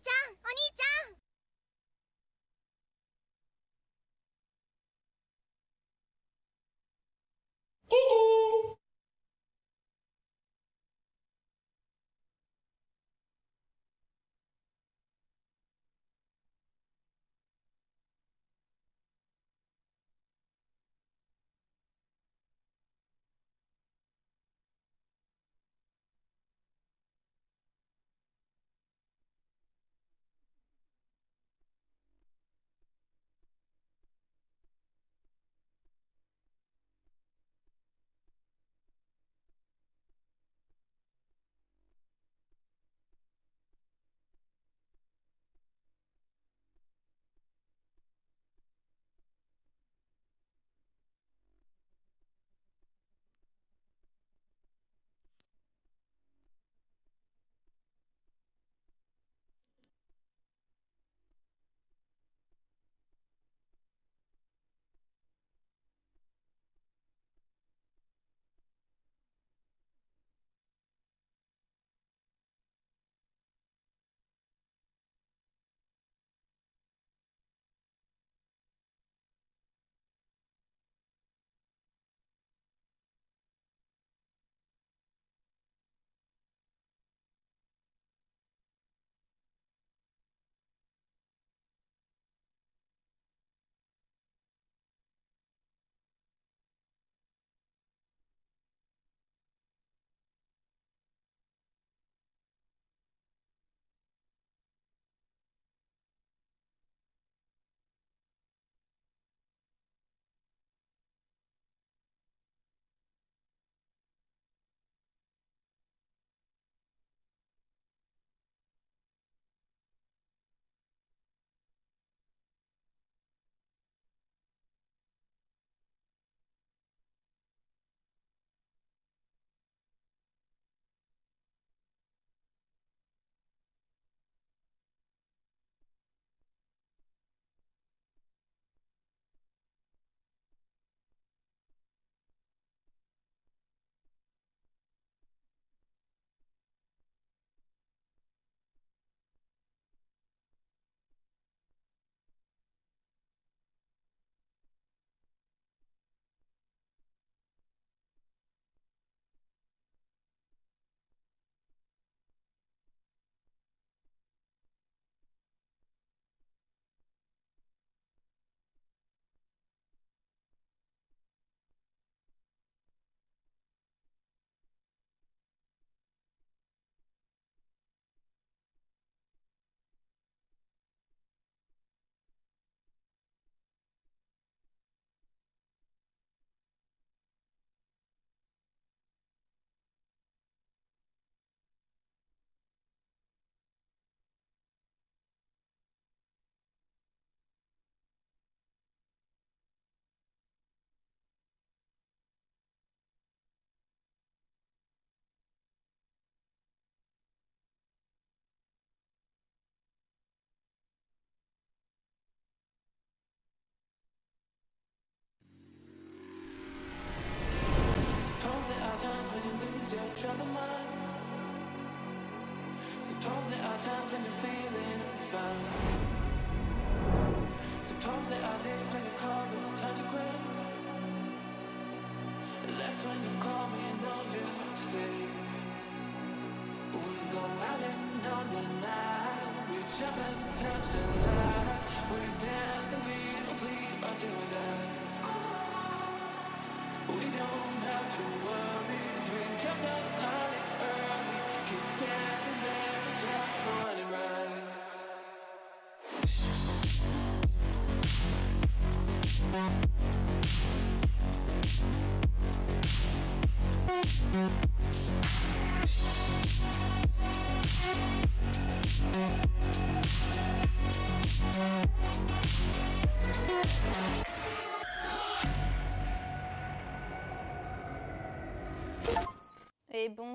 ちゃんお兄ちゃん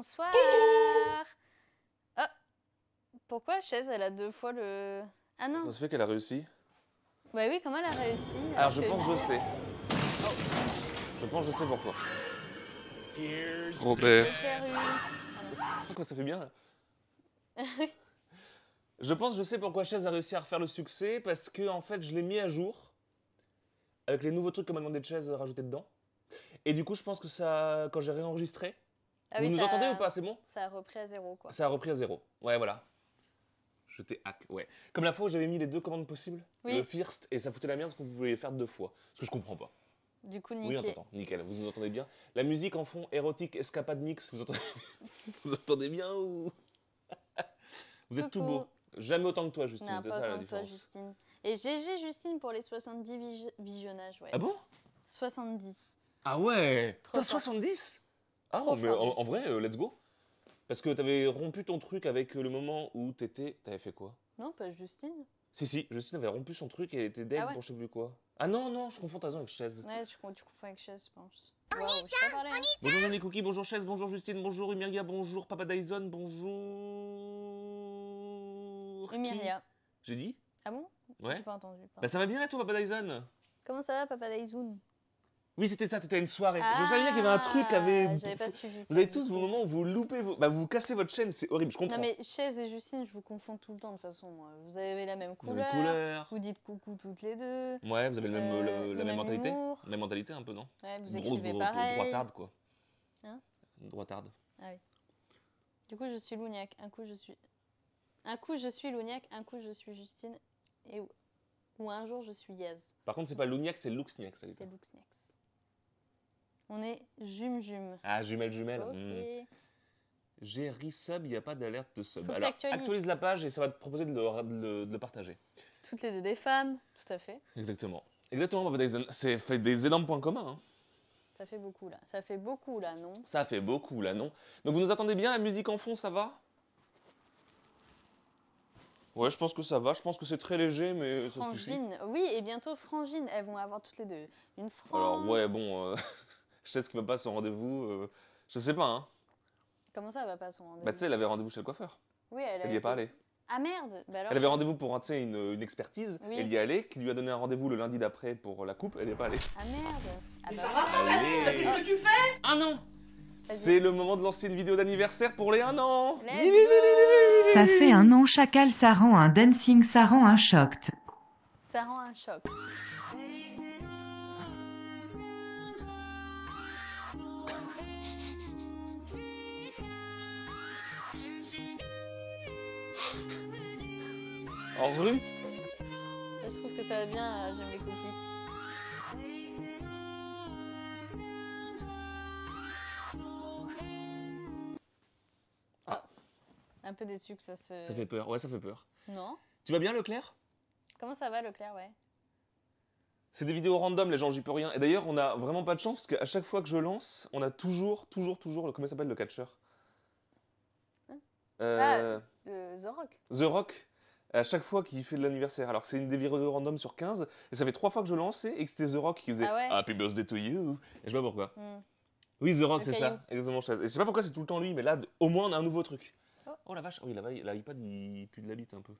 Bonsoir oh, Pourquoi chaise, elle a deux fois le... Ah non Ça se fait qu'elle a réussi Bah oui, comment elle a réussi hein, Alors je pense je sais. Je pense je sais pourquoi. Robert. Pourquoi ça fait bien là Je pense je sais pourquoi Chaise a réussi à refaire le succès, parce que en fait je l'ai mis à jour avec les nouveaux trucs que m'a demandé Chaise rajouter dedans. Et du coup je pense que ça, quand j'ai réenregistré, ah vous nous entendez ou pas C'est bon Ça a repris à zéro, quoi. Ça a repris à zéro. Ouais, voilà. Je t'ai hack, ouais. Comme la fois où j'avais mis les deux commandes possibles, le first, et ça foutait la merde parce que vous voulez faire deux fois. Ce que je comprends pas. Du coup, nickel. Oui, on t'entend. Nickel, vous nous entendez bien. La musique en fond, érotique, escapade mix, vous entendez, vous entendez bien ou. vous êtes tout beau. Jamais autant que toi, Justine, c'est ça la autant que toi, Justine. Et GG Justine pour les 70 visionnages, ouais. Ah bon 70. Ah ouais T'as 70 ah, en, vrai, euh, let's go. Parce que t'avais rompu ton truc avec le moment où t'étais. T'avais fait quoi Non, pas Justine. Si, si, Justine avait rompu son truc et était dead, ah pour je sais plus quoi. Ah non, non, je confonds ta zone avec Chaise. Ouais, tu, confonds avec Chaise, je pense. Wow, hein. Bonjour Johnny Cookie, bonjour Chaise, bonjour Justine, bonjour Umiria, bonjour Papa Dyson, bonjour. Umiria. J'ai dit Ah bon Ouais. J'ai pas entendu. Bah ça va bien là, toi, Papa Dyson Comment ça va, Papa Dyson oui, c'était ça, c'était une soirée. je savais bien qu'il y avait un truc. Ah, avait... Pas vous avez tous vos moments où vous loupez, bah, vous cassez votre chaîne, c'est horrible, je comprends. Non, mais Chaise et Justine, je vous confonds tout le temps de toute façon. Vous avez la même couleur, Vous dites coucou toutes les deux. Ouais, vous avez même, euh, la même, mentalité. même mentalité, un peu, non Ouais, vous êtes écrivez gros, quoi. Hein Droitarde. Ah oui. Du coup, je suis Louniac, Un coup, je suis. Un coup, je suis Louniac, Un coup, je suis Justine. Et ou, un jour, je suis Yaz. Par contre, c'est pas Louniac c'est Luxniac, ça. C'est Luxniac. On est jume-jume. Ah, jumelle-jumelle. Ok. Hmm. J'ai il n'y a pas d'alerte de sub. Alors, actualise. la page et ça va te proposer de le, partager. C'est toutes les deux des femmes, tout à fait. Exactement. Exactement, c'est fait des énormes points communs. Hein. Ça fait beaucoup là, ça fait beaucoup là, non Ça fait beaucoup là, non Donc vous nous attendez bien, la musique en fond, ça va Ouais, je pense que ça va. Je pense que c'est très léger, mais Frangine. ça suffit. oui, et bientôt Frangine. Elles vont avoir toutes les deux une frange. Alors ouais, bon. Euh, Je sais ce qui va pas son rendez-vous. Euh, je sais pas, hein. Comment ça, elle va pas son rendez-vous Bah, tu sais, elle avait rendez-vous chez le coiffeur. Oui, elle a Elle y est pas allée. Ah merde bah, Elle avait rendez-vous pour une, euh, une expertise. Elle y est allée, qui lui a donné un rendez-vous le lundi d'après pour la coupe. Elle y est pas allée. Ah merde ça ah, va bah, pas, Baptiste Qu'est-ce que tu fais Un an C'est le moment de lancer une vidéo d'anniversaire pour les un an. Ça fait un an chacal, ça rend un dancing, ça rend un choc. ça rend un choc. En russe Je trouve que ça va bien, euh, j'aime les ah. Ah. Un peu déçu que ça se. Ça fait peur, ouais, ça fait peur. Non Tu vas bien, Leclerc Comment ça va, Leclerc, ouais c'est des vidéos random, les gens, j'y peux rien. Et d'ailleurs, on a vraiment pas de chance parce qu'à chaque fois que je lance, on a toujours, toujours, toujours le. Comment s'appelle le catcheur hein euh, ah, euh, The Rock. The Rock à chaque fois qu'il fait de l'anniversaire, alors c'est une des de random sur 15, et ça fait trois fois que je lançais et que c'était The Rock qui faisait ah Happy Birthday to You, et je sais pas pourquoi. Hmm. Oui, The Rock, c'est ça, exactement. Et je sais pas pourquoi c'est tout le temps lui, mais là, au moins, on a un nouveau truc. Oh, oh la vache, oui, oh, l'iPad, il pue de la bite un peu.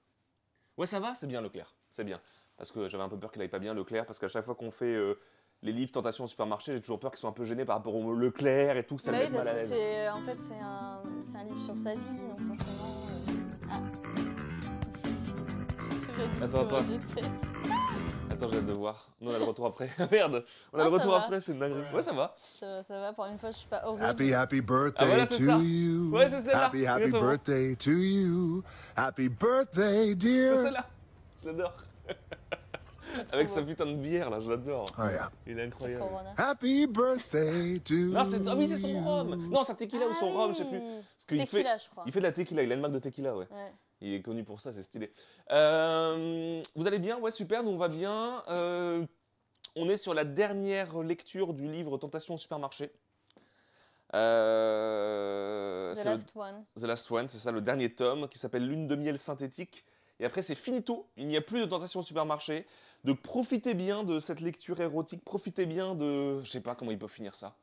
Ouais, ça va, c'est bien, Leclerc, c'est bien. Parce que j'avais un peu peur qu'il aille pas bien, Leclerc, parce qu'à chaque fois qu'on fait. Euh, les livres Tentation au supermarché, j'ai toujours peur qu'ils soient un peu gênés par rapport au Leclerc et tout, ça bah oui, En fait, c'est un, un, livre sur sa vie, Attends, attends. Attends, j'ai hâte de voir. Nous, on a le retour après. Ah, Merde On a le retour après, c'est une dinguerie. Ouais, ça va. Ça va, ça va. Pour une fois, je suis pas horrible. Happy, happy birthday ah, to you. Ouais, c'est celle-là. Happy, happy birthday to you. Happy birthday, dear. C'est celle-là. Je l'adore. Avec sa putain de bière, là, je l'adore. Oh, il est incroyable. Hein. happy birthday to Non, c'est... Ah oui, c'est son rhum Non, un tequila ou son rhum, je sais plus. Ah tequila, fait... je crois. Il fait de la tequila, il a une marque de tequila, ouais. ouais. Il est connu pour ça, c'est stylé. Euh, vous allez bien Ouais, super, nous on va bien. Euh, on est sur la dernière lecture du livre Tentation au supermarché. Euh, The Last One. The Last One, c'est ça, le dernier tome qui s'appelle Lune de miel synthétique. Et après, c'est finito. Il n'y a plus de tentation au supermarché. De profitez bien de cette lecture érotique. Profitez bien de. Je sais pas comment il peut finir ça.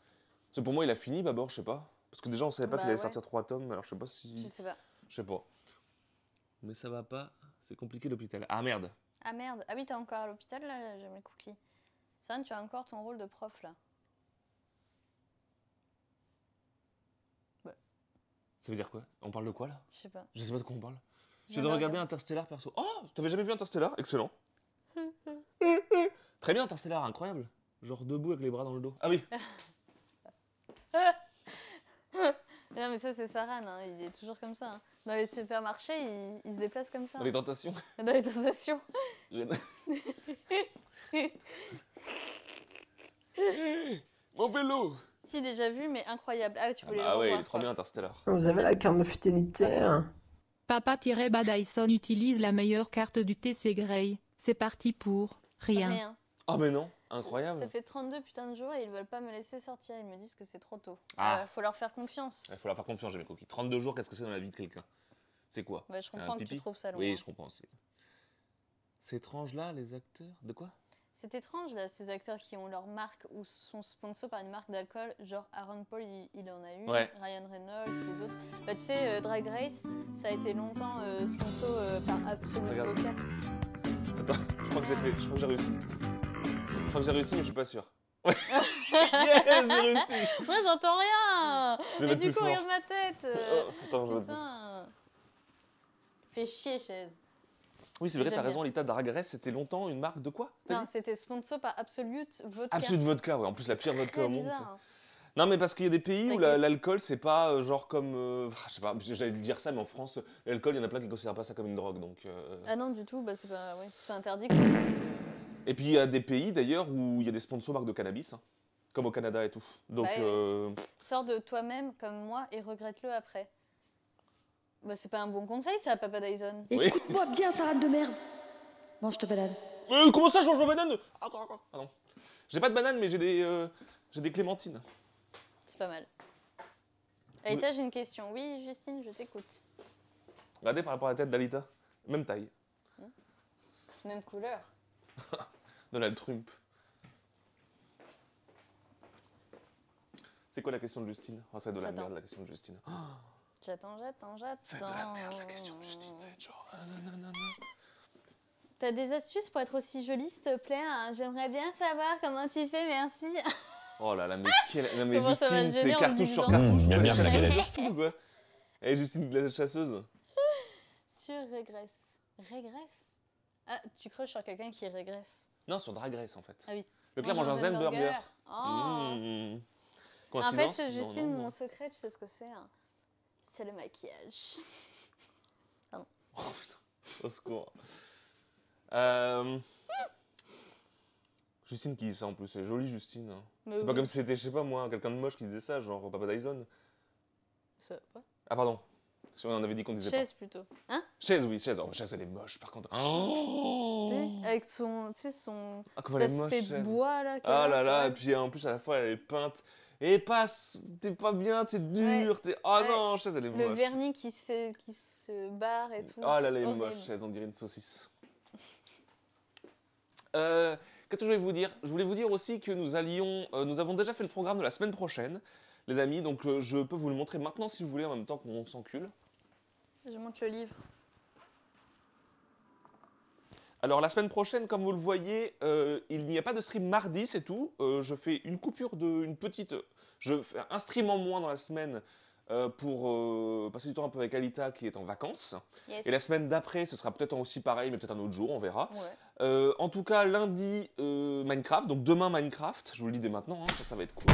Parce pour moi, il a fini, d'abord, je sais pas. Parce que déjà, on savait pas bah qu'il allait sortir trois tomes. Alors, je sais pas si. Je sais pas. Je sais pas mais ça va pas. C'est compliqué l'hôpital. Ah merde Ah merde Ah oui, t'es encore à l'hôpital là J'aime les cookies. Sam, tu as encore ton rôle de prof là. Ouais. Ça veut dire quoi On parle de quoi là Je sais pas. Je sais pas de quoi on parle. Je viens de regarder Interstellar perso. Oh T'avais jamais vu Interstellar Excellent. Très bien Interstellar, incroyable. Genre debout avec les bras dans le dos. Ah oui Non, mais ça, c'est Saran, hein, il est toujours comme ça. Hein. Dans les supermarchés, il, se déplace comme ça. Dans les tentations. Dans les tentations. Mon vélo Si, déjà vu, mais incroyable. Ah, tu ah ouais, il est trop bien Interstellar. Vous avez la carte de futilité. Hein. Papa-Bad Dyson utilise la meilleure carte du TC Grey. C'est parti pour rien. Rien. Ah mais non Incroyable. Ça fait 32 putains de jours et ils veulent pas me laisser sortir. Ils me disent que c'est trop tôt. Ah. Euh, faut leur faire confiance. Il faut leur faire confiance, j'ai mes coquilles. 32 jours, qu'est-ce que c'est dans la vie de quelqu'un C'est quoi bah, Je comprends que tu trouves ça long. Oui, je comprends. C'est étrange là, les acteurs. De quoi c'est étrange là, ces acteurs qui ont leur marque ou sont sponsors par une marque d'alcool, genre Aaron Paul il, en a eu, Ryan Reynolds et d'autres. Bah, tu sais, euh, Drag Race, ça a été longtemps euh, sponsor par Absolute Attends, je crois que j'ai réussi que j'ai réussi, mais je suis pas sûr. j'ai réussi. Moi, j'entends rien. Et du coup, regarde ma tête. Oh, euh, Fais chier, chaise. Oui, c'est vrai, t'as raison, l'état d'Aragresse, c'était longtemps une marque de quoi Non, c'était sponsor par Absolute Vodka. Absolute Vodka, ouais, en plus la pire vodka au monde. Non, mais parce qu'il y a des pays où l'alcool, c'est pas euh, genre comme. Euh, ah, je sais pas, j'allais dire ça, mais en France, l'alcool, il y en a plein qui considèrent pas ça comme une drogue, donc. Ah non, du tout, bah, c'est ouais, pas interdit. Et puis il y a des pays d'ailleurs où il y a des sponsors marques de cannabis, hein, comme au Canada et tout. Donc bah, euh, sors de toi-même comme moi et regrette-le après. Bah, c'est pas un bon conseil ça, Papa Dyson. Écoute-moi bien, rate de merde. Mange ta banane. comment ça, je mange ma banane attends, ah, ah, ah. Pardon. J'ai pas de banane, mais j'ai des, euh, des clémentines. C'est pas mal. Alita, j'ai une question. Oui, Justine, je t'écoute. Regardez par rapport à la tête d'Alita. Même taille. Même couleur. Donald Trump. C'est quoi la question de Justine oh, C'est de la merde la question de Justine. j'attends, j'attends, j'attends. C'est de la merde la question de Justine. Ah, T'as des astuces pour être aussi jolie, s'il te plaît hein J'aimerais bien savoir comment tu fais, merci. Oh là là, mais, quelle... non, mais Justine, c'est cartouche sur cartouche. J'aime mmh, bien la Et eh, Justine, la chasseuse Sur régresse. Régresse Ah, tu croches sur quelqu'un qui régresse. Non, sur Drag Race en fait. Ah oui. Le clair mange un Zen Burger. Mmh. En fait, Justine, mon secret, tu sais ce que c'est hein. C'est le maquillage. Pardon. Oh putain, au secours. euh... Justine qui dit ça en plus, c'est joli Justine. Hein. C'est pas comme si c'était, je sais pas moi, quelqu'un de moche qui disait ça, genre Papa Dyson. C'est Ah pardon, si on en avait dit qu'on disait chaise plutôt. Hein Chaise, oui, chaise. Oh, chaise, elle est moche par contre. Oh avec son, tu sais, son ah, elle bois là. Ah là là, et puis en plus à la fois elle est peinte. Et pas, t'es pas bien, t'es dur, Oh non, chaise, elle est moche. Le vernis qui se, qui se barre et tout. Oh là là, elle est moche, chaise, on dirait une saucisse. Euh, qu'est-ce que je voulais vous dire Je voulais vous dire aussi que nous allions, euh, nous avons déjà fait le programme de la semaine prochaine, les amis. Donc euh, je peux vous le montrer maintenant si vous voulez, en même temps qu'on s'encule. Je monte le livre. Alors la semaine prochaine, comme vous le voyez, euh, il n'y a pas de stream mardi, c'est tout. Euh, je fais une coupure de, une petite, je fais un stream en moins dans la semaine euh, pour passer du temps un peu avec Alita qui est en vacances. Et la semaine d'après, ce sera peut-être aussi pareil, mais peut-être un autre jour, on verra. en tout cas, lundi Minecraft, donc demain Minecraft. Je vous le dis dès maintenant, hein, ça va être cool.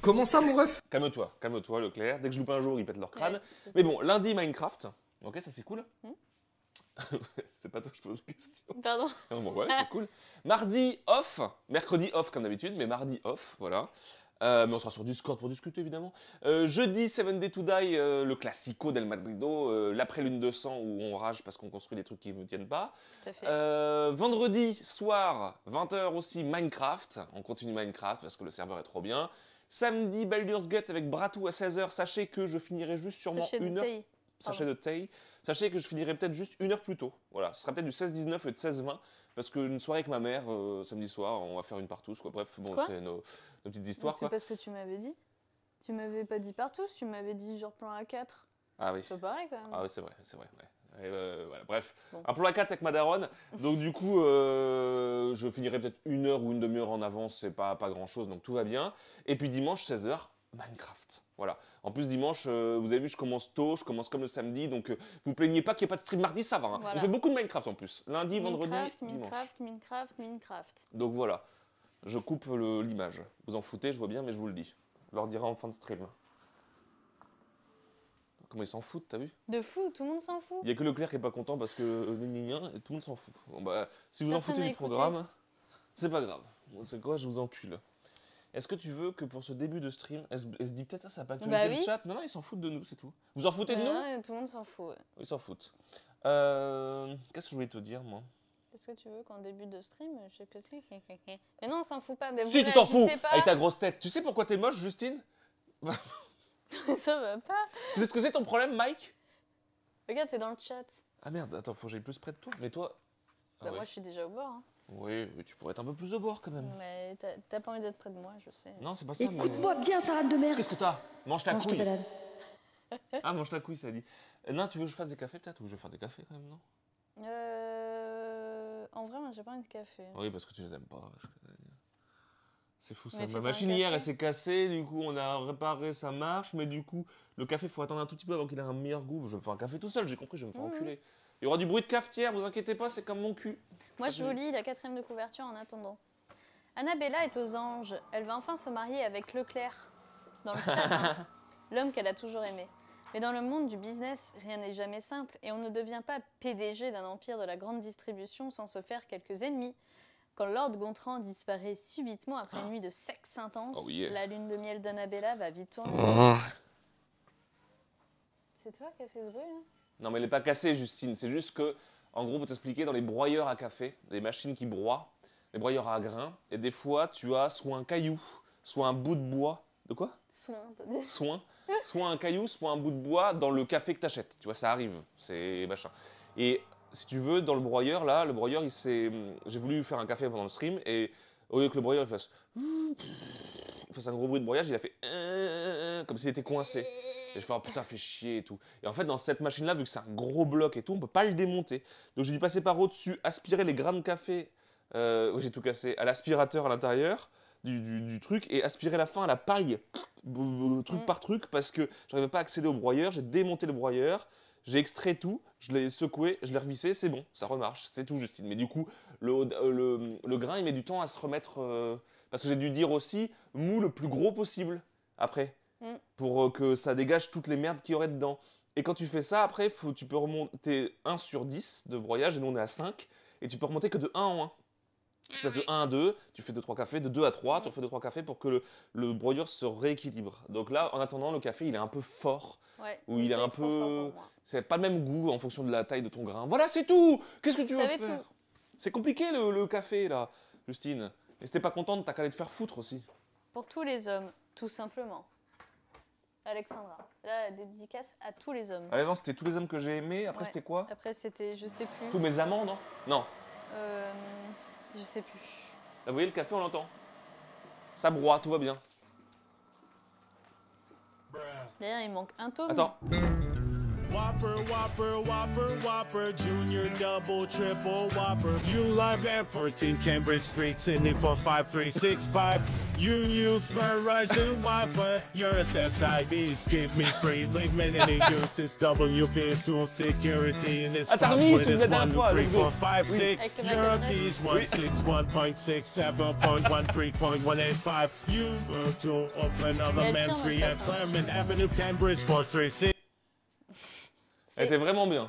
Comment ça, mon ref Calme-toi, calme-toi, Leclerc. Dès que je loupe un jour, ils pètent leur crâne. Mais bon, lundi, Minecraft. Ok, ça c'est cool. Hmm c'est pas toi que pose la question. Pardon. bon, ouais, c'est cool. Mardi off, mercredi off comme d'habitude, mais mardi off, voilà. Euh, mais on sera sur Discord pour discuter évidemment. Euh, jeudi, 7 Day to Die, euh, le classico del Madrido, l'après-lune de sang où on rage parce qu'on construit des trucs qui ne tiennent pas. Tout à fait. vendredi soir, 20h aussi, Minecraft. On continue Minecraft parce que le serveur est trop bien. Samedi, Baldur's Gate avec Bratou à 16h. Sachez que je finirai juste sûrement une heure. Sachez de taille. Sachez que je finirai peut-être juste une heure plus tôt. Voilà, ce sera peut-être du 16-19 et de 16-20 parce que une soirée avec ma mère euh, samedi soir, on va faire une partout quoi. Bref, bon, c'est nos, petites histoires. C'est parce que tu m'avais dit. Tu m'avais pas dit tous, tu m'avais dit genre plan à 4 Ah oui. C'est pareil quand même. Ah oui, c'est vrai, c'est vrai. Euh, bref, un plan avec Madaron, Donc du coup, euh, je finirai peut-être une heure ou une demi-heure en avance, c'est pas, pas grand-chose, donc tout va bien. Et puis dimanche, 16h, Minecraft. Voilà. En plus, dimanche, euh, vous avez vu, je commence tôt, je commence comme le samedi, donc vous plaignez pas qu'il n'y ait pas de stream mardi, ça va. Hein. On fait beaucoup de Minecraft en plus. Lundi, vendredi, Minecraft, dimanche. Minecraft, Minecraft, Minecraft. Donc voilà. Je coupe l'image. Vous en foutez, je vois bien, mais je vous le dis. Leur dira en fin de stream. Comment ils s'en foutent, t'as vu De fou, tout le monde s'en fout. Il n'y a que Leclerc qui est pas content parce que euh, tout le monde s'en fout. Bah, si vous en foutez du programme, c'est pas grave. c'est quoi, je vous encule. Est-ce que tu veux que pour ce début de stream, elle se, dit peut-être ça n'a pas actualiser bah, oui. le chat Non, non, ils s'en foutent de nous, c'est tout. Vous en foutez de bah nous Non, Tout le monde s'en fout. Ils s'en foutent. Euh, qu'est-ce que je voulais te dire, moi est ce que tu veux qu'en début de stream, je Mais non, on s'en fout pas. Mais si, tu t'en fous Avec ta grosse tête. Tu sais pourquoi t'es moche, Justine ça va pas. Tu sais ce que c'est ton problème, Mike Regarde, t'es dans le chat. Ah merde, attends, faut que j'aille plus près de toi. Mais toi. Ah bah moi, je suis déjà au bord. Hein. Oui, mais tu pourrais être un peu plus au bord quand même. Mais t'as pas envie d'être près de moi, je sais. Non, c'est pas ça. Écoute-moi mais... bien, Sarah de merde. Qu'est-ce que t'as Mange ta mange couille. ah, mange ta couille, ça dit. Euh, non, tu veux que je fasse des cafés peut-être Ou je veux faire des cafés quand même, non Euh. En vrai, moi, j'ai pas envie de café. Oui, parce que tu les aimes pas. C'est fou ça. Ma machine hier, elle s'est cassée, du coup, on a réparé, sa marche, mais du coup, le café, faut attendre un tout petit peu avant qu'il ait un meilleur goût. Je vais me faire un café tout seul, j'ai compris, je vais me faire mmh. enculer. Il y aura du bruit de cafetière, vous inquiétez pas, c'est comme mon cul. Moi, je vous lis la quatrième de couverture en attendant. Annabella est aux anges. Elle va enfin se marier avec Leclerc, dans le hein. l'homme qu'elle a toujours aimé. Mais dans le monde du business, rien n'est jamais simple et on ne devient pas PDG d'un empire de la grande distribution sans se faire quelques ennemis. Quand Lord Gontran disparaît subitement après une nuit de sexe intense, oh, la lune de miel d'Annabella va vite tourner. Oh. C'est toi qui as fait ce bruit là Non mais elle n'est pas cassée Justine, c'est juste que, en gros pour t'expliquer, dans les broyeurs à café, les machines qui broient, les broyeurs à grains, et des fois tu as soit un caillou, soit un bout de bois. De quoi Soin. Soin. Soit un caillou, soit un bout de bois dans le café que t'achètes. Tu vois, ça arrive. C'est machin. Et si tu veux, dans le broyeur, là, le broyeur, il s'est. Hum, j'ai voulu faire un café pendant le stream et au lieu que le broyeur il fasse. un gros bruit de broyage, il a fait. Euh, comme s'il était coincé. Et je fais, oh, putain, fait chier et tout. Et en fait, dans cette machine-là, vu que c'est un gros bloc et tout, on peut pas le démonter. Donc j'ai dû passer par au-dessus, aspirer les grains de café, euh, j'ai tout cassé, à l'aspirateur à l'intérieur du, truc, et aspirer la fin à la paille, truc mm. par truc, parce que je j'arrivais pas à accéder au broyeur. J'ai démonté le broyeur, j'ai extrait tout, je l'ai secoué, je l'ai revissé, c'est bon, ça remarche, c'est tout Justine. Mais du coup, le, grain, il met du temps à se remettre, euh, parce que j'ai dû dire aussi, mou le plus gros possible, après, mm. pour euh, que ça dégage toutes les merdes qu'il y aurait dedans. Et quand tu fais ça, après, faut, tu peux remonter 1 sur 10 de broyage, et nous on est à 5, et tu peux remonter que de 1 en 1. Tu ah passes de 1 à 2, tu fais 2-3 cafés, de 2 à 3, tu fais 2-3 cafés pour que le, le, broyeur se rééquilibre. Donc là, en attendant, le café, il est un peu fort. Ouais, ou il, est, un peu. C'est pas le même goût en fonction de la taille de ton grain. Voilà, c'est tout Qu'est-ce que tu veux faire C'est compliqué le, café, là, Justine. Et si t'es pas contente, t'as qu'à aller te faire foutre aussi. Pour tous les hommes, tout simplement. Alexandra. Là, dédicace à tous les hommes. Ah, avant, c'était tous les hommes que j'ai aimés. Après, c'était quoi Après, c'était, je sais plus. Tous mes amants, non Non. Euh. Je sais plus. Là, vous voyez, le café, on l'entend. Ça broie, tout va bien. D'ailleurs, il manque un tome. Attends. Whopper, Whopper, Whopper, Whopper, Junior, Double, Triple, Whopper. You live at 14 Cambridge Street, Sydney 45365. You use my rising Wi-Fi. Your SSIDs give me free link many uses. WP2 security and this password is one two three four five six. Your is one six one point six seven point one three point one eight five. You were to open other mem three at Claremont Avenue, Cambridge four three six. C'était vraiment bien.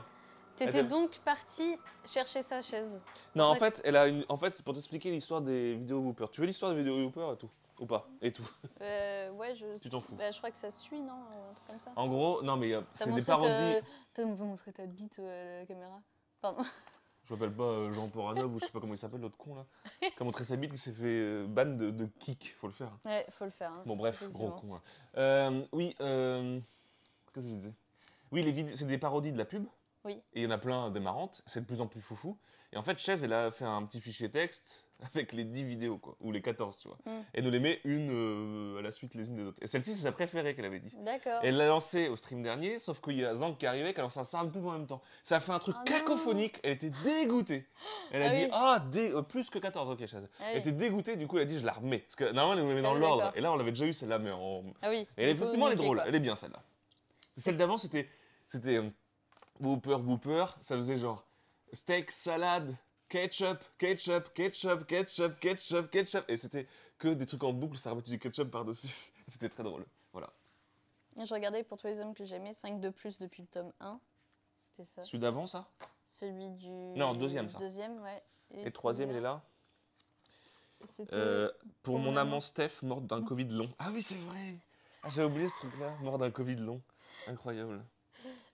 T'étais donc partie chercher sa chaise. Non, en fait, elle a En fait, c'est pour t'expliquer l'histoire des vidéos Hooper. Tu veux l'histoire des vidéos Hooper et tout ou pas Et tout euh, Ouais, je. Tu t'en fous bah, Je crois que ça suit, non Un truc comme ça. En gros, non, mais euh, c'est des parodies. tu on montrer ta bite euh, à la caméra. Pardon. Je m'appelle pas euh, Jean Poranov ou je sais pas comment il s'appelle, l'autre con là. Qui a montré sa bite qui s'est fait ban de, de, kick. Faut le faire. Ouais, faut le faire. Hein. Bon, bref, gros con. Hein. oui, qu'est-ce que je disais Oui, c'est des parodies de la pub. Oui. Et il y en a plein d'émarrantes. c'est de plus en plus foufou. Et en fait, Chaise, elle a fait un petit fichier texte avec les 10 vidéos, quoi, ou les 14, tu vois. Hmm. Et nous les met une euh, à la suite les unes des autres. Et celle-ci, c'est sa préférée qu'elle avait dit. D'accord. elle l'a lancée au stream dernier, sauf qu'il y a Zang qui arrivait, qui a lancé un sound en même temps. Ça a fait un truc ah cacophonique, elle était dégoûtée. Elle a ah dit, ah, euh, plus que 14, ok, Chaise. Ah elle était dégoûtée, du coup, elle a dit, je la remets. Parce que normalement, elle nous met dans l'ordre. Et là, on l'avait déjà eu, celle-là, mais on... elle, est drôle, elle est bien celle-là. Celle d'avant, c'était. C'était euh, booper booper ça faisait genre steak, salade, ketchup, ketchup, ketchup, ketchup, ketchup, ketchup. Et c'était que des trucs en boucle, ça remettait du ketchup par-dessus. c'était très drôle. Voilà. je regardais pour tous les hommes que j'aimais, 5 de plus depuis le tome 1. C'était ça. Celui d'avant, ça Celui du. Non, deuxième, ça. Deuxième, ouais. Et, troisième, il est là euh, pour, mon amant, Steph, mort d'un Covid long. Ah oui, c'est vrai ah, J'ai oublié ce truc-là, mort d'un Covid long. Incroyable.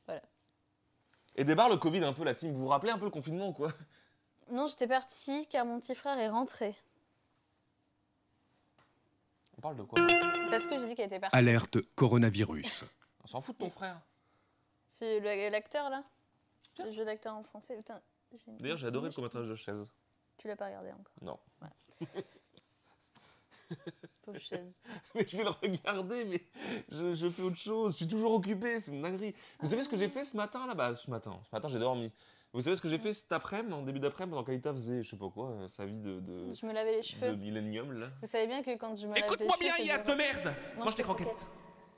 Voilà. Et débarre le Covid un peu, la team. Vous vous rappelez un peu le confinement ou quoi Non, j'étais partie car mon petit frère est rentré. On parle de quoi Parce que j'ai dit qu'elle était partie. Alerte coronavirus. On s'en fout de ton frère. C'est l'acteur là Le jeu d'acteur en français. D'ailleurs, j'ai adoré le court de Chaise. Tu l'as pas regardé encore Non. Ouais. mais je vais le regarder, mais je, fais autre chose. Je suis toujours occupé, c'est une dinguerie. Vous savez ce que ah. j'ai fait ce matin là-bas Ce matin, ce matin j'ai dormi. Vous savez ce que j'ai fait cet après-midi, en début d'après-midi, pendant qu'Aïta faisait, je sais pas quoi, euh, sa vie de, de. Je me lavais les cheveux. De là. Vous savez bien que quand je me lave les cheveux. Écoute-moi bien, Yas de merde Moi j'étais croquette.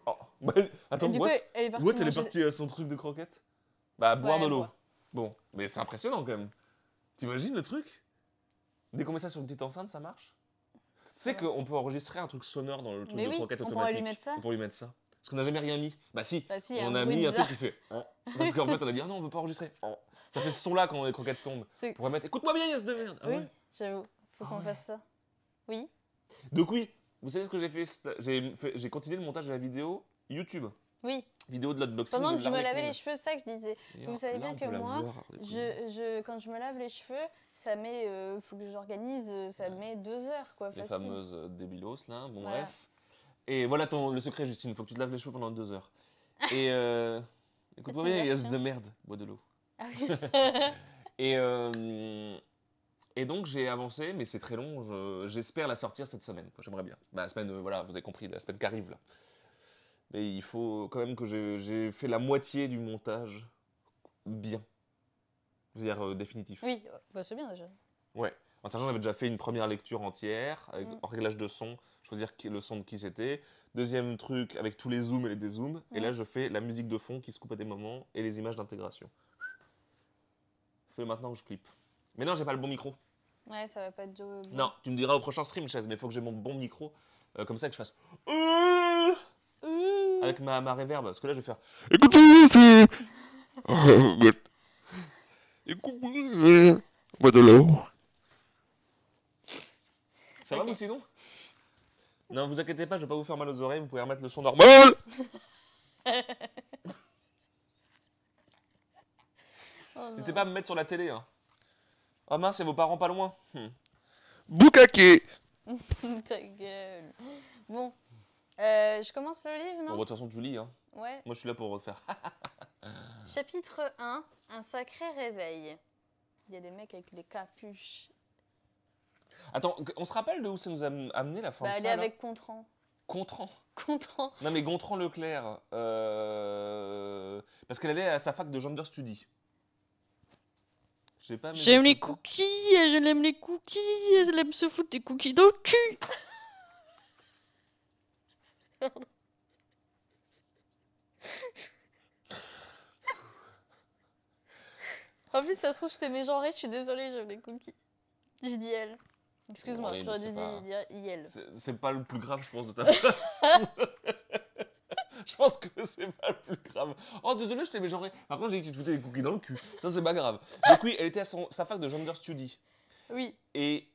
Oh, bah, attends, elle est partie, à son truc de croquette? Bah, boire de l'eau. Bon, mais c'est impressionnant quand même. T'imagines le truc Dès qu'on met ça sur une petite enceinte, ça marche tu sais qu'on peut enregistrer un truc sonore dans le truc de croquette automatique. On lui mettre ça. On lui mettre ça. Parce qu'on n'a jamais rien mis. Bah si, bah on a mis un truc qui fait. Hein. Parce qu'en fait, on a dit oh non, on veut pas enregistrer. Oh. Ça fait ce son-là quand les croquettes tombent. On pourrait mettre écoute-moi bien, yes de merde. Ah oui, j'avoue. Faut ah qu'on fasse ça. Oui. Donc oui, vous savez ce que j'ai fait J'ai continué le montage de la vidéo YouTube. Oui. Vidéo de l'unboxing. Pendant que je me lavais les cheveux, c'est ça que je disais. vous savez bien que moi, je, je, quand je me lave les cheveux, ça met, il euh, faut que j'organise, euh, ça met deux heures quoi. Les facile. fameuses euh, débilos là, bon bref. Et voilà ton, le secret Justine, il faut que tu te laves les cheveux pendant deux heures. Ah. Et écoute bien, ah, il y a ce hein. de merde, bois de l'eau. Ah oui. et, et donc j'ai avancé, mais c'est très long, j'espère la sortir cette semaine, j'aimerais bien. Bah, la semaine, voilà, vous avez compris, la semaine qui arrive là. Mais il faut quand même que j'ai fait la moitié du montage bien. C'est-à-dire euh, définitif. Oui, euh, bah, c'est bien déjà. Ouais. En sachant j'avais déjà fait une première lecture entière, mm. en réglage de son, choisir le son de qui c'était. Deuxième truc, avec tous les zooms et les dézooms. Et mm. là, je fais la musique de fond qui se coupe à des moments et les images d'intégration. Fais maintenant que je clip. Mais non, j'ai pas le bon micro. Ouais, ça va pas être du... Non, tu me diras au prochain stream, chaise, mais il faut que j'ai mon bon micro. Euh, comme ça, que je fasse... Avec ma, réverbe, parce que là, je vais faire. Écoutez, c'est. Écoutez, oh, Ça va, vous, sinon Non, vous inquiétez pas, je vais pas vous faire mal aux oreilles, vous pouvez remettre le son normal oh N'hésitez pas à me mettre sur la télé. Hein. Oh mince, c'est vos parents pas loin. Hmm. Bon, euh, je commence le livre, non bah, de toute façon, Julie, hein. Ouais. Moi, je suis là pour refaire. Chapitre 1, un sacré réveil. Il y a des mecs avec des capuches. Attends, on se rappelle de où ça nous a amené la fin bah, de Elle est avec Contran. Contran Contran. Non, mais Gontran Leclerc. Euh... Parce qu'elle allait à sa fac de gender study. J'aime les cookies, je l'aime les cookies, elle aime se foutre des cookies dans le cul en plus, ça se trouve, je t'ai mégenré, je suis désolée, je les cookies. J'ai dit elle. Excuse-moi, j'aurais dû dire elle. C'est pas le plus grave, je pense, de ta phrase. je pense que c'est pas le plus grave. Oh, désolé, je t'ai mégenré. Par contre, j'ai dit que tu te foutais des cookies dans le cul. Ça, c'est pas grave. Donc, oui, elle était à son, sa fac de gender study. Oui. Et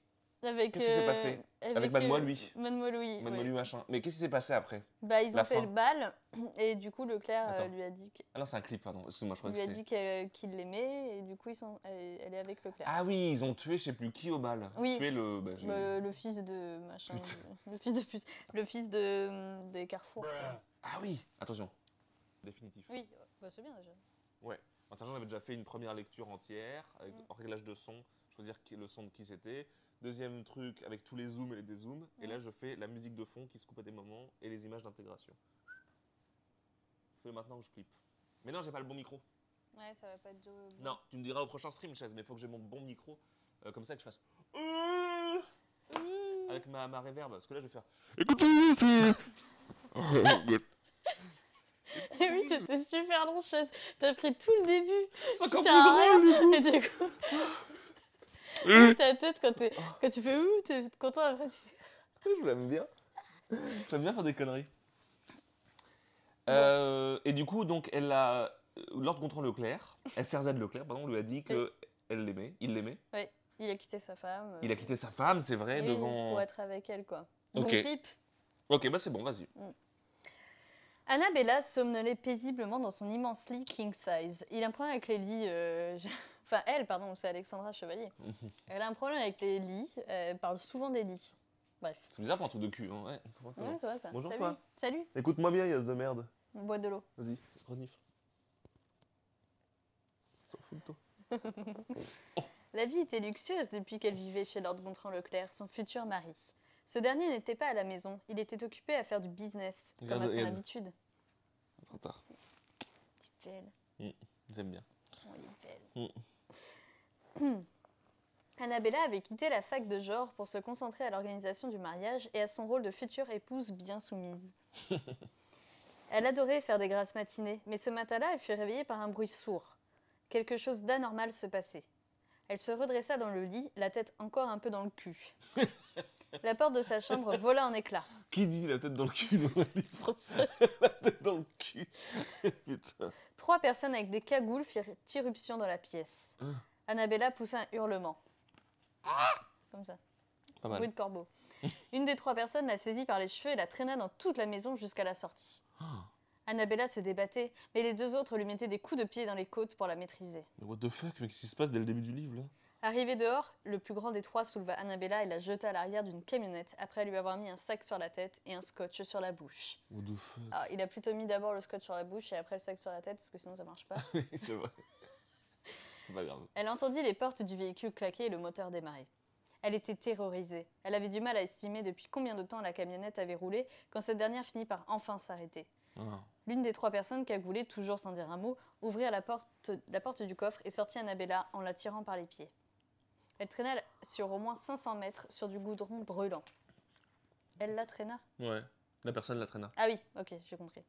avec. Qu'est-ce qui s'est passé euh, Avec, avec Mademoiselle euh, Louis. Mademoiselle Louis. Mademoiselle Louis, machin. Mais qu'est-ce qui s'est passé après Bah, ils ont fait le bal, et du coup, Leclerc euh, lui a dit. Que... Ah c'est un clip, pardon. Excuse-moi, je crois lui a dit qu'il l'aimait, et du coup, ils sont... elle est avec Leclerc. Ah oui, ils ont tué, je sais plus qui au bal. Oui. Tué le. Bah, bah, le fils de. Machin. Le fils de pute. Le fils de. Des Carrefour. Ah oui Attention. Définitif. Oui, bah, c'est bien déjà. Ouais. En sachant, avait déjà fait une première lecture entière, avec, mm. en réglage de son, choisir le son de qui c'était. Deuxième truc avec tous les zooms et les dézooms. Et là, je fais la musique de fond qui se coupe à des moments et les images d'intégration. Fais maintenant que je clip. Mais non, j'ai pas le bon micro. Ouais, ça va pas être du... Non, tu me diras au prochain stream, Chaise mais il faut que j'ai mon bon micro. Euh, comme ça, que je fasse... Avec ma, ma reverb, parce que là, je vais faire... Écoutez, c'est... Et eh oui, c'était super long, Chaz. T'as pris tout le début. C'est encore plus drôle, Et du coup... Mmh. Ta tête, oh. quand, tu fais ouh, t'es content, après tu Je l'aime bien. J'aime bien faire des conneries. Euh, et du coup, donc, elle a. Euh, Lord Gontran Leclerc, SRZ Leclerc, pardon, lui a dit que elle l'aimait, il l'aimait. Oui, il a quitté sa femme. Euh, il a quitté sa femme, c'est vrai, devant. Pour être avec elle, quoi. Ok. Donc, Ok, bah c'est bon, vas-y. Mm. Annabella somnolait paisiblement dans son immense lit king size. Il a un problème avec les lits elle, pardon, c'est Alexandra Chevalier. elle a un problème avec les lits. Elle parle souvent des lits. Bref. C'est bizarre pour un truc de cul, hein, ouais. Ouais, c'est ça. Bonjour toi. Salut. Écoute-moi bien, Yas de merde. Bois de l'eau. Vas-y, renifle. T'en fous de toi. La vie était luxueuse depuis qu'elle vivait chez Lord Gontran Leclerc, son futur mari. Ce dernier n'était pas à la maison, il était occupé à faire du business, comme à son habitude. Ah, trop tard. T'es belle. Mm, j'aime bien. Oh, il est belle. Mm. Annabella avait quitté la fac de genre pour se concentrer à l'organisation du mariage et à son rôle de future épouse bien soumise. elle adorait faire des grasses matinées, mais ce matin-là, elle fut réveillée par un bruit sourd. Quelque chose d'anormal se passait. Elle se redressa dans le lit, la tête encore un peu dans le cul. la porte de sa chambre vola en éclats. Qui dit la tête dans le cul dans le lit français La tête dans le cul Putain. Trois personnes avec des cagoules firent irruption dans la pièce. Ah. Annabella poussa un hurlement. Ah Comme ça. Pas mal. Bruit de corbeau. Une des trois personnes la saisit par les cheveux et la traîna dans toute la maison jusqu'à la sortie. Ah. Annabella se débattait, mais les deux autres lui mettaient des coups de pied dans les côtes pour la maîtriser. Mais what the fuck, mais qu'est-ce qui se passe dès le début du livre là Arrivé dehors, le plus grand des trois souleva Annabella et la jeta à l'arrière d'une camionnette après lui avoir mis un sac sur la tête et un scotch sur la bouche. What the fuck ah, il a plutôt mis d'abord le scotch sur la bouche et après le sac sur la tête parce que sinon ça marche pas. C'est vrai. Elle entendit les portes du véhicule claquer et le moteur démarrer. Elle était terrorisée. Elle avait du mal à estimer depuis combien de temps la camionnette avait roulé quand cette dernière finit par enfin s'arrêter. Ah. L'une des trois personnes cagoulées, toujours sans dire un mot, ouvrit la porte, la du coffre et sortit Annabella en la tirant par les pieds. Elle traîna sur au moins 500 mètres sur du goudron brûlant. Elle la traîna Ouais, la personne la traîna. Ah oui, ok, j'ai compris.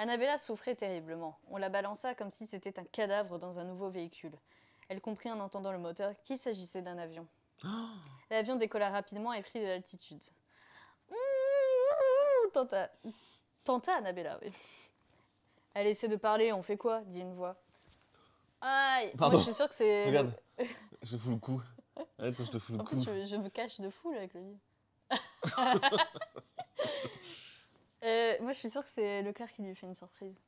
Annabella souffrait terriblement. On la balança comme si c'était un cadavre dans un nouveau véhicule. Elle comprit en entendant le moteur qu'il s'agissait d'un avion. Oh. L'avion décolla rapidement et prit de l'altitude. Tenta, tenta Annabella, oui. Elle essaie de parler, on fait quoi dit une voix. Aïe je suis sûre que c'est. Regarde Je fous le coup. je te fous le coup. je, me cache de fou avec le livre. Euh, moi, je suis sûre que c'est Leclerc qui lui fait une surprise.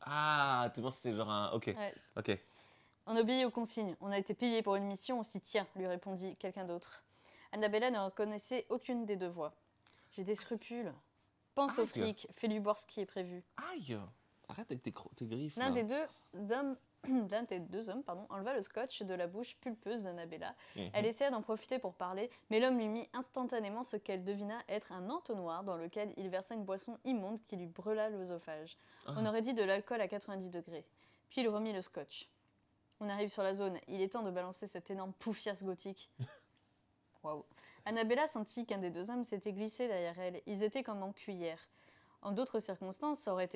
Ah, tu penses que c'est genre un. Ok. Ok. On obéit aux consignes. On a été payé pour une mission, on s'y tient, lui répondit quelqu'un d'autre. Annabella ne reconnaissait aucune des deux voix. J'ai des scrupules. Pense au flic, fais-lui boire ce qui est prévu. Aïe Arrête avec tes, griffes. L'un des deux hommes Vingt et deux hommes pardon, enleva le scotch de la bouche pulpeuse d'Annabella. Mhm. Elle essaya d'en profiter pour parler, mais l'homme lui mit instantanément ce qu'elle devina être un entonnoir dans lequel il versa une boisson immonde qui lui brûla l'œsophage. Ah. On aurait dit de l'alcool à 90 degrés. Puis il remit le scotch. On arrive sur la zone, il est temps de balancer cette énorme poufiasse gothique. Waouh. Annabella sentit qu'un des deux hommes s'était glissé derrière elle. Ils étaient comme en cuillère. En d'autres circonstances, ça aurait,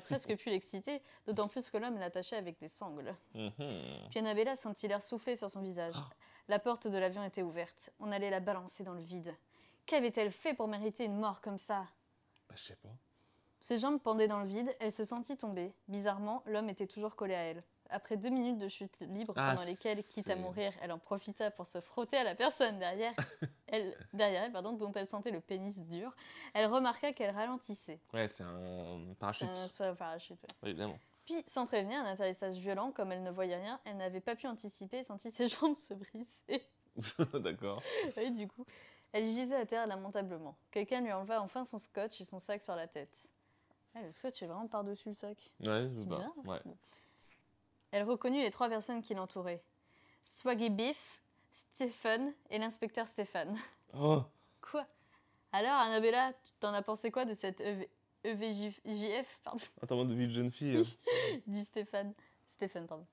presque pu l'exciter, d'autant plus que l'homme l'attachait avec des sangles. Mhm. Pianabella sentit l'air souffler sur son visage. Ah. La porte de l'avion était ouverte. On allait la balancer dans le vide. Qu'avait-elle fait pour mériter une mort comme ça bah, je sais pas. Ses jambes pendaient dans le vide, elle se sentit tomber. Bizarrement, l'homme était toujours collé à elle après deux minutes de chute libre ah, pendant lesquelles, quitte à mourir, elle en profita pour se frotter à la personne derrière elle, derrière pardon, dont elle sentait le pénis dur, elle remarqua qu'elle ralentissait. Ouais, c'est un parachute. C'est un, parachute, Oui, Évidemment. Puis, sans prévenir, un atterrissage violent, comme elle ne voyait rien, elle n'avait pas pu anticiper et sentit ses jambes se briser. D'accord. Oui, du coup, elle gisait à terre lamentablement. Quelqu'un lui enleva enfin son scotch et son sac sur la tête. le scotch est vraiment par-dessus le sac. Ouais, c'est bizarre. Hein. Ouais. Elle reconnut les trois personnes qui l'entouraient. Swaggy Beef, Stephen et l'inspecteur Stephen. Oh Quoi Alors, Annabella, t'en as pensé quoi de cette EVJF e pardon. Attends, ah, de vie de jeune fille. Hein. dit Stéphane. pardon.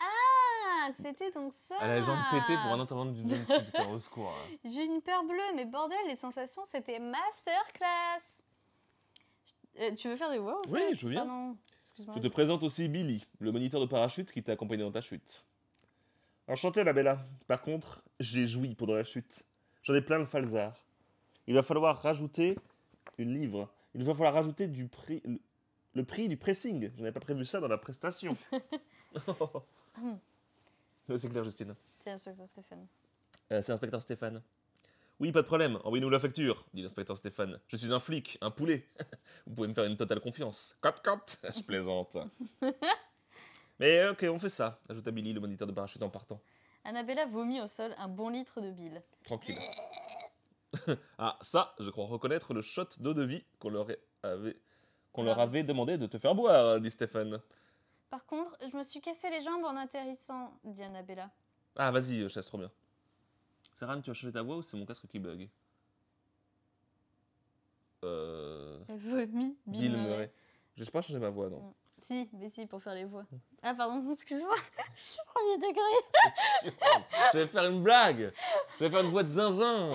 Ah, c'était donc ça. Elle a la jambes pétées pour un intervenant du jeune fille. Putain, au secours. Hein. J'ai une peur bleue, mais bordel, les sensations, c'était masterclass. Euh, tu veux faire des voix Oui, je viens. Je te présente aussi Billy, le moniteur de parachute qui t'a accompagné dans ta chute. Enchanté, la Bella. Par contre, j'ai joui pendant la chute. J'en ai plein de falzars. Il va falloir rajouter une livre. Il va falloir rajouter du prix, le prix du pressing. Je n'avais pas prévu ça dans la prestation. C'est clair, Justine. C'est l'inspecteur Stéphane. Euh, c'est l'inspecteur Stéphane. Oui, pas de problème, envoyez-nous la facture, dit l'inspecteur Stéphane. Je suis un flic, un poulet. Vous pouvez me faire une totale confiance. »« Cote-cote, Je plaisante. Mais ok, on fait ça, ajouta Billy, le moniteur de parachute en partant. Annabella vomit au sol un bon litre de bile. Tranquille. ah, ça, je crois reconnaître le shot d'eau de vie qu'on leur avait, qu'on leur ah. avait demandé de te faire boire, dit Stéphane. Par contre, je me suis cassé les jambes en atterrissant, dit Annabella. Ah, vas-y, chasse trop bien. Saran, tu as changé ta voix ou c'est mon casque qui bug Euh. vomit. Bill, Murray. J'ai pas changé ma voix, non. Mm. Si, mais si, pour faire les voix. Ah, pardon, excuse-moi, je suis premier degré. je vais faire une blague. Je vais faire une voix de zinzin.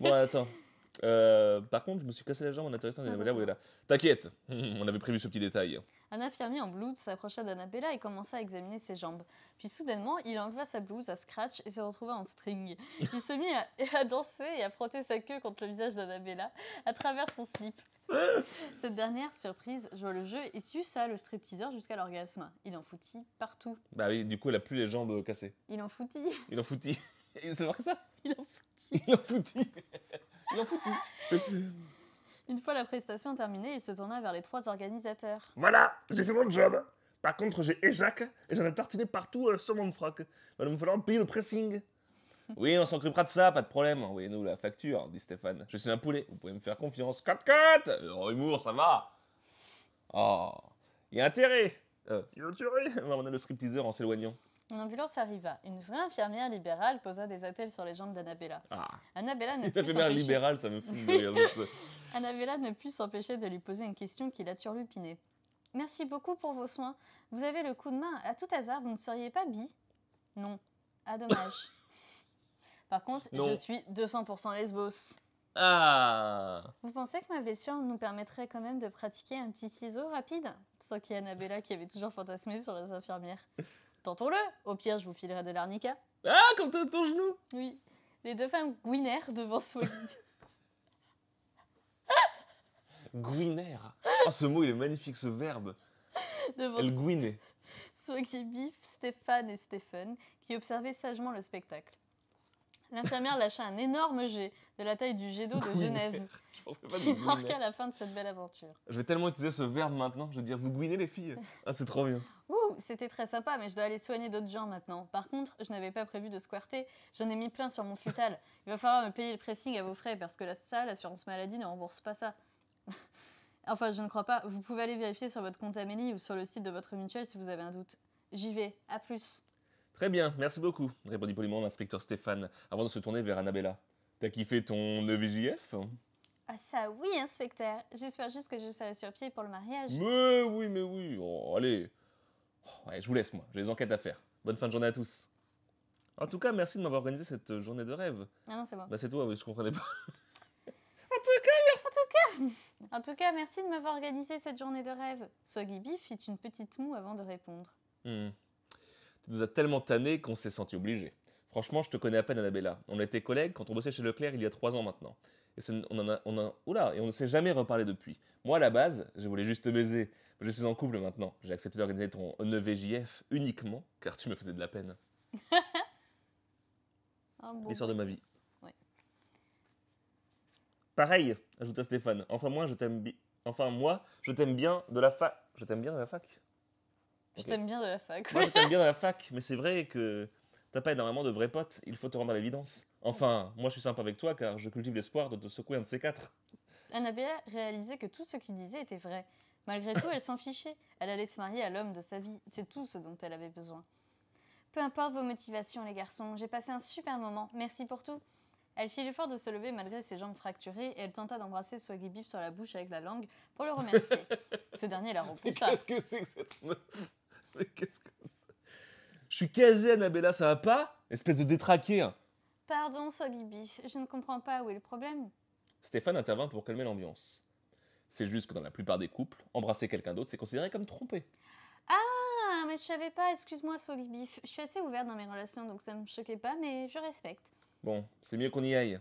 Bon, attends. Euh, par contre, je me suis cassé la jambe en intéressant. Ah, T'inquiète, on avait prévu ce petit détail. Un infirmier en blouse s'approcha d'Annabella et commença à examiner ses jambes. Puis soudainement, il enleva sa blouse à scratch et se retrouva en string. Il se mit à, danser et à frotter sa queue contre le visage d'Annabella à travers son slip. Cette dernière surprise joua le jeu et suça le stripteaseur jusqu'à l'orgasme. Il en foutit partout. Bah oui, du coup, il a plus les jambes euh, cassées. Il en foutit. Il en foutit. C'est vrai ça Il en foutit. Il en foutit. il en foutit. Une fois la prestation terminée, il se tourna vers les trois organisateurs. Voilà, j'ai fait mon job. Par contre, j'ai Éjac et j'en ai tartiné partout euh, sur mon froc. Va me falloir payer le pressing. oui, on occupera de ça, pas de problème. Envoyez-nous la facture, dit Stéphane. Je suis un poulet, vous pouvez me faire confiance. 4 4 euh, Humour, ça va Oh, il y a intérêt euh, Il y a intérêt On a le scriptiseur en s'éloignant. Une ambulance arriva. Une vraie infirmière libérale posa des attelles sur les jambes d'Annabella. Ah. Annabella ne put s'empêcher... libérale, ça me fout de ne put s'empêcher de lui poser une question qui la turlupinait. Merci beaucoup pour vos soins. Vous avez le coup de main. À tout hasard, vous ne seriez pas bi Non. Ah, dommage. Par contre, je suis 200% lesbos. Ah Vous pensez que ma blessure nous permettrait quand même de pratiquer un petit ciseau rapide Sans qu'il y ait Annabella qui avait toujours fantasmé sur les infirmières. Tentons-le. Au pire, je vous filerai de l'arnica. Ah, comme ton, ton genou Oui. Les deux femmes gouinèrent devant Swaggy. Guinèrent. Oh, ce mot, il est magnifique, ce verbe. Devant Elle gouinait. Swaggy Biff, Stéphane et Stéphane, qui observaient sagement le spectacle. L'infirmière lâcha un énorme jet de la taille du jet d'eau de Genève, qui marqua la fin de cette belle aventure. Je vais tellement utiliser ce verbe maintenant, je veux dire vous gouinez les filles. Ah, c'est trop bien. C'était très sympa, mais je dois aller soigner d'autres gens maintenant. Par contre, je n'avais pas prévu de squatter. J'en ai mis plein sur mon futal. Il va falloir me payer le pressing à vos frais parce que là, ça, l'assurance maladie ne rembourse pas ça. enfin, je ne crois pas. Vous pouvez aller vérifier sur votre compte Amélie ou sur le site de votre mutuelle si vous avez un doute. J'y vais. À plus. Très bien, merci beaucoup, répondit poliment l'inspecteur Stéphane avant de se tourner vers Annabella. T'as kiffé ton EVJF ah ça oui, inspecteur. J'espère juste que je serai sur pied pour le mariage. Mais oui, mais oui. Oh, allez, Oh, je vous laisse, moi. J'ai des enquêtes à faire. Bonne fin de journée à tous. En tout cas, merci de m'avoir organisé cette journée de rêve. Ah non, c'est moi. Bah, c'est toi, oui, je comprenais pas. En tout cas, merci. En tout cas, en tout cas merci de m'avoir organisé cette journée de rêve. Gibi fit une petite moue avant de répondre. Hmm. Tu nous as tellement tanné qu'on s'est senti obligé. Franchement, je te connais à peine, Annabella. On était collègues quand on bossait chez Leclerc il y a trois ans maintenant. Et on en a, on a, oula, et on ne s'est jamais reparlé depuis. Moi, à la base, je voulais juste te baiser. Je suis en couple maintenant. J'ai accepté d'organiser ton 9VJF e e uniquement car tu me faisais de la peine. L'histoire de ma vie. Ouais. Pareil, ajouta Stéphane. Enfin moi, je t'aime enfin bien de la fac. Je t'aime bien de la fac. Je t'aime bien de la fac. mais c'est vrai que t'as pas énormément de vrais potes. Il faut te rendre à l'évidence. Enfin, moi, je suis sympa avec toi car je cultive l'espoir de te secouer un de ces quatre. Annabella réalisé que tout ce qu'il disait était vrai. Malgré tout, elle s'en fichait. Elle allait se marier à l'homme de sa vie. C'est tout ce dont elle avait besoin. Peu importe vos motivations, les garçons, j'ai passé un super moment. Merci pour tout. Elle fit l'effort de se lever malgré ses jambes fracturées et elle tenta d'embrasser Biff sur la bouche avec la langue pour le remercier. ce dernier la repoussa. Qu'est-ce que c'est que cette meuf qu'est-ce que c'est Je suis casé, Annabella, ça va pas Espèce de détraqué. Hein. Pardon, Pardon, Beef, je ne comprends pas où est le problème. Stéphane intervint pour calmer l'ambiance. C'est juste que dans la plupart des couples, embrasser quelqu'un d'autre, c'est considéré comme tromper. Ah, mais je savais pas, excuse-moi, Solibif. Je suis assez ouverte dans mes relations, donc ça me choquait pas, mais je respecte. Bon, c'est mieux qu'on y aille.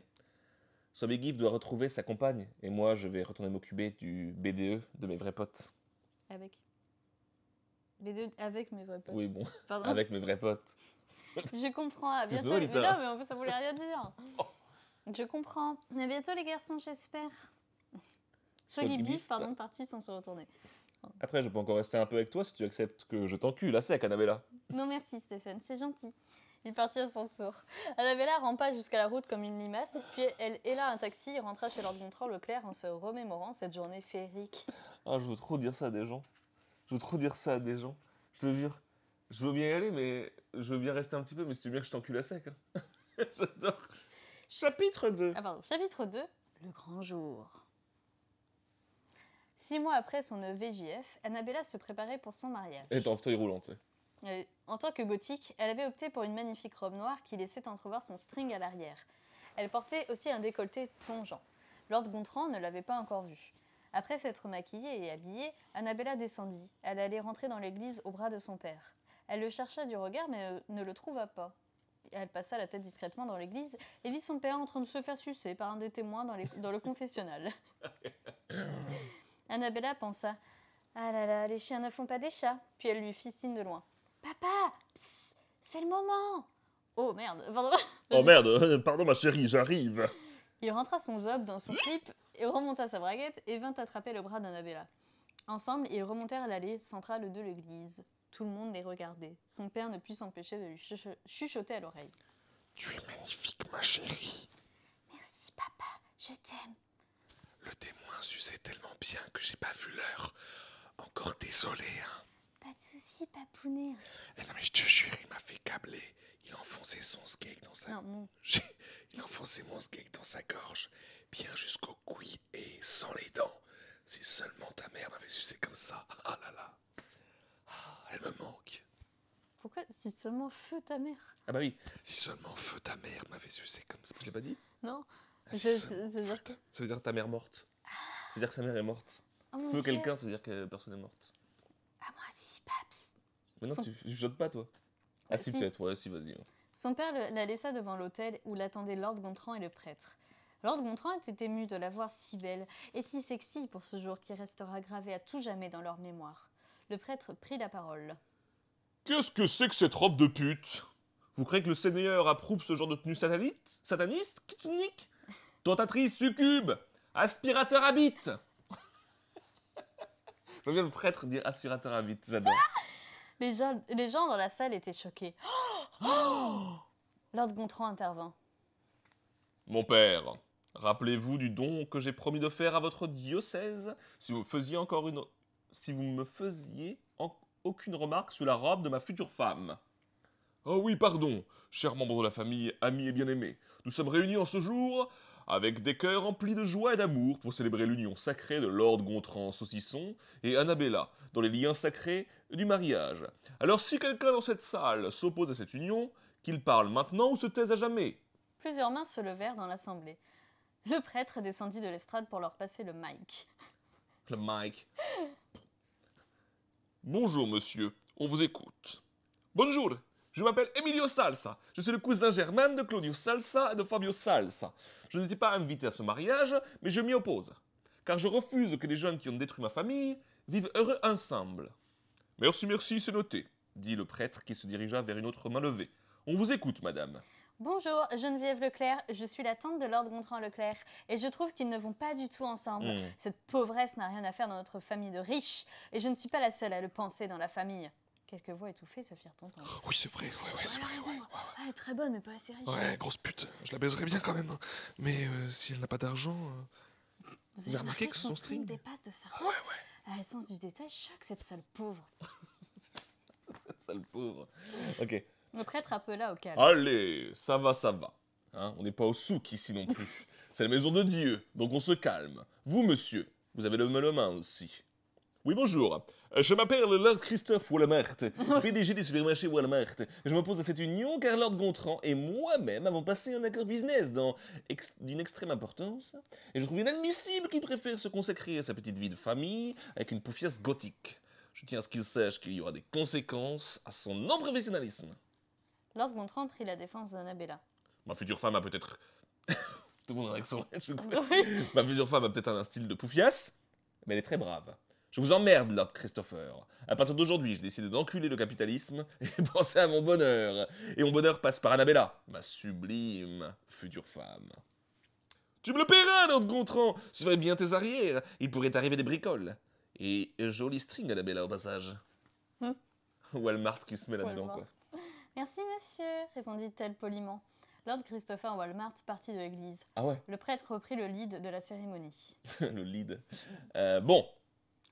gif doit retrouver sa compagne, et moi, je vais retourner m'occuper du BDE de mes vrais potes. Avec BDE avec mes vrais potes. Oui, bon, avec mes vrais potes. je comprends, à bientôt. Mais non, mais en fait, ça voulait rien dire. Je comprends. À bientôt, les garçons, j'espère. Ceux Biff, pardon, parti sans se retourner. Après, je peux encore rester un peu avec toi si tu acceptes que je t'encule à sec, Annabella. Non, merci, Stéphane, c'est gentil. Il partit à son tour. Annabella rampa jusqu'à la route comme une limace, puis elle héla un taxi et rentra chez Lord le Leclerc en se remémorant cette journée féerique. Ah, je veux trop dire ça à des gens. Je veux trop dire ça à des gens. Je te jure. Je veux bien y aller, mais je veux bien rester un petit peu, mais c'est bien que je t'encule à sec. Hein. J'adore. Chapitre 2. Ah, pardon. Chapitre 2, le grand jour. Six mois après son e VJF, Annabella se préparait pour son mariage. Elle en fauteuil roulant, euh, en tant que gothique, elle avait opté pour une magnifique robe noire qui laissait entrevoir son string à l'arrière. Elle portait aussi un décolleté plongeant. Lord Gontran ne l'avait pas encore vue. Après s'être maquillée et habillée, Annabella descendit. Elle allait rentrer dans l'église au bras de son père. Elle le chercha du regard mais euh, ne le trouva pas. Elle passa la tête discrètement dans l'église et vit son père en train de se faire sucer par un des témoins dans, dans le confessionnal. Annabella pensa Ah là là, les chiens ne font pas des chats. Puis elle lui fit signe de loin Papa C'est le moment Oh merde Pardon Oh merde Pardon ma chérie, j'arrive Il rentra son zob dans son slip, et remonta sa braguette et vint attraper le bras d'Annabella. Ensemble, ils remontèrent l'allée centrale de l'église. Tout le monde les regardait. Son père ne put s'empêcher de lui chuchoter à l'oreille. Tu es magnifique, ma chérie. Merci, papa. Je t'aime. Le témoin suçait tellement bien que j'ai pas vu l'heure. Encore désolé, hein. Pas de soucis, papounet. Eh non, mais je te jure, il m'a fait câbler. Il enfonçait son skate dans sa... Non, mon... il enfonçait mon skate dans sa gorge, bien jusqu'au couilles et sans les dents. Si seulement ta mère m'avait sucé comme ça. Ah là là. Ah, elle me manque. Pourquoi Si seulement feu ta mère. Ah bah oui. Si seulement feu ta mère m'avait sucé comme ça. Je l'ai pas dit Non. Ah, ça veut dire ta mère morte. Ça veut dire que sa mère est morte. Faut ah, Feu quelqu'un, ça veut dire que personne est morte. Ah, moi, si, paps. Mais non, tu, ne pas, toi. Ah, ah si, peut-être, ouais, si, vas-y. Son père la laissa devant l'hôtel où l'attendaient Lord Gontran et le prêtre. Lord Gontran était ému de la voir si belle et si sexy pour ce jour qui restera gravé à tout jamais dans leur mémoire. Le prêtre prit la parole. Qu'est-ce que c'est que cette robe de pute Vous croyez que le Seigneur approuve ce genre de tenue sataniste Sataniste nique Tentatrice succube Aspirateur à bite Je bien le prêtre dire aspirateur à j'adore. Les gens, dans la salle étaient choqués. Oh Lord Gontran intervint. Mon père, rappelez-vous du don que j'ai promis de faire à votre diocèse si vous faisiez encore une si vous me faisiez aucune remarque sur la robe de ma future femme. Oh oui, pardon, chers membres de la famille, amis et bien-aimés. Nous sommes réunis en ce jour avec des cœurs remplis de joie et d'amour pour célébrer l'union sacrée de Lord Gontran Saucisson et Annabella dans les liens sacrés du mariage. Alors si quelqu'un dans cette salle s'oppose à cette union, qu'il parle maintenant ou se taise à jamais. Plusieurs mains se levèrent dans l'assemblée. Le prêtre descendit de l'estrade pour leur passer le mic. Le mic. Bonjour monsieur, on vous écoute. Bonjour, je m'appelle Emilio Salsa. Je suis le cousin germain de Claudio Salsa et de Fabio Salsa. Je n'étais pas invité à ce mariage, mais je m'y oppose. Car je refuse que les gens qui ont détruit ma famille vivent heureux ensemble. Merci, merci, c'est noté, dit le prêtre qui se dirigea vers une autre main levée. On vous écoute, madame. Bonjour, Geneviève Leclerc, je suis la tante de Lord Gontran Leclerc et je trouve qu'ils ne vont pas du tout ensemble. Hmm. Cette pauvresse n'a rien à faire dans notre famille de riches et je ne suis pas la seule à le penser dans la famille. Quelques voix étouffées se firent entendre. Oui, c'est vrai, ouais, ouais, c'est vrai. ouais, elle est ah, très bonne, mais pas assez riche. Ouais, grosse pute, je la baiserai bien quand même. Mais euh, si elle n'a pas d'argent. Euh, vous avez remarqué que son string dépasse de ça. Ah, ouais, ouais. Elle a sens du détail, choque cette sale pauvre. Cette Sale pauvre. Ok. Le prêtre appela au calme. Allez, ça va, ça va. Hein, on n'est pas au souk ici non plus. C'est la maison de Dieu, donc on se calme. Vous, monsieur, vous avez le même main aussi. Oui, bonjour. Euh, je m'appelle Lord Christophe Walamart, PDG des supermarchés Walamart. Je m'oppose à cette union car Lord Gontran et moi-même avons passé un accord business d'une extrême importance et je trouve inadmissible qu'il préfère se consacrer à sa petite vie de famille avec une poufiasse gothique. Je tiens à ce qu'il sache qu'il y aura des conséquences à son non-professionnalisme. Lord Gontran prit la défense d'Annabella. Ma future femme a peut-être... Tout le monde a un accent, je crois. Ma future femme a peut-être un style de poufiasse, mais elle est très brave. Je vous emmerde, Lord Christopher. À partir d'aujourd'hui, j'ai décidé d'enculer le capitalisme et penser à mon bonheur. Et mon bonheur passe par Annabella, ma sublime future femme. Tu me le paieras, Lord Gontran Ce bien tes arrières. Il pourrait t'arriver des bricoles. Et joli string, Annabella, au passage. Hein Walmart qui se met là-dedans, quoi. Merci, monsieur, répondit-elle poliment. Lord Christopher Walmart partit de l'église. Ah ouais Le prêtre reprit le lead de la cérémonie. le lead. Euh, bon,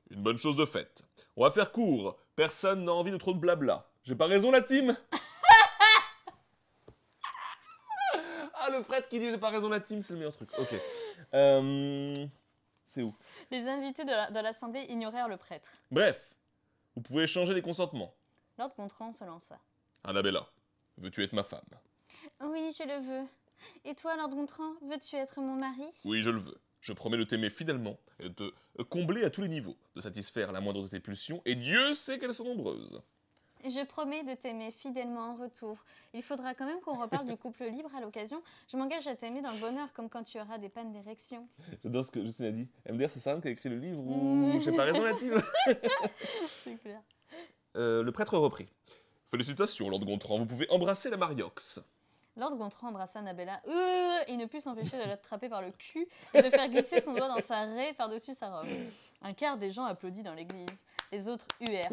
une bonne chose de faite. On va faire court. Personne n'a envie de trop de blabla. J'ai pas raison, la team Ah, le prêtre qui dit j'ai pas raison, la team, c'est le meilleur truc. Ok. Euh, c'est où Les invités de l'Assemblée ignorèrent le prêtre. Bref, vous pouvez échanger les consentements. Lord Gontran se lança. Annabella, veux-tu être ma femme Oui, je le veux. Et toi, Lord Gontran, veux-tu être mon mari Oui, je le veux. Je promets de t'aimer fidèlement, et de euh, combler à tous les niveaux, de satisfaire la moindre de tes pulsions, et Dieu sait qu'elles sont nombreuses. Je promets de t'aimer fidèlement en retour. Il faudra quand même qu'on reparle du couple libre à l'occasion. Je m'engage à t'aimer dans le bonheur, comme quand tu auras des pannes d'érection. J'adore ce que Justine a dit. MDR, ah, c'est Sam qui a écrit le livre ou mm. j'ai pas raison là-dessus C'est clair. Euh, le prêtre reprit. Félicitations, Lord Gontran, vous pouvez embrasser la Mariox. Lord Gontran embrassa Annabella euh, et ne put s'empêcher de l'attraper par le cul et de faire glisser son doigt dans sa raie par-dessus sa robe. Un quart des gens applaudit dans l'église, les autres huèrent.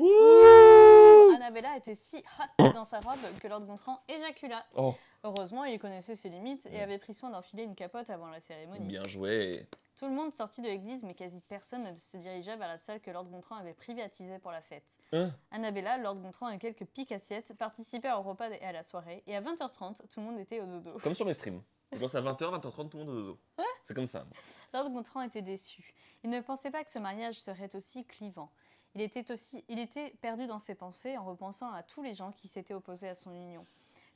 Annabella était si hot dans sa robe que Lord Gontran éjacula. Oh. Heureusement, il connaissait ses limites et avait pris soin d'enfiler une capote avant la cérémonie. Bien joué. Tout le monde sortit de l'église, mais quasi personne ne se dirigea vers la salle que Lord Gontran avait privatisée pour la fête. Hein Annabella, Lord Gontran et quelques piques assiettes participaient au repas et à la soirée, et à 20h30, tout le monde était au dodo. Comme sur mes streams. Je pense à 20h, 20h30, tout le monde au dodo. Ouais. C'est comme ça. Lord Gontran était déçu. Il ne pensait pas que ce mariage serait aussi clivant. Il était, aussi, il était perdu dans ses pensées en repensant à tous les gens qui s'étaient opposés à son union.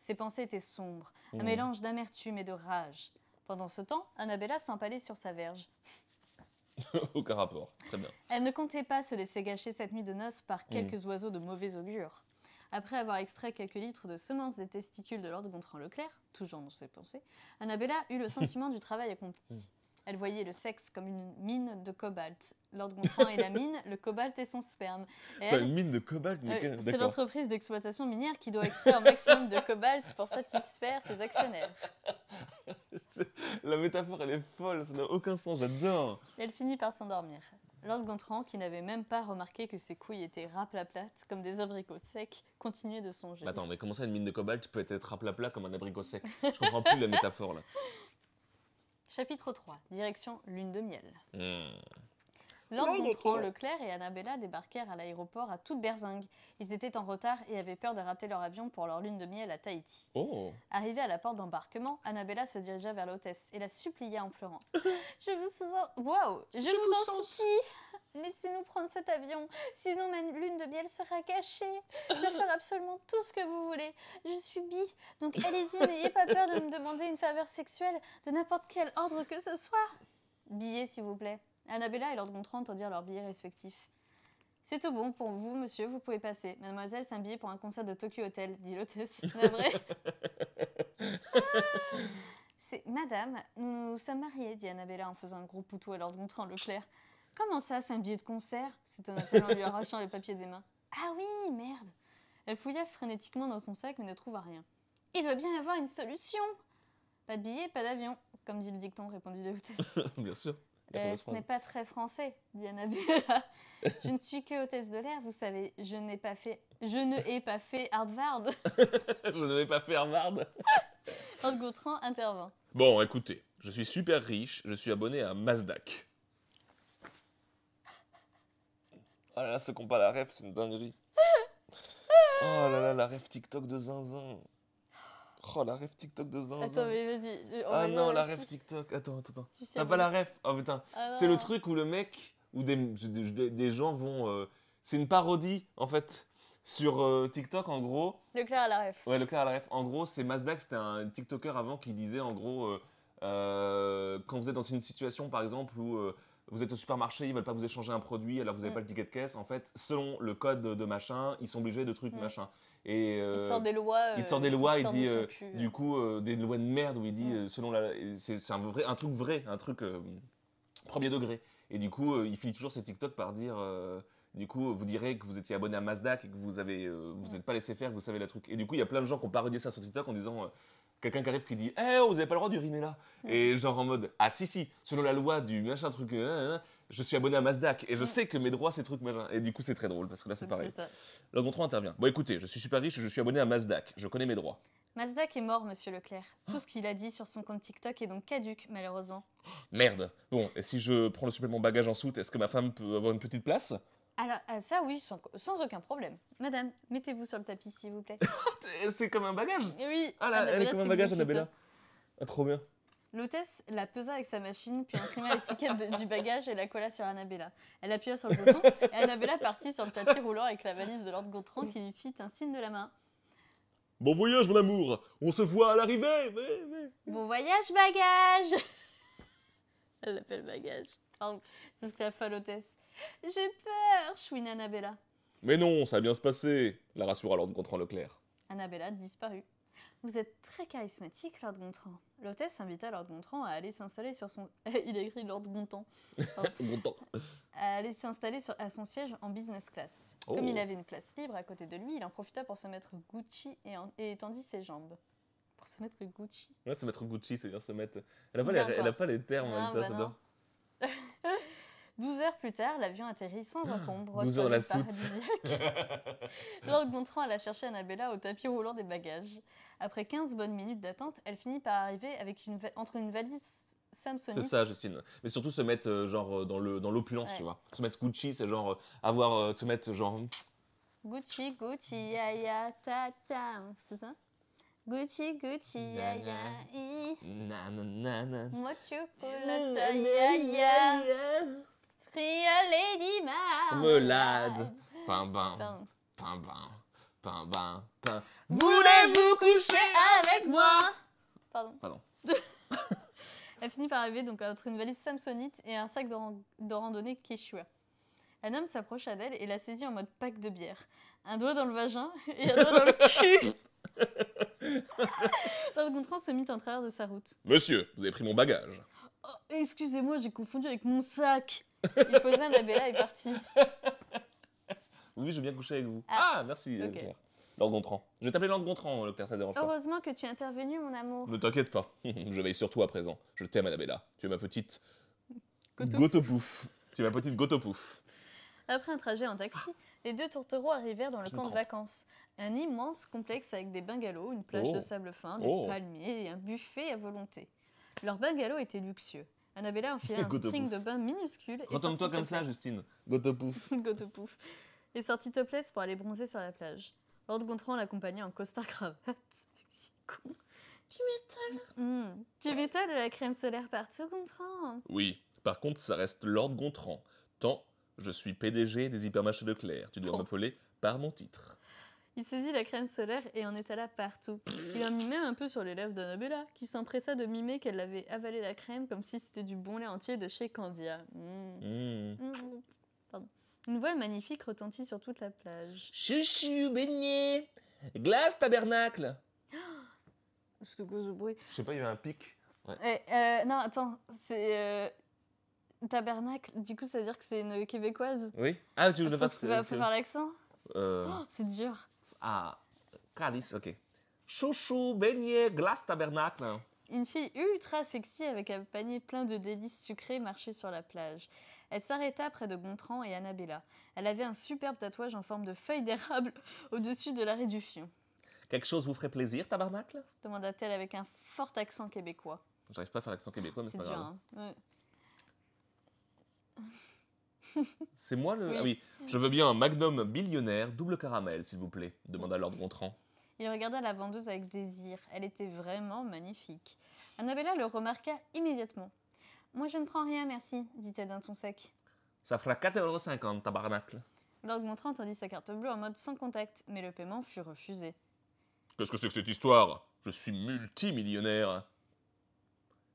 Ses pensées étaient sombres, un mmh. mélange d'amertume et de rage. Pendant ce temps, Annabella s'empalait sur sa verge. Aucun rapport, très bien. Elle ne comptait pas se laisser gâcher cette nuit de noces par mmh. quelques oiseaux de mauvais augure. Après avoir extrait quelques litres de semences des testicules de Lord Gontran Leclerc, toujours dans ses pensées, Annabella eut le sentiment du travail accompli. Mmh. Elle voyait le sexe comme une mine de cobalt. Lord Gontran est la mine, le cobalt est son sperme. une mine de cobalt euh, C'est l'entreprise d'exploitation minière qui doit extraire un maximum de cobalt pour satisfaire ses actionnaires. La métaphore, elle est folle, ça n'a aucun sens, j'adore. Elle finit par s'endormir. Lord Gontran, qui n'avait même pas remarqué que ses couilles étaient raplaplates comme des abricots secs, continuait de songer. Bah attends, mais comment ça une mine de cobalt peut être raplapla comme un abricot sec Je comprends plus la métaphore là. Chapitre 3, direction lune de miel. Hmm. Leclerc et Annabella débarquèrent à l'aéroport à toute berzingue. Ils étaient en retard et avaient peur de rater leur avion pour leur lune de miel à Tahiti. Oh. Arrivée à la porte d'embarquement, Annabella se dirigea vers l'hôtesse et la supplia en pleurant. Je vous en supplie Laissez-nous prendre cet avion, sinon ma lune de miel sera cachée. Je ferai absolument tout ce que vous voulez. Je suis bi, donc allez-y, n'ayez pas peur de me demander une faveur sexuelle de n'importe quel ordre que ce soit. Billet, s'il vous plaît. Annabella et Lord Gontran tendirent leurs billets respectifs. C'est tout bon pour vous, monsieur, vous pouvez passer. Mademoiselle, c'est un billet pour un concert de Tokyo Hotel, dit l'hôtesse. Ah, c'est Madame, nous, sommes mariés, dit Annabella en faisant un gros poutou à Lord le Leclerc. Comment ça, c'est un billet de concert s'étonna-t-elle en lui arrachant les papiers des mains. Ah oui, merde Elle fouilla frénétiquement dans son sac mais ne trouva rien. Il doit bien y avoir une solution Pas de billet, pas d'avion, comme dit le dicton, répondit l'hôtesse. bien sûr. Euh, ce n'est pas très français, Diana je ne suis que hôtesse de l'air, vous savez. Je n'ai pas fait, je ne ai pas fait Harvard. je n'ai pas fait Harvard. Goutran intervient. Bon, écoutez, je suis super riche, je suis abonné à Mazdaq. Ah là là, ce qu'on pas la ref, c'est une dinguerie. Oh là là, la ref TikTok de zinzin. Oh, la ref TikTok de Zinzin. Attends, mais vas-y. Ah non, la ref TikTok. Attends, attends, attends. Tu sais pas ah, bah, la ref Oh putain. Ah c'est le truc où le mec, où des, gens vont. Euh, c'est une parodie, en fait. Sur euh, TikTok, en gros. Le clair à la ref. Ouais, clair à la ref. En gros, c'est Mazdax, c'était un TikToker avant qui disait, en gros, euh, quand vous êtes dans une situation, par exemple, où vous êtes au supermarché, ils veulent pas vous échanger un produit, alors vous n'avez mm. pas le ticket de caisse. En fait, selon le code de machin, ils sont obligés de trucs mm. machin il euh, sort des lois. il euh, sort des lois, il, dit euh, du coup des lois de merde où il dit mm. selon la. C'est un, vrai, un truc vrai, un truc premier degré. Et du coup, il finit toujours ses TikTok par dire, du coup, vous direz que vous étiez abonné à Mazdaq et que vous avez, vous n'êtes mm. pas laissé faire, vous savez la truc. Et du coup, il y a plein de gens qui ont parodié ça sur TikTok en disant, quelqu'un qui arrive qui dit, eh, oh, vous n'avez pas le droit d'uriner là. Mm. Et genre en mode, ah si si, selon la loi du machin truc, je suis abonné à Mazdaq, et je sais que mes droits, ces trucs, machin. Et du coup, c'est très drôle parce que là, c'est pareil. Le intervient. Bon, écoutez, je suis super riche, et je suis abonné à Mazdaq. je connais mes droits. Mazdaq est mort, monsieur Leclerc. Ah. Tout ce qu'il a dit sur son compte TikTok est donc caduque, malheureusement. Oh, merde. Bon, et si je prends le supplément bagage en soute, est-ce que ma femme peut avoir une petite place alors, euh, ça, oui, sans, aucun problème. Madame, mettez-vous sur le tapis, s'il vous plaît. c'est comme un bagage Oui. Ah là, elle est comme un bagage, Annabella. Ah, trop bien. L'hôtesse la pesa avec sa machine, puis imprima l'étiquette du bagage et la colla sur Annabella. Elle appuya sur le bouton et Annabella partit sur le tapis roulant avec la valise de Lord Gontran qui lui fit un signe de la main. Bon voyage, mon amour On se voit à l'arrivée Bon voyage, bagage Elle l'appelle bagage. c'est ce qu'a fait l'hôtesse. J'ai peur, chouine Annabella. Mais non, ça va bien se passer, la rassura Lord Gontran Leclerc. Annabella disparut. Vous êtes très charismatique, Lord Gontran. L'hôtesse invita Lord Gontran à aller s'installer sur son. Il a écrit Lord Gontran. Gontran. À aller s'installer à son siège en business class. Comme il oh. avait une place libre à côté de lui, il en profita pour se mettre Gucci et, étendit ses jambes. Pour se mettre Gucci. Ouais, se mettre Gucci, c'est-à-dire se mettre. Elle n'a pas, les... Elle pas les termes, ah, bah 12 heures plus tard, l'avion atterrit sans ah, encombre. 12 heures la soute. Lord Gontran alla chercher Annabella au tapis roulant des bagages. Après 15 bonnes minutes d'attente, elle finit par arriver avec entre une valise Samsonite. C'est ça, Justine. Mais surtout se mettre euh, genre euh, dans le dans l'opulence, tu vois. Se mettre Gucci, c'est genre euh, avoir se mettre genre Gucci, Gucci, ya ya ta ta, hein, c'est ça Gucci, Gucci, ya ya i. Na na na na. Moi chocolat, ya ya cria Lady Marmelade. Pain, pain, pain, pain, pain, pain. Voulez-vous coucher avec moi Pardon. Pardon. Elle finit par arriver donc entre une valise Samsonite et un sac de, randonnée Quechua. Un homme s'approche d'elle et la saisit en mode pack de bière. Un doigt dans le vagin et un doigt dans le cul. Sainte-Gontran se mit en travers de sa route. Monsieur, vous avez pris mon bagage. Oh, Excusez-moi, j'ai confondu avec mon sac. Il posait un et est parti. Oui, je veux bien coucher avec vous. Ah, ah merci, euh, Lord Gontran. Je vais t'appeler Lord Gontran, euh, le ça dérange Heureusement que tu es intervenu, mon amour. Ne t'inquiète pas, je veille sur toi à présent. Je t'aime, Annabella. Tu es ma petite. Gotopouf. tu es ma petite Gotopouf. Après un trajet en taxi, les deux tourtereaux arrivèrent dans le camp de vacances. Un immense complexe avec des bungalows, une plage de oh. sable fin, oh. des palmiers et un buffet à volonté. Leur bungalow était luxueux. Annabella enfilait un string de bain minuscule. Retombe-toi comme ça, Justine. Gotopouf. Gotopouf. Et sortit topless pour aller bronzer sur la plage. Lord Gontran l'accompagnait en costard cravate. C'est con. Tu m'étales. Hmm. Tu m'étales de la crème solaire partout, Gontran. Oui, par contre, ça reste Lord Gontran. Tant je suis PDG des hypermarchés Claire, Tu dois m'appeler par mon titre. Il saisit la crème solaire et en étala partout. Il en mit même un peu sur les lèvres de qui s'empressa de mimer qu'elle avait avalé la crème comme si c'était du bon lait entier de chez Candia. Mmh. Mmh. Mmh. Une voix magnifique retentit sur toute la plage. Chuchu, beignet Glace, tabernacle Je oh, quoi ce bruit Je sais pas, il y a un pic. Eh, euh, non, attends, c'est. Euh, tabernacle, du coup, ça veut dire que c'est une québécoise Oui. Ah, tu veux que je le euh, faire l'accent euh, oh, c'est dur. Ah, Calice, ok. Chouchou, beignet, glace tabernacle. Hein. Une fille ultra sexy avec un panier plein de délices sucrées marchait sur la plage. Elle s'arrêta près de Gontran et Annabella. Elle avait un superbe tatouage en forme de feuille d'érable au-dessus de l'arrêt du fion. Quelque chose vous ferait plaisir, tabernacle demanda-t-elle avec un fort accent québécois. J'arrive pas à faire l'accent québécois, mais c'est pas dur, grave. Hein. C'est moi le. Oui. Ah oui, je veux bien un magnum millionnaire double caramel, s'il vous plaît, demanda Lord Gontran. Il regarda la vendeuse avec désir. Elle était vraiment magnifique. Annabella le remarqua immédiatement. Moi, je ne prends rien, merci, dit-elle d'un ton sec. Ça fera 4,50€, tabarnacle. Lord Gontran tendit sa carte bleue en mode sans contact, mais le paiement fut refusé. Qu'est-ce que c'est que cette histoire Je suis multimillionnaire.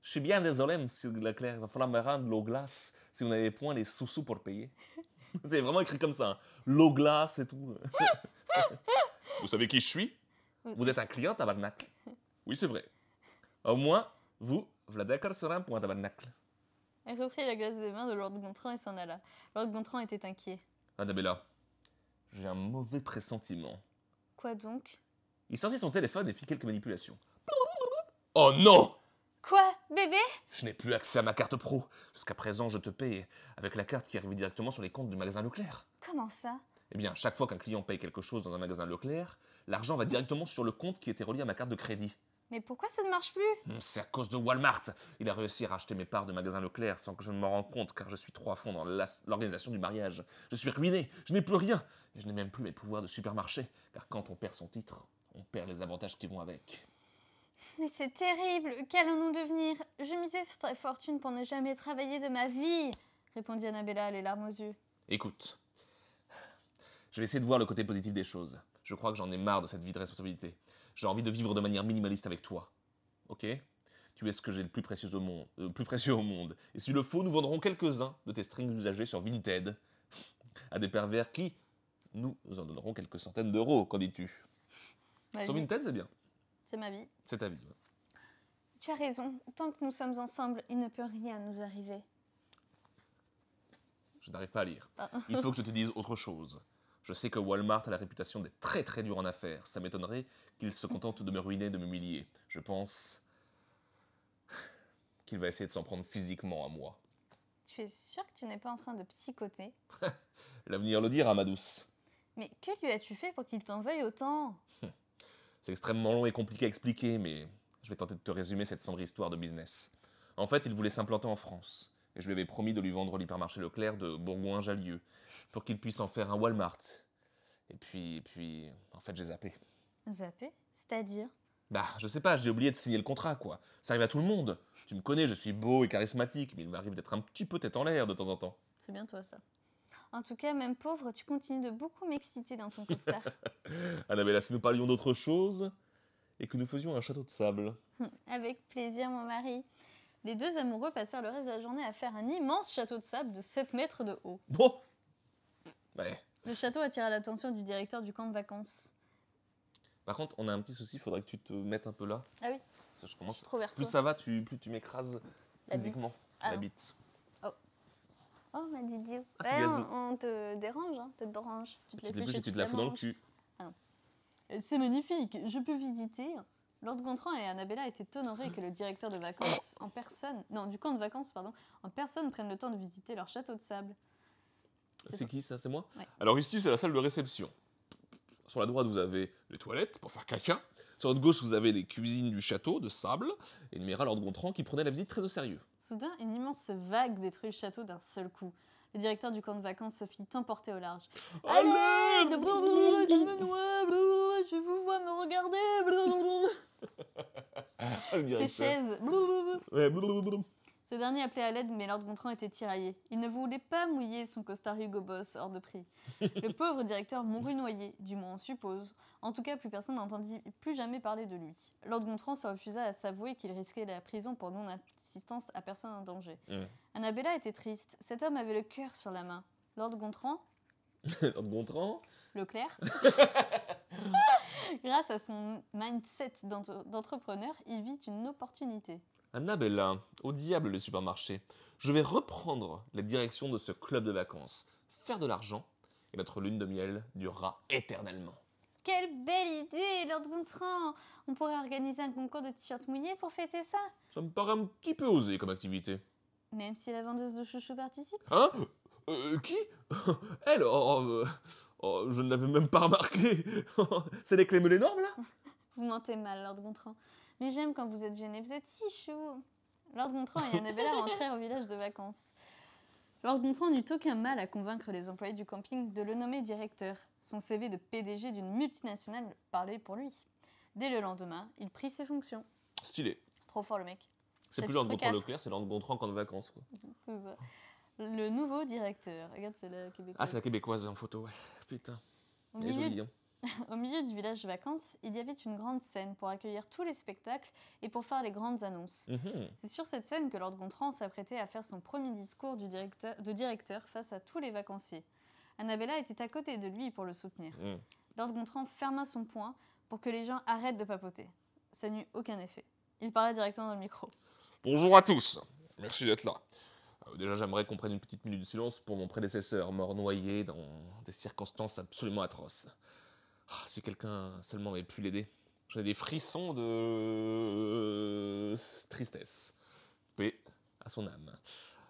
Je suis bien désolé, monsieur Leclerc. Il va falloir me rendre l'eau glace si vous n'avez point les sous-sous pour payer. C'est vraiment écrit comme ça. Hein. L'eau glace et tout. vous savez qui je suis? Vous êtes un client, tabarnak. Oui, c'est vrai. Au moins, vous, êtes sera pour un tabarnacle. » Elle reprit la glace des mains de Lord Gontran et s'en alla. Lord Gontran était inquiet. Adabella, j'ai un mauvais pressentiment. Quoi donc Il sortit son téléphone et fit quelques manipulations. Oh non Quoi, bébé Je n'ai plus accès à ma carte pro. Jusqu'à présent, je te paye avec la carte qui arrive directement sur les comptes du magasin Leclerc. Comment ça Eh bien, chaque fois qu'un client paye quelque chose dans un magasin Leclerc, l'argent va directement sur le compte qui était relié à ma carte de crédit. Mais pourquoi ça ne marche plus hmm, C'est à cause de Walmart. Il a réussi à racheter mes parts de magasin Leclerc sans que je ne m'en rende compte car je suis trop à fond dans l'organisation du mariage. Je suis ruiné, je n'ai plus rien et je n'ai même plus mes pouvoirs de supermarché car quand on perd son titre, on perd les avantages qui vont avec. Mais c'est terrible, qu'allons-nous devenir Je misais sur ta fortune pour ne jamais travailler de ma vie, répondit Annabella, les larmes aux yeux. Écoute, je vais essayer de voir le côté positif des choses. Je crois que j'en ai marre de cette vie de responsabilité. J'ai envie de vivre de manière minimaliste avec toi. Ok Tu es ce que j'ai le plus précieux au monde. Euh, plus précieux au monde. Et s'il le faut, nous vendrons quelques-uns de tes strings usagés sur Vinted à des pervers qui nous en donneront quelques centaines d'euros. Qu'en dis-tu Sur Vinted, c'est bien. C'est ma vie. C'est ta vie. Tu as raison. Tant que nous sommes ensemble, il ne peut rien nous arriver. Je n'arrive pas à lire. Ah. Il faut que je te dise autre chose. Je sais que Walmart a la réputation d'être très très dur en affaires. Ça m'étonnerait qu'il se contente de me ruiner, de m'humilier. Je pense qu'il va essayer de s'en prendre physiquement à moi. Tu es sûr que tu n'es pas en train de psychoter L'avenir le dira, ma douce. Mais que lui as-tu fait pour qu'il t'en veuille autant hum. C'est extrêmement long et compliqué à expliquer, mais je vais tenter de te résumer cette sombre histoire de business. En fait, il voulait s'implanter en France, et je lui avais promis de lui vendre l'hypermarché Leclerc de Bourgoin-Jallieu, pour qu'il puisse en faire un Walmart. Et puis, et puis, en fait, j'ai zappé. Zappé C'est-à-dire Bah, je sais pas, j'ai oublié de signer le contrat, quoi. Ça arrive à tout le monde. Tu me connais, je suis beau et charismatique, mais il m'arrive d'être un petit peu tête en l'air de temps en temps. C'est bien toi, ça. En tout cas, même pauvre, tu continues de beaucoup m'exciter dans ton costard. Annabella, si nous parlions d'autre chose et que nous faisions un château de sable. Avec plaisir, mon mari. Les deux amoureux passèrent le reste de la journée à faire un immense château de sable de 7 mètres de haut. Bon ouais. Le château attira l'attention du directeur du camp de vacances. Par contre, on a un petit souci, faudrait que tu te mettes un peu là. Ah oui. je commence. trop vers plus ça va, tu, plus tu m'écrases physiquement. la bite. Ah Oh, ma Didiou. Ah, eh, on, te dérange, hein, Tu te, la tu te la fous dans le cul. Ah. Euh, c'est magnifique, je peux visiter. Lord Gontran et Annabella étaient honorés que le directeur de vacances en personne, non, du camp de vacances, pardon, en personne prennent le temps de visiter leur château de sable. C'est qui ça C'est moi Alors ici, c'est la salle de réception. Sur la droite, vous avez les toilettes pour faire caca. Sur votre gauche, vous avez les cuisines du château de sable et le de Gontran qui prenait la visite très au sérieux. Soudain, une immense vague détruit le château d'un seul coup. Le directeur du camp de vacances se fit emporter au large. Allez, Je vous vois me regarder ah, Ces chaises ce dernier appelait à l'aide, mais Lord Gontran était tiraillé. Il ne voulait pas mouiller son costard Hugo Boss hors de prix. Le pauvre directeur mourut noyé, du moins on suppose. En tout cas, plus personne n'entendit plus jamais parler de lui. Lord Gontran se refusa à s'avouer qu'il risquait la prison pour non-assistance à personne en danger. Annabella était triste. Cet homme avait le cœur sur la main. Lord Gontran Lord Gontran Leclerc Grâce à son mindset d'entrepreneur, il vit une opportunité. Annabella, au diable le supermarché. Je vais reprendre la direction de ce club de vacances, faire de l'argent, et notre lune de miel durera éternellement. Quelle belle idée, Lord Gontran On pourrait organiser un concours de t-shirts mouillés pour fêter ça. Ça me paraît un petit peu osé comme activité. Même si la vendeuse de chouchous participe Hein euh, euh, Qui Elle oh, oh, euh, oh, Je ne l'avais même pas remarqué C'est les clés énormes là Vous mentez mal, Lord Gontran. Mais j'aime quand vous êtes gêné, vous êtes si chou. Lord Gontran et à rentrèrent au village de vacances. Lord Gontran n'eut aucun mal à convaincre les employés du camping de le nommer directeur. Son CV de PDG d'une multinationale parlait pour lui. Dès le lendemain, il prit ses fonctions. Stylé. Trop fort le mec. C'est plus Lord Gontran Leclerc, c'est Lord Gontran quand de vacances. Quoi. Le nouveau directeur. Regarde, c'est la québécoise. Ah, c'est la québécoise en photo, ouais. Putain. Au milieu du village de vacances, il y avait une grande scène pour accueillir tous les spectacles et pour faire les grandes annonces. Mhm. C'est sur cette scène que Lord Gontran s'apprêtait à faire son premier discours de directeur face à tous les vacanciers. Annabella était à côté de lui pour le soutenir. Mhm. Lord Gontran ferma son poing pour que les gens arrêtent de papoter. Ça n'eut aucun effet. Il parlait directement dans le micro. Bonjour à tous. Merci d'être là. Euh, déjà, j'aimerais qu'on prenne une petite minute de silence pour mon prédécesseur, mort noyé dans des circonstances absolument atroces. Ah, si quelqu'un seulement avait pu l'aider. J'ai des frissons de euh, tristesse. Paix à son âme.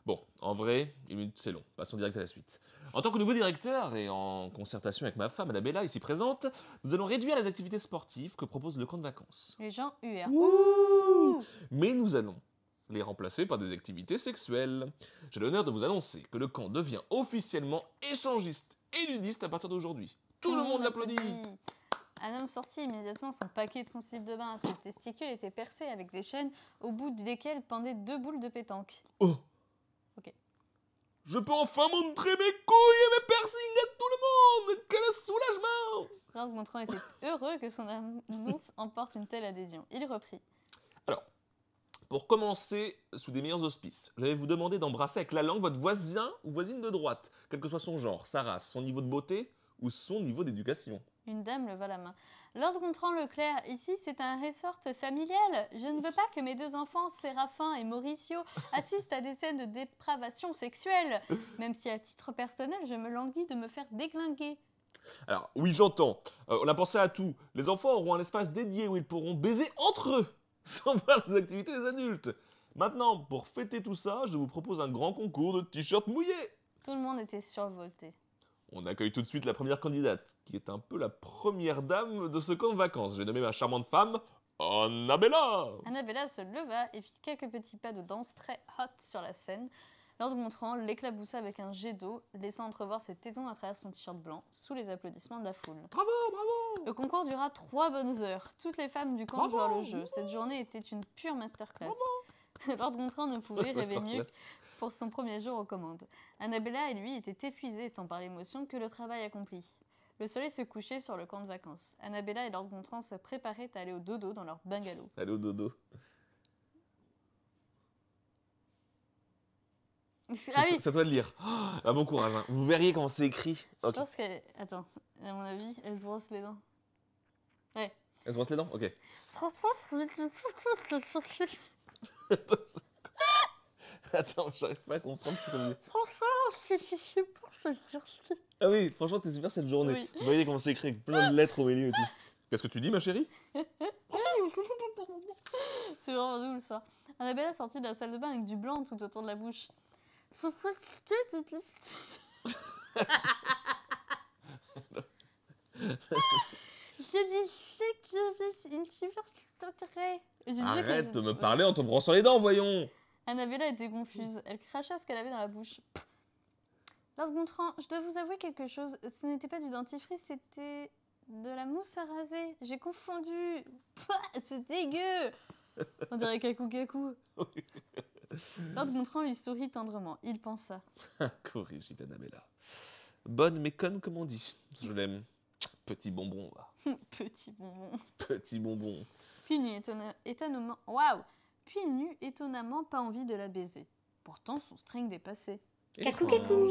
Bon, en vrai, une minute c'est long. Passons direct à la suite. En tant que nouveau directeur et en concertation avec ma femme, Bella ici présente, nous allons réduire les activités sportives que propose le camp de vacances. Les gens UR. Mais nous allons les remplacer par des activités sexuelles. J'ai l'honneur de vous annoncer que le camp devient officiellement échangiste et nudiste à partir d'aujourd'hui. Tout, le monde l'applaudit. Un homme sortit immédiatement son paquet de son cible de bain. Ses testicules étaient percés avec des chaînes au bout desquelles pendaient deux boules de pétanque. Oh Ok. Je peux enfin montrer mes couilles et mes piercings à tout le monde Quel soulagement Lord était heureux que son annonce emporte une telle adhésion. Il reprit. Alors, pour commencer sous des meilleurs auspices, je vais vous demander d'embrasser avec la langue votre voisin ou voisine de droite, quel que soit son genre, sa race, son niveau de beauté, ou son niveau d'éducation. Une dame leva la main. Lord Gontran Leclerc, ici c'est un ressort familial. Je ne veux pas que mes deux enfants, Séraphin et Mauricio, assistent à des scènes de dépravation sexuelle, même si à titre personnel je me languis de me faire déglinguer. Alors oui j'entends, euh, on a pensé à tout. Les enfants auront un espace dédié où ils pourront baiser entre eux, sans voir les activités des adultes. Maintenant, pour fêter tout ça, je vous propose un grand concours de t-shirts mouillés. Tout le monde était survolté. On accueille tout de suite la première candidate, qui est un peu la première dame de ce camp de vacances. J'ai nommé ma charmante femme Annabella Annabella se leva et fit quelques petits pas de danse très hot sur la scène. Lord montrant l'éclaboussa avec un jet d'eau, laissant entrevoir ses tétons à travers son t-shirt blanc, sous les applaudissements de la foule. Bravo, bravo Le concours dura trois bonnes heures. Toutes les femmes du camp bravo, jouèrent le jeu. Cette journée était une pure masterclass. Bravo. Lord Gontran ne pouvait rêver mieux pour son premier jour aux commandes. Annabella et lui étaient épuisés tant par l'émotion que le travail accompli. Le soleil se couchait sur le camp de vacances. Annabella et leur contrant se préparaient à aller au dodo dans leur bungalow. au dodo. C'est ah oui. à toi de lire. Oh, bon courage. Hein. Vous verriez comment c'est écrit. Je pense que. Attends, à mon avis, elle se brosse les dents. Ouais. Elle se brosse les dents Ok. Attends, j'arrive pas à comprendre ce que ça veut dire. Franchement, c'est super cette journée. Ah oui, franchement, c'est super cette journée. Vous voyez comment c'est écrit avec plein de lettres au milieu et tout. Qu'est-ce que tu dis, ma chérie C'est vraiment doux, le soir. Annabelle a sortie de la salle de bain avec du blanc tout autour de la bouche. Je disais que je une super Arrête de me parler en te brossant les dents, voyons Annabella était confuse. Elle cracha ce qu'elle avait dans la bouche. Lord Gontran, je dois vous avouer quelque chose. Ce n'était pas du dentifrice, c'était de la mousse à raser. J'ai confondu. C'est dégueu On dirait Kaku Kaku. Lord Gontran lui sourit tendrement. Il pensa. Corrige, Annabella. Bonne mais conne, comme on dit. Je l'aime. Petit bonbon. Petit bonbon. Petit bonbon. Puis il étonnamment. Waouh puis il n'eut étonnamment pas envie de la baiser. Pourtant, son string dépassait. Cacou-cacou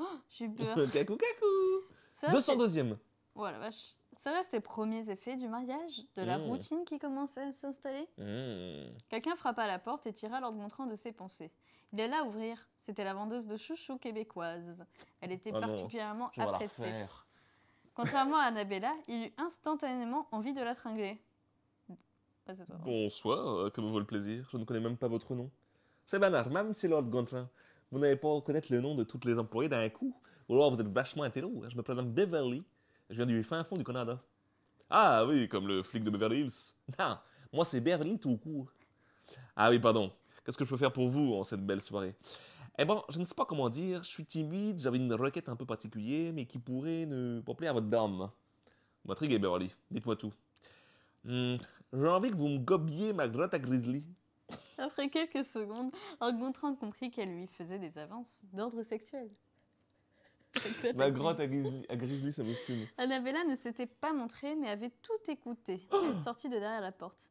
Oh, j'ai peur. Cacou-cacou 202e. Voilà, vache. Ça reste les premiers effets du mariage, de la mmh. routine qui commençait à s'installer. Mmh. Quelqu'un frappa à la porte et tira l'ordre montrant de ses pensées. Il alla ouvrir. C'était la vendeuse de chouchous québécoise. Elle était oh particulièrement apprêtée. Contrairement à Annabella, il eut instantanément envie de la tringler. Ah, Bonsoir, euh, me vous le plaisir Je ne connais même pas votre nom. C'est banal, même si Lord Gontran, vous n'avez pas à connaître le nom de tous les employés d'un coup. Ou alors vous êtes vachement intello. Hein. Je me présente Beverly. Je viens du fin fond du Canada. Ah oui, comme le flic de Beverly Hills. Non, ah, moi c'est Beverly tout court. Ah oui, pardon. Qu'est-ce que je peux faire pour vous en cette belle soirée Eh bon, je ne sais pas comment dire. Je suis timide, j'avais une requête un peu particulière, mais qui pourrait ne pas plaire à votre dame. M'intriguez, Beverly. Dites-moi tout. Hmm. J'ai envie que vous me gobiez ma grotte à grizzly. Après quelques secondes, Argontran comprit qu'elle lui faisait des avances d'ordre sexuel. Ma grotte à grizzly, ça me fume. Annabella ne s'était pas montrée, mais avait tout écouté. Elle sortit de derrière la porte.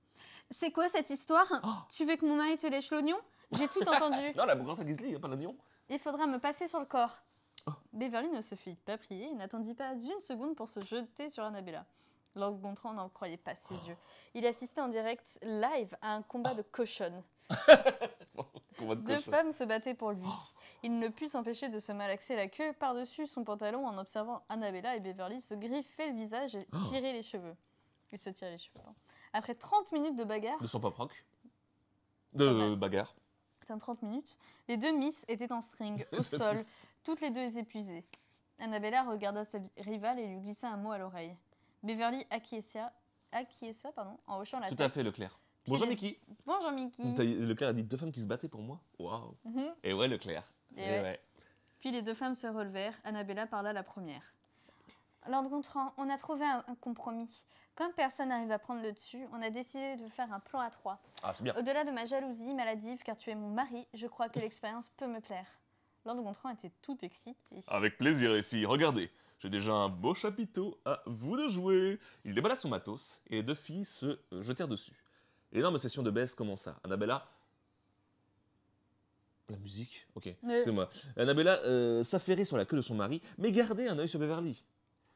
C'est quoi cette histoire oh Tu veux que mon mari te lèche l'oignon J'ai tout entendu. non, la grotte à grizzly, pas l'oignon. Il faudra me passer sur le corps. Oh. Beverly ne se fit pas prier et n'attendit pas une seconde pour se jeter sur Annabella. Laure Gontran n'en croyait pas ses ah. yeux. Il assistait en direct live à un combat ah. de cochonne. Deux femmes se battaient pour lui. Oh. Il ne put s'empêcher de se malaxer la queue par-dessus son pantalon en observant Annabella et Beverly se griffer le visage et oh. tirer les cheveux. Il se tirait les cheveux. Après 30 minutes de bagarre. De son pas rock. De bagarre. Putain, 30 minutes. Les deux Miss étaient en string, au sol, toutes les deux épuisées. Annabella regarda sa rivale et lui glissa un mot à l'oreille. Beverly acquiesça, acquiesça pardon, en hochant la tête. Tout à fait, Leclerc. Bonjour Mickey. Bonjour Mickey. Leclerc a dit deux femmes qui se battaient pour moi. Waouh. Mhm. Et ouais, Leclerc. Et ouais. Puis les deux femmes se relevèrent. Annabella parla la première. Lord Gontran, on a trouvé un, compromis. Comme personne n'arrive à prendre le dessus, on a décidé de faire un plan à trois. Ah, Au-delà de ma jalousie maladive, car tu es mon mari, je crois que l'expérience peut me plaire. Lord Gontran était tout excité. Avec plaisir, les filles. Regardez, j'ai déjà un beau chapiteau à vous de jouer. Il déballa son matos et les deux filles se euh, jetèrent dessus. L'énorme session de baisse commença. Annabella la musique, ok, c'est moi. Annabella euh, s'affairait sur la queue de son mari, mais gardait un œil sur Beverly.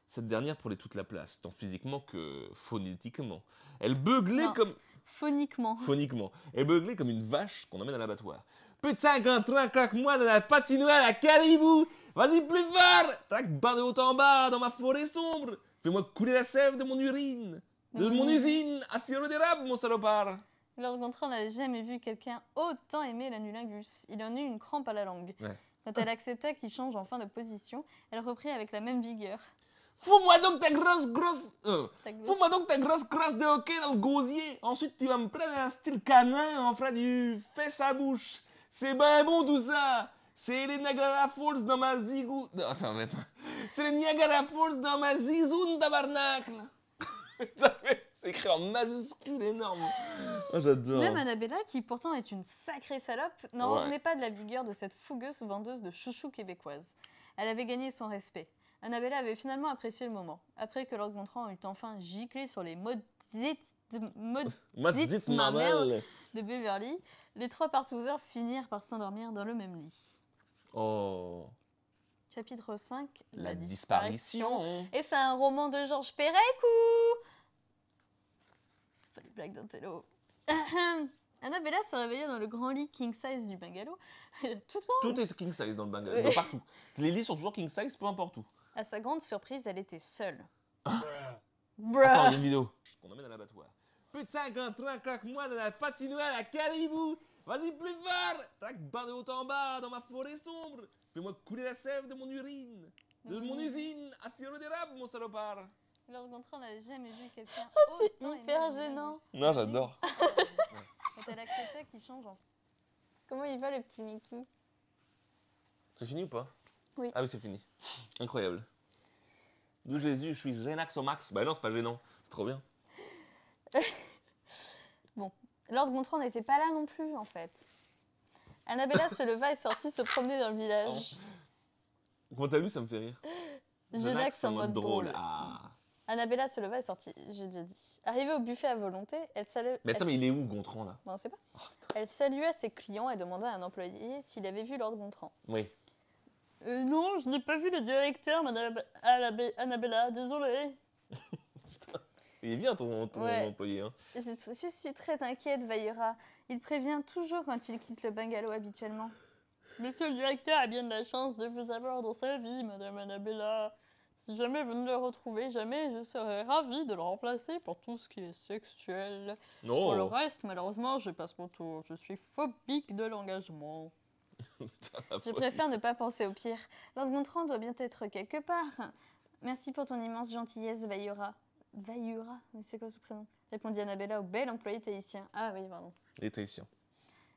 Cette dernière prenait toute la place, tant physiquement que phonétiquement. Elle beuglait comme... Phoniquement. Phoniquement. Elle beuglait comme une vache qu'on emmène à l'abattoir. Putain, grand train, claque-moi dans la patinoire à Caribou Vas-y plus fort Rac-bas de haut en bas dans ma forêt sombre Fais-moi couler la sève de mon urine De mmh. mon usine à sirop d'érable, mon salopard Lord Gontran n'avait jamais vu quelqu'un autant aimer l'anulingus. Il en eut une crampe à la langue. Quand elle accepta qu'il change enfin de position, elle reprit avec la même vigueur. Fous-moi donc ta grosse grosse... Euh, fous-moi donc ta grosse grosse de hockey dans le gosier. Ensuite, tu vas me prendre un style canin, en fera du fesse à bouche. C'est ben bon tout ça! C'est les Niagara Falls dans ma zigou... Attends, attends. C'est les Niagara Falls dans ma zizoune fait. C'est écrit en majuscule énorme. Oh, j'adore. Même Annabella, qui pourtant est une sacrée salope, n'en revenait pas de la vigueur de cette fougueuse vendeuse de chouchous québécoise. Elle avait gagné son respect. Annabella avait finalement apprécié le moment, après que Lord Gontran eut enfin giclé sur les maudites maudites, mamelles de Beverly, les trois partouzeurs finirent par s'endormir dans le même lit. Oh. Chapitre 5, la, disparition. Et c'est un roman de Georges Perec ou Les blagues d'Antello. Annabella se réveillée dans le grand lit king size du bungalow. Tout, est king size dans le bungalow, partout. Les lits sont toujours king size, peu importe où. À sa grande surprise, elle était seule. Attends, il y a une vidéo qu'on emmène à l'abattoir putain, grand train, claque-moi dans la patinoire à Caribou Vas-y plus fort Rac-bas de haut en bas, dans ma forêt sombre Fais-moi couler la sève de mon urine De mon usine à sirop d'érable, mon salopard d'entrée, on n'avait jamais vu quelqu'un. Oh, c'est hyper gênant. Non, j'adore. t'as l'accepteur qui change. en... Hein. Comment il va le petit Mickey C'est fini ou pas Oui. Ah oui, c'est fini. Incroyable. D'où Jésus, je suis gênax au max. Bah non, c'est pas gênant. C'est trop bien. bon, Lord Gontran n'était pas là non plus, en fait. Annabella se leva et sortit se promener dans le village. Quant à lui, ça me fait rire. c'est en mode drôle. Ah. Annabella se leva et sortit, j'ai déjà dit. Arrivée au buffet à volonté, elle salua... Mais attends, mais il est où Gontran, là sait pas. Oh, elle salua ses clients et demanda à un employé s'il avait vu Lord Gontran. Oui. Euh, non, je n'ai pas vu le directeur, madame Annabella, désolé Il bien ton, employé. Hein. Je, suis très inquiète, Vaillera. Il prévient toujours quand il quitte le bungalow habituellement. Monsieur le directeur a bien de la chance de vous avoir dans sa vie, Madame Annabella. Si jamais vous ne le retrouvez jamais, je serai ravie de le remplacer pour tout ce qui est sexuel. Pour le reste, malheureusement, je passe mon tour. Je suis phobique de l'engagement. je préfère ne pas penser au pire. L'ordre montrant doit bien être quelque part. Merci pour ton immense gentillesse, Vaillera. Vayura, mais c'est quoi ce prénom répondit Annabella au bel employé tahitien. Ah oui, pardon. Les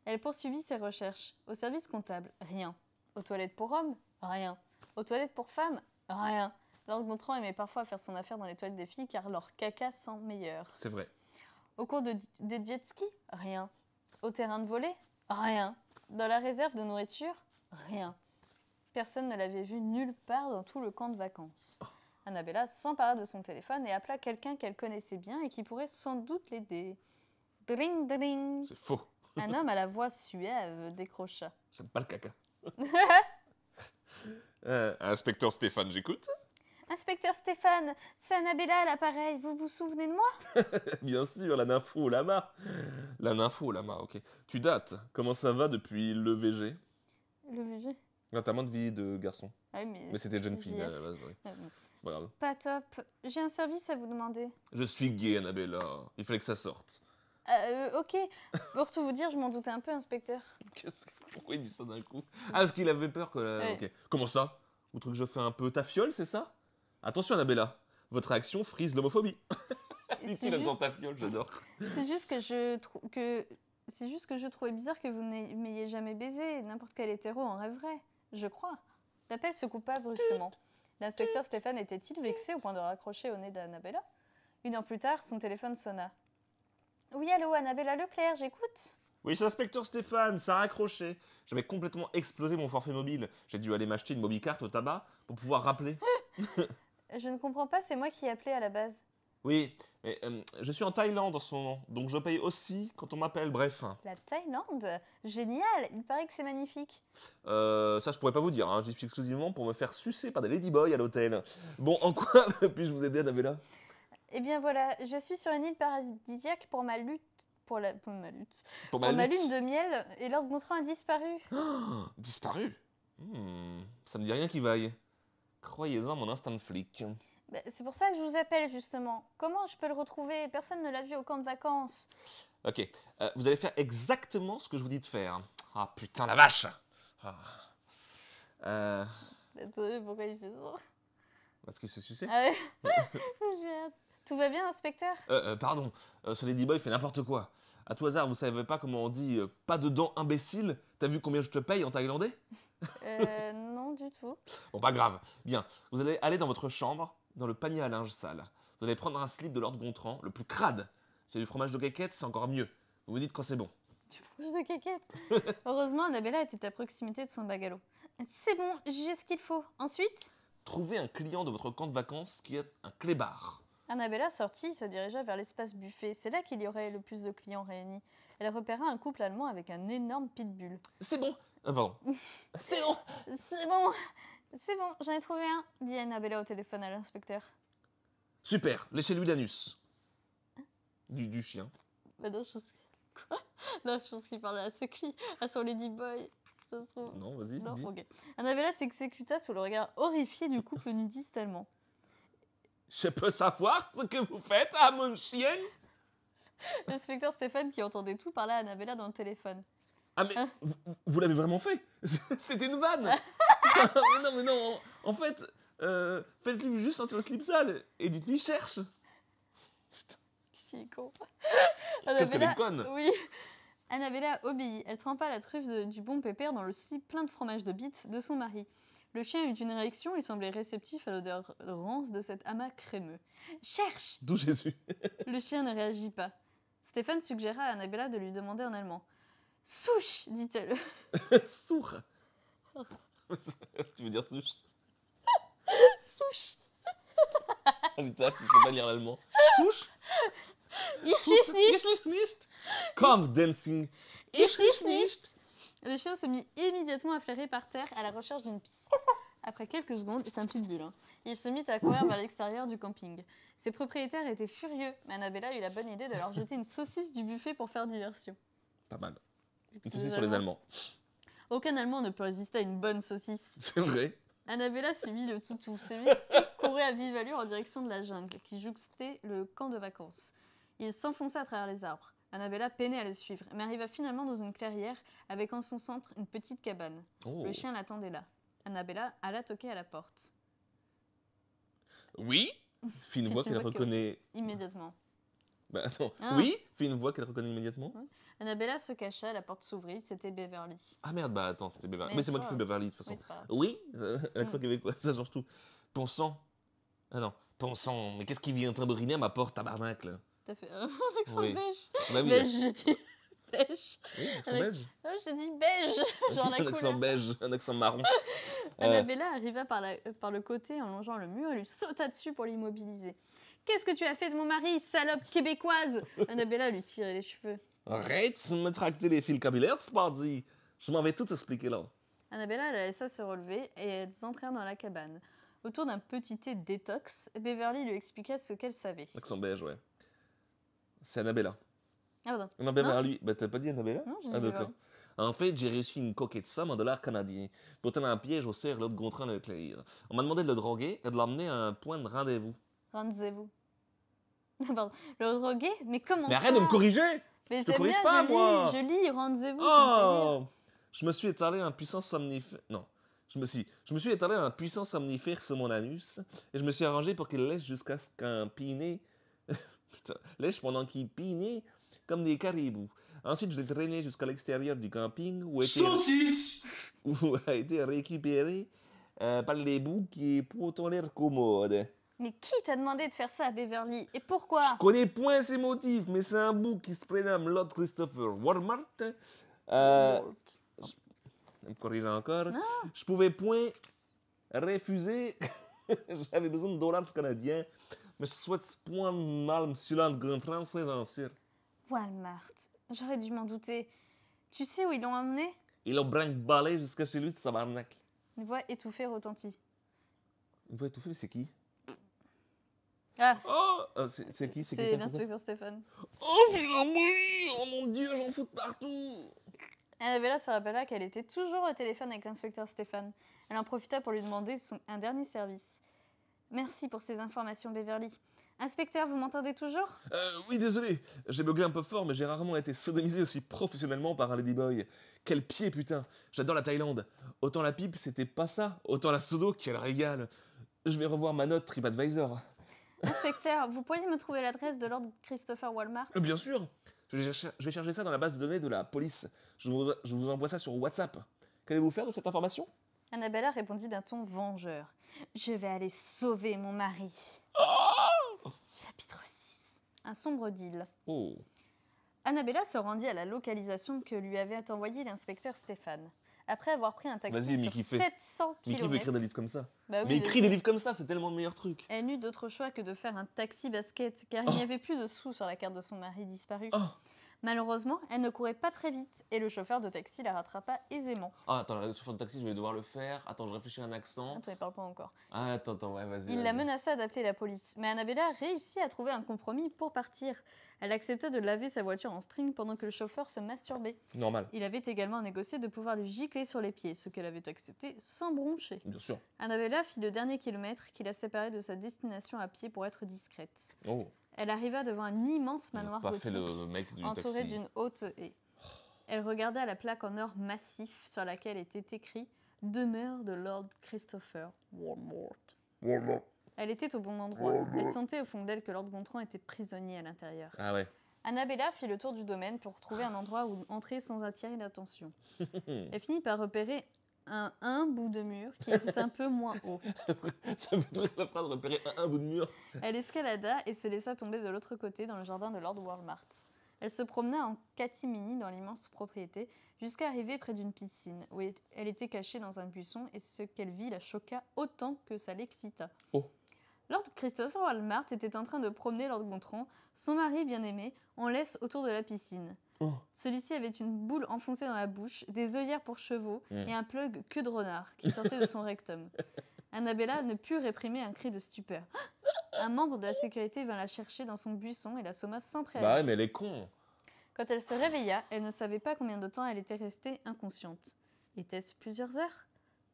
Elle poursuivit ses recherches. Au service comptable, rien. Aux toilettes pour hommes, rien. Aux toilettes pour femmes, rien. Lord Gontran aimait parfois faire son affaire dans les toilettes des filles car leur caca sent meilleur. C'est vrai. Au cours de, jet ski, rien. Au terrain de volée, rien. Dans la réserve de nourriture, rien. Personne ne l'avait vu nulle part dans tout le camp de vacances. Oh. Annabella s'empara de son téléphone et appela quelqu'un qu'elle connaissait bien et qui pourrait sans doute l'aider. Dring, dring C'est faux Un homme à la voix suave décrocha. J'aime pas le caca. Euh, inspecteur Stéphane, j'écoute. Inspecteur Stéphane, c'est Annabella à l'appareil, vous vous souvenez de moi Bien sûr, la nympho lama. La nympho lama, ok. Tu dates, comment ça va depuis le Le VG. Notamment de vie de garçon. Ah mais, c'était jeune fille à la base, oui. Euh, pas top. J'ai un service à vous demander. Je suis gay, Annabella. Il fallait que ça sorte. Euh, ok. Pour tout vous dire, je m'en doutais un peu, inspecteur. Qu'est-ce que... Pourquoi il dit ça d'un coup Ah, parce qu'il avait peur que... Comment ça Vous trouvez que je fais un peu ta c'est ça Attention, Annabella. Votre réaction frise l'homophobie. Dit-il en ta fiole, j'adore. C'est juste que je trouve que... C'est juste que je trouvais bizarre que vous m'ayez jamais baisé. N'importe quel hétéro en rêverait, je crois. T'appelles se coupable brusquement. L'inspecteur Stéphane était-il vexé au point de raccrocher au nez d'Annabella Une heure plus tard, son téléphone sonna. Oui, allô, Annabella Leclerc, j'écoute. Oui, c'est l'inspecteur Stéphane, ça a raccroché. J'avais complètement explosé mon forfait mobile. J'ai dû aller m'acheter une mobicarte au tabac pour pouvoir rappeler. Je ne comprends pas, c'est moi qui appelais à la base. Oui, mais, euh, je suis en Thaïlande en ce moment, donc je paye aussi quand on m'appelle, bref. La Thaïlande Génial Il paraît que c'est magnifique. Euh, ça, je pourrais pas vous dire, hein, j'y suis exclusivement pour me faire sucer par des ladyboys à l'hôtel. Bon, en quoi puis-je vous aider, Annabella Eh bien voilà, je suis sur une île paradisiaque pour ma lutte pour, pour, ma lutte. Pour ma, pour ma lutte. lune de miel et mon train a disparu. disparu hmm, Ça me dit rien qui vaille. Croyez-en mon instinct flic. Bah, c'est pour ça que je vous appelle justement. Comment je peux le retrouver Personne ne l'a vu au camp de vacances. Ok, euh, vous allez faire exactement ce que je vous dis de faire. Ah putain la vache Euh euh... Attendez, pourquoi il fait ça Parce qu'il se fait sucer. Ah ouais. Tout va bien, inspecteur euh, euh, Pardon, ce euh, Ladyboy fait n'importe quoi. À tout hasard, vous savez pas comment on dit pas de dents imbécile T'as vu combien je te paye en thaïlandais Euh, non, du tout. Bon, pas grave. Bien, vous allez aller dans votre chambre, dans le panier à linge sale. Vous allez prendre un slip de Lord Gontran, le plus crade. C'est du fromage de caquette c'est encore mieux. Vous vous dites quand c'est bon. Du fromage de quéquette Heureusement, Annabella était à proximité de son bagalot. C'est bon, j'ai ce qu'il faut. Ensuite Trouvez un client de votre camp de vacances qui est un clébard. Annabella sortit et se dirigea vers l'espace buffet. C'est là qu'il y aurait le plus de clients réunis. Elle repéra un couple allemand avec un énorme pitbull. C'est bon euh, Pardon. c'est bon C'est bon c'est bon, j'en ai trouvé un, dit Annabella au téléphone à l'inspecteur. Super, laissez lui l'anus. du, chien. Bah non, je pense... Quoi Non, je pense qu'il parlait à Seki, à son ladyboy. Ça se trouve. Non, vas-y. Non, dis. ok. Annabella s'exécuta sous le regard horrifié du couple nudiste allemand. Je peux savoir ce que vous faites à mon chien L'inspecteur Stéphane, qui entendait tout, parlait à Annabella dans le téléphone. Ah, mais hein vous, vous l'avez vraiment fait C'était une vanne non, mais non, en, fait, euh, faites lui juste sentir le slip sale et dites-lui cherche. Putain. Qu'est-ce con. Oui. Annabella obéit. Elle trempa la truffe du bon pépère dans le slip plein de fromage de bite de son mari. Le chien eut une réaction Il semblait réceptif à l'odeur rance de cet amas crémeux. Cherche D'où Jésus Le chien ne réagit pas. Stéphane suggéra à Annabella de lui demander en allemand. Souche dit-elle. Sourd oh. tu veux dire Souche. Souche ah, Putain, ne sais pas lire l'allemand. Souche. Ich nicht Ich nicht. dancing. Ich nicht Le chien se mit immédiatement à flairer par terre à la recherche d'une piste. Après quelques secondes, c'est un pitbull, hein, il se mit à courir vers l'extérieur du camping. Ses propriétaires étaient furieux, mais Annabella eut la bonne idée de leur jeter une saucisse du buffet pour faire diversion. Pas mal. Une saucisse sur les Allemands. Aucun Allemand ne peut résister à une bonne saucisse. C'est vrai. Annabella suivit le toutou. Celui-ci courait à vive allure en direction de la jungle, qui jouxtait le camp de vacances. Il s'enfonçait à travers les arbres. Annabella peinait à le suivre, mais arriva finalement dans une clairière avec en son centre une petite cabane. Oh. Le chien l'attendait là. Annabella alla toquer à la porte. Oui une voix qu'elle reconnaît. Immédiatement. Oui ?« attends. une une voix qu'elle reconnaît immédiatement. Annabella se cacha, la porte s'ouvrit, c'était Beverly. Ah merde, bah attends, c'était Beverly. Mais, c'est moi qui fais Beverly de toute façon. Oui, euh, mm. l'accent québécois, ça change tout. Pensant. Ah non, pensant. Mais qu'est-ce qui vient en de à ma porte, tabarnacle T'as fait un accent oui. Beige, Bah, j'ai dit Beige. Oui, accent belge. Non, j'ai dit beige, genre la Un accent beige, un accent marron. Annabella arriva par, euh, par le côté en longeant le mur et lui sauta dessus pour l'immobiliser. Qu'est-ce que tu as fait de mon mari, salope québécoise Annabella lui tirait les cheveux. Arrête de me tracter les fils capillaires, dit !»« Je m'en vais tout expliquer là. Annabella la laissa se relever et elles entrèrent dans la cabane. Autour d'un petit thé détox, Beverly lui expliqua ce qu'elle savait. Accent ah, beige, ouais. C'est Annabella. Ah, pardon. Non, Beverly. Bah, t'as pas dit Annabella Non, j'ai ah, En fait, j'ai reçu une coquette somme en dollars canadiens pour tenir un piège au cerf de Gontran clair. On m'a demandé de le droguer et de l'emmener à un point de rendez-vous. Rendez-vous. Pardon. Le droguer Mais comment Mais arrête de me corriger mais je bien, pas, je moi. Lis, je lis, rendez-vous. Oh je me suis étalé en puissant somnifère. Non. Je me, suis, je me suis étalé en puissant somnifère sur mon anus et je me suis arrangé pour qu'il lèche jusqu'à ce qu'un piné. Putain, lèche pendant qu'il piné comme des caribous. Ensuite, je l'ai traîné jusqu'à l'extérieur du camping où, était... a été récupéré euh, par les bouts qui pourtant l'air commode. Mais qui t'a demandé de faire ça à Beverly Et pourquoi Je connais point ses motifs, mais c'est un bout qui se prénomme Lord Christopher Walmart. Euh, je, me corrige encore. Ah. Je pouvais point refuser. J'avais besoin de dollars canadiens. Mais je souhaite point mal, monsieur là, grand 35 Walmart, j'aurais dû m'en douter. Tu sais où ils l'ont emmené Ils l'ont brinque-ballé jusqu'à chez lui de barnacle. Une voix étouffée retentit. Une voix étouffée, mais c'est qui ah. Oh, euh, c'est qui C'est l'inspecteur Stéphane. Oh j'en mouille Oh mon dieu, j'en fous partout Annabella se rappela qu'elle était toujours au téléphone avec l'inspecteur Stéphane. Elle en profita pour lui demander un dernier service. Merci pour ces informations, Beverly. Inspecteur, vous m'entendez toujours euh, Oui, désolé. J'ai beuglé un peu fort, mais j'ai rarement été sodomisé aussi professionnellement par un ladyboy. Quel pied, putain J'adore la Thaïlande. Autant la pipe, c'était pas ça. Autant la sodo, qu'elle régale. Je vais revoir ma note TripAdvisor. Inspecteur, vous pourriez me trouver l'adresse de Lord Christopher Walmart euh, Bien sûr je vais, chercher, ça dans la base de données de la police. Je vous, envoie ça sur WhatsApp. Qu'allez-vous faire de cette information Annabella répondit d'un ton vengeur. Je vais aller sauver mon mari. Ah Chapitre 6. Un sombre deal. Oh. Annabella se rendit à la localisation que lui avait envoyée l'inspecteur Stéphane après avoir pris un taxi sur Mickey 700 km. qui veut écrire des livres comme ça. Bah mais écrit des livres comme ça, c'est tellement le meilleur truc. Elle n'eut d'autre choix que de faire un taxi basket, car il oh. n'y avait plus de sous sur la carte de son mari disparu. Oh. Malheureusement, elle ne courait pas très vite et le chauffeur de taxi la rattrapa aisément. Ah, attends, le chauffeur de taxi, je vais devoir le faire. Attends, je réfléchis à un accent. Attends, ah, il parle pas encore. Ah, attends, attends, ouais, vas-y. Il la menaça d'appeler la police, mais Annabella réussit à trouver un compromis pour partir. Elle accepta de laver sa voiture en string pendant que le chauffeur se masturbait. Normal. Il avait également négocié de pouvoir lui gicler sur les pieds, ce qu'elle avait accepté sans broncher. Bien sûr. Annabella fit le dernier kilomètre qui la séparait de sa destination à pied pour être discrète. Oh. Elle arriva devant un immense manoir entouré d'une haute haie. Elle regarda la plaque en or massif sur laquelle était écrit Demeure de Lord Christopher Elle était au bon endroit. Elle sentait au fond d'elle que Lord Gontran était prisonnier à l'intérieur. Ah Annabella fit le tour du domaine pour trouver un endroit où entrer sans attirer l'attention. Elle finit par repérer un, bout de mur qui était un peu moins haut. Ça la repérer un, bout de mur. Elle escalada et se laissa tomber de l'autre côté dans le jardin de Lord Walmart. Elle se promena en catimini dans l'immense propriété jusqu'à arriver près d'une piscine où elle était cachée dans un buisson et ce qu'elle vit la choqua autant que ça l'excita. Oh. Lord Christopher Walmart était en train de promener Lord Gontran, son mari bien-aimé, en laisse autour de la piscine. Oh. Celui-ci avait une boule enfoncée dans la bouche, des œillères pour chevaux hmm. et un plug queue de renard qui sortait de son rectum. Annabella ne put réprimer un cri de stupeur. Un membre de la sécurité vint la chercher dans son buisson et la somma sans préalable. Bah ouais, mais elle est con. Quand elle se réveilla, elle ne savait pas combien de temps elle était restée inconsciente. Était-ce plusieurs heures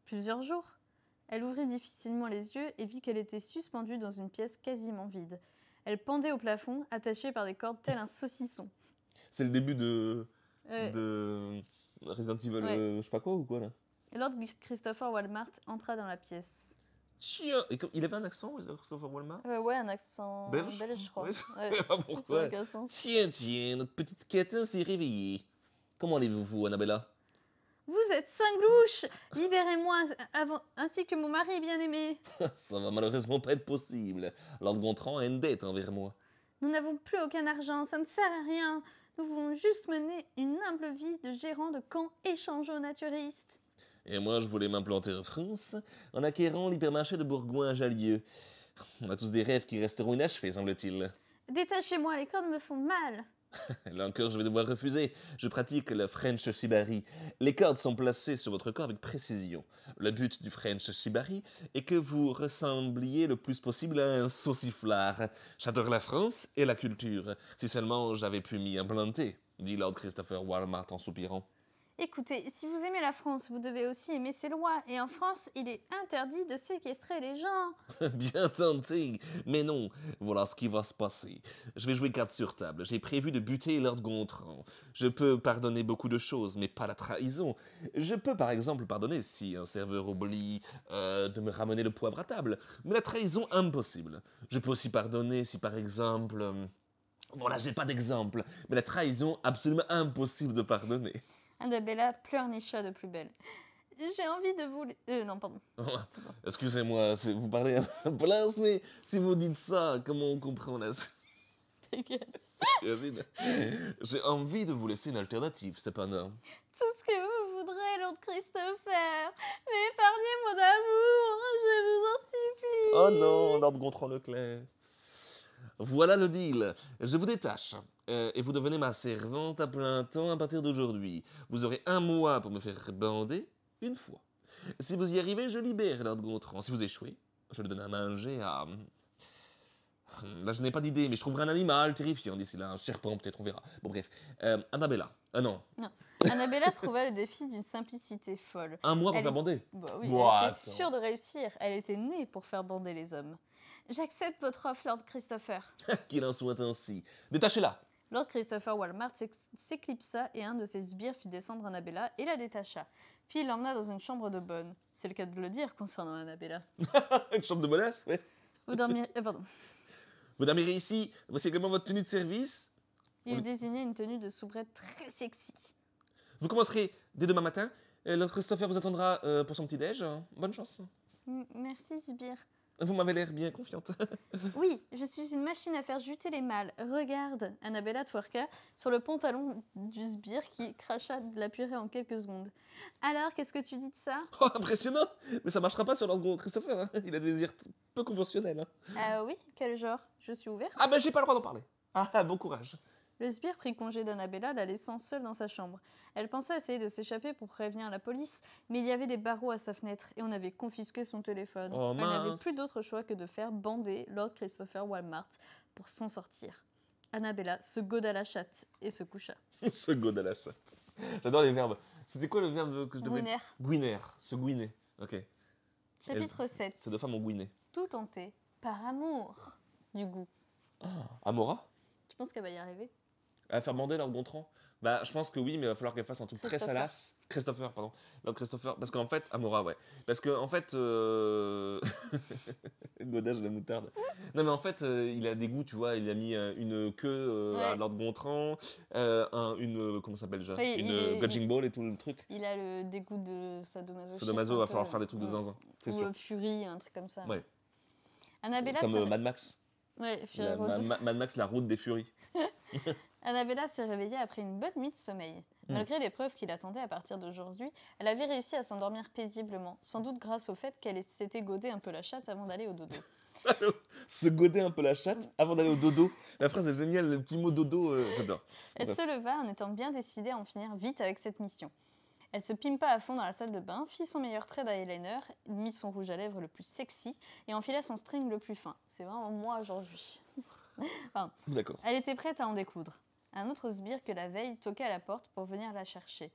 Plusieurs jours Elle ouvrit difficilement les yeux et vit qu'elle était suspendue dans une pièce quasiment vide. Elle pendait au plafond, attachée par des cordes telles un saucisson. C'est le début de, euh. de Resident Evil, euh, je sais pas quoi ou quoi là. Et Lord Christopher Walmart entra dans la pièce. Tiens Il avait un accent, Christopher Walmart euh, Ouais, un accent belge, je crois. Ouais, ah, pourquoi. Tiens, tiens, notre petite quête s'est réveillée. Comment allez-vous, Annabella vous êtes cinglouche Libérez-moi ainsi que mon mari bien-aimé Ça va malheureusement pas être possible. Lord Gontran a une dette envers moi. Nous n'avons plus aucun argent, ça ne sert à rien. Nous voulons juste mener une humble vie de gérant de camp échangeaux naturistes. Et moi, je voulais m'implanter en France en acquérant l'hypermarché de Bourgoin à Jalieu. On a tous des rêves qui resteront inachevés, semble-t-il. Détachez-moi, les cordes me font mal. Là encore, je vais devoir refuser. Je pratique le French Shibari. Les cordes sont placées sur votre corps avec précision. Le but du French Shibari est que vous ressembliez le plus possible à un sauciflard. J'adore la France et la culture. Si seulement j'avais pu m'y implanter, dit Lord Christopher Walmart en soupirant. Écoutez, si vous aimez la France, vous devez aussi aimer ses lois. Et en France, il est interdit de séquestrer les gens. Bien tenté. Mais non, voilà ce qui va se passer. Je vais jouer carte sur table. J'ai prévu de buter Lord Gontran. Je peux pardonner beaucoup de choses, mais pas la trahison. Je peux par exemple pardonner si un serveur oublie euh, de me ramener le poivre à table. Mais la trahison, impossible. Je peux aussi pardonner si par exemple... Bon euh, là, j'ai pas d'exemple, mais la trahison, absolument impossible de pardonner. Annabella pleurnicha de plus belle. J'ai envie de vous... Euh, non, pardon. Excusez-moi, vous parlez à ma place, mais si vous dites ça, comment on comprend la... J'ai envie de vous laisser une alternative, c'est pas cependant. Tout ce que vous voudrez, Lord Christopher. Mais épargnez mon amour, je vous en supplie. Oh non, Lord Gontran Leclerc. Voilà le deal. Je vous détache. Euh, et vous devenez ma servante à plein temps à partir d'aujourd'hui. Vous aurez un mois pour me faire bander une fois. Si vous y arrivez, je libère Lord Gontran. Si vous échouez, je le donne à manger à... Là, je n'ai pas d'idée, mais je trouverai un animal terrifiant d'ici là. Un serpent, peut-être, on verra. Bon, bref. Euh, Annabella. Ah non. Non. Annabella trouva le défi d'une simplicité folle. Un mois pour faire bander bah, oui, Elle était sûre de réussir. Elle était née pour faire bander les hommes. J'accepte votre offre, Lord Christopher. Ah, qu'il en soit ainsi. Détachez-la. Lord Christopher Walmart s'éclipsa et un de ses sbires fit descendre Annabella et la détacha. Puis il l'emmena dans une chambre de bonne. C'est le cas de le dire concernant Annabella. une chambre de bonasse, oui. Vous dormirez. Euh, vous dormirez ici. Voici également votre tenue de service. Il désignait une tenue de soubrette très sexy. Vous commencerez dès demain matin. Euh, Lord Christopher vous attendra euh, pour son petit-déj. Hein. Bonne chance. merci, sbire. Vous m'avez l'air bien confiante. oui, je suis une machine à faire juter les mâles. Regarde, Annabella twerka sur le pantalon du sbire qui cracha de la purée en quelques secondes. Alors, qu'est-ce que tu dis de ça oh, Impressionnant Mais ça marchera pas sur Lord Christopher. Hein. Il a des désirs peu conventionnels. Ah oui Quel genre Je suis ouverte. Ah ben, j'ai pas le droit d'en parler. Ah, bon courage. Le sbire prit congé d'Annabella, la laissant seule dans sa chambre. Elle pensait essayer de s'échapper pour prévenir la police, mais il y avait des barreaux à sa fenêtre et on avait confisqué son téléphone. Oh, elle n'avait plus d'autre choix que de faire bander Lord Christopher Walmart pour s'en sortir. Annabella se goda la chatte et se coucha. se goda la chatte. J'adore les verbes. C'était quoi le verbe que je devais... Gouiner. Gouiner, se gouiner. Ok. Chapitre 7. Ces deux femmes ont gouiné. Tout tenté par amour du goût. Ah. Amora Tu penses qu'elle va y arriver à faire bander Lord Gontran Bah, je pense que oui, mais il va falloir qu'elle fasse un truc très salace. Christopher, pardon. Lord Christopher. Parce qu'en fait, Amora, ouais. Parce qu'en en fait. Euh, Godage la moutarde. Non, mais en fait, euh, il a des goûts, tu vois. Il a mis euh, une queue à Lord Gontran, un, une. Comment s'appelle déjà Une Dodging Ball et tout le truc. Il a le dégoût de sadomaso. Sadomaso, va falloir faire des trucs de mm. zinzin. Ou sûr. Fury, un truc comme ça. Ouais. Annabella, Comme Mad Max. Ouais, Fury Road. Mad Max, la route des furies. Annabella s'est réveillée après une bonne nuit de sommeil. Hmm. Malgré les preuves qui l'attendait à partir d'aujourd'hui, elle avait réussi à s'endormir paisiblement, sans doute grâce au fait qu'elle s'était godée un peu la chatte avant d'aller au dodo. se goder un peu la chatte avant d'aller au dodo. La phrase est géniale, le petit mot dodo, euh, j'adore. Elle se leva en étant bien décidée à en finir vite avec cette mission. Elle se pimpa à fond dans la salle de bain, fit son meilleur trait d'eyeliner, mit son rouge à lèvres le plus sexy et enfila son string le plus fin. C'est vraiment moi aujourd'hui. D'accord. Elle était prête à en découdre un autre sbire que la veille toquait à la porte pour venir la chercher.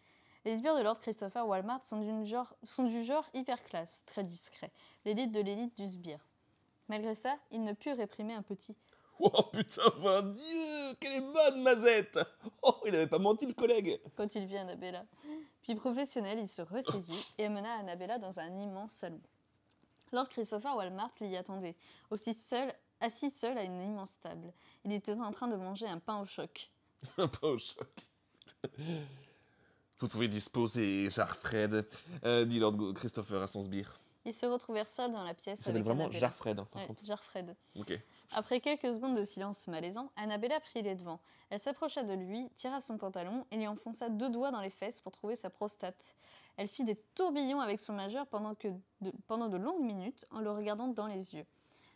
Les sbires de Lord Christopher Walmart sont, sont du genre hyper classe, très discret, l'élite de l'élite du sbire. Malgré ça, il ne put réprimer un petit Oh putain, mon Dieu, quelle est bonne Mazette Oh, il n'avait pas menti le collègue Quand il vit Annabella. Puis professionnel, il se ressaisit et amena Annabella dans un immense salon. Lord Christopher Walmart l'y attendait, aussi seul, assis seul à une immense table. Il était en train de manger un pain au choc. au choc. Vous pouvez disposer, Jarfred. Euh, dit Lord Christopher à son sbire. Ils se retrouvèrent seuls dans la pièce. avec vraiment Jarfred, hein, par contre. Jarfred. Après quelques secondes de silence malaisant, Annabella prit les devants. Elle s'approcha de lui, tira son pantalon et lui enfonça deux doigts dans les fesses pour trouver sa prostate. Elle fit des tourbillons avec son majeur pendant, que pendant de longues minutes en le regardant dans les yeux.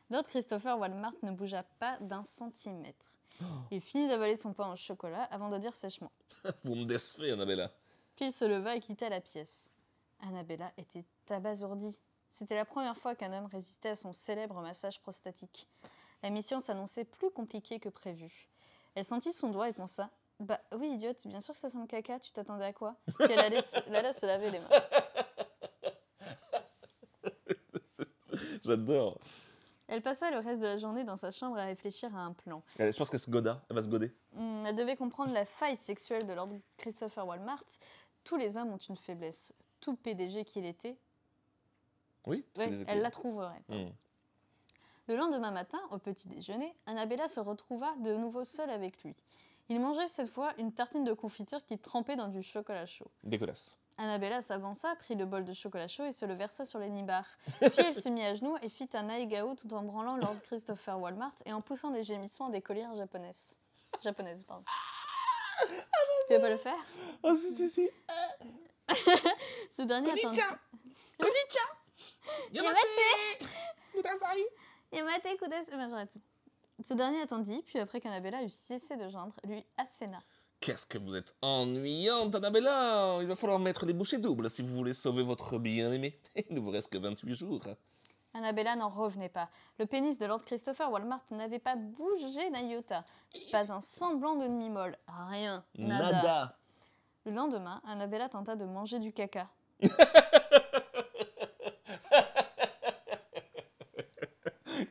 Lord Christopher Walmart ne bougea pas d'un centimètre. Il finit d'avaler son pain au chocolat avant de dire sèchement Vous me décevez, Annabella. Puis il se leva et quitta la pièce. Annabella était abasourdie. C'était la première fois qu'un homme résistait à son célèbre massage prostatique. La mission s'annonçait plus compliquée que prévu. Elle sentit son doigt et pensa Bah oui, idiote, bien sûr que ça sent le caca, tu t'attendais à quoi Puis elle allait se laver les mains. J'adore. Elle passa le reste de la journée dans sa chambre à réfléchir à un plan. Elle, je pense qu'elle se goda, elle va se goder. Hmm, elle devait comprendre la faille sexuelle de Lord Christopher Walmart. Tous les hommes ont une faiblesse. Tout PDG qu'il était. Oui. elle la trouverait. Hmm. Le lendemain matin, au petit déjeuner, Annabella se retrouva de nouveau seule avec lui. Il mangeait cette fois une tartine de confiture qui trempait dans du chocolat chaud. Dégueulasse. Annabella s'avança, prit le bol de chocolat chaud et se le versa sur les nibards. Puis elle se mit à genoux et fit un aigao tout en branlant Lord Christopher Walmart et en poussant des gémissements des collières japonaises. Japonaises, pardon. tu veux pas le faire Oh, si, si, si. Ce dernier Konnichiwa Konnichiwa Yamate Yamate eh ben, Ce dernier attendit, puis après qu'Annabella eut cessé de geindre, lui asséna. Qu'est-ce que vous êtes ennuyante, Annabella Il va falloir mettre les bouchées doubles si vous voulez sauver votre bien-aimé. Il ne vous reste que 28 jours. Annabella n'en revenait pas. Le pénis de Lord Christopher Walmart n'avait pas bougé d'un iota. Pas un semblant de demi-molle. Rien. Nada. Le lendemain, Annabella tenta de manger du caca.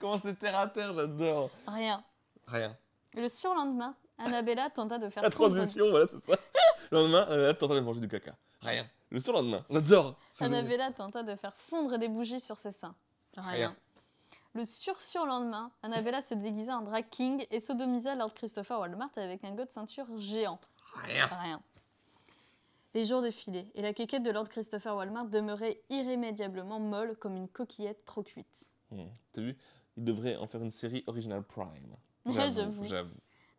Comment c'est terre à terre, j'adore. Rien. Rien. Le surlendemain, Annabella tenta de faire La transition, voilà, c'est ça. Le lendemain, Annabella euh, tenta de manger du caca. Rien. Le surlendemain, j'adore. Annabella tenta de faire fondre des bougies sur ses seins. Rien. Le sur-surlendemain, Annabella se déguisa en drag king et sodomisa Lord Christopher Walmart avec un de ceinture géant. Rien. Rien. Les jours défilaient et la quéquette de Lord Christopher Walmart demeurait irrémédiablement molle comme une coquillette trop cuite. Hmm. T'as vu Il devrait en faire une série Original Prime. J'avoue.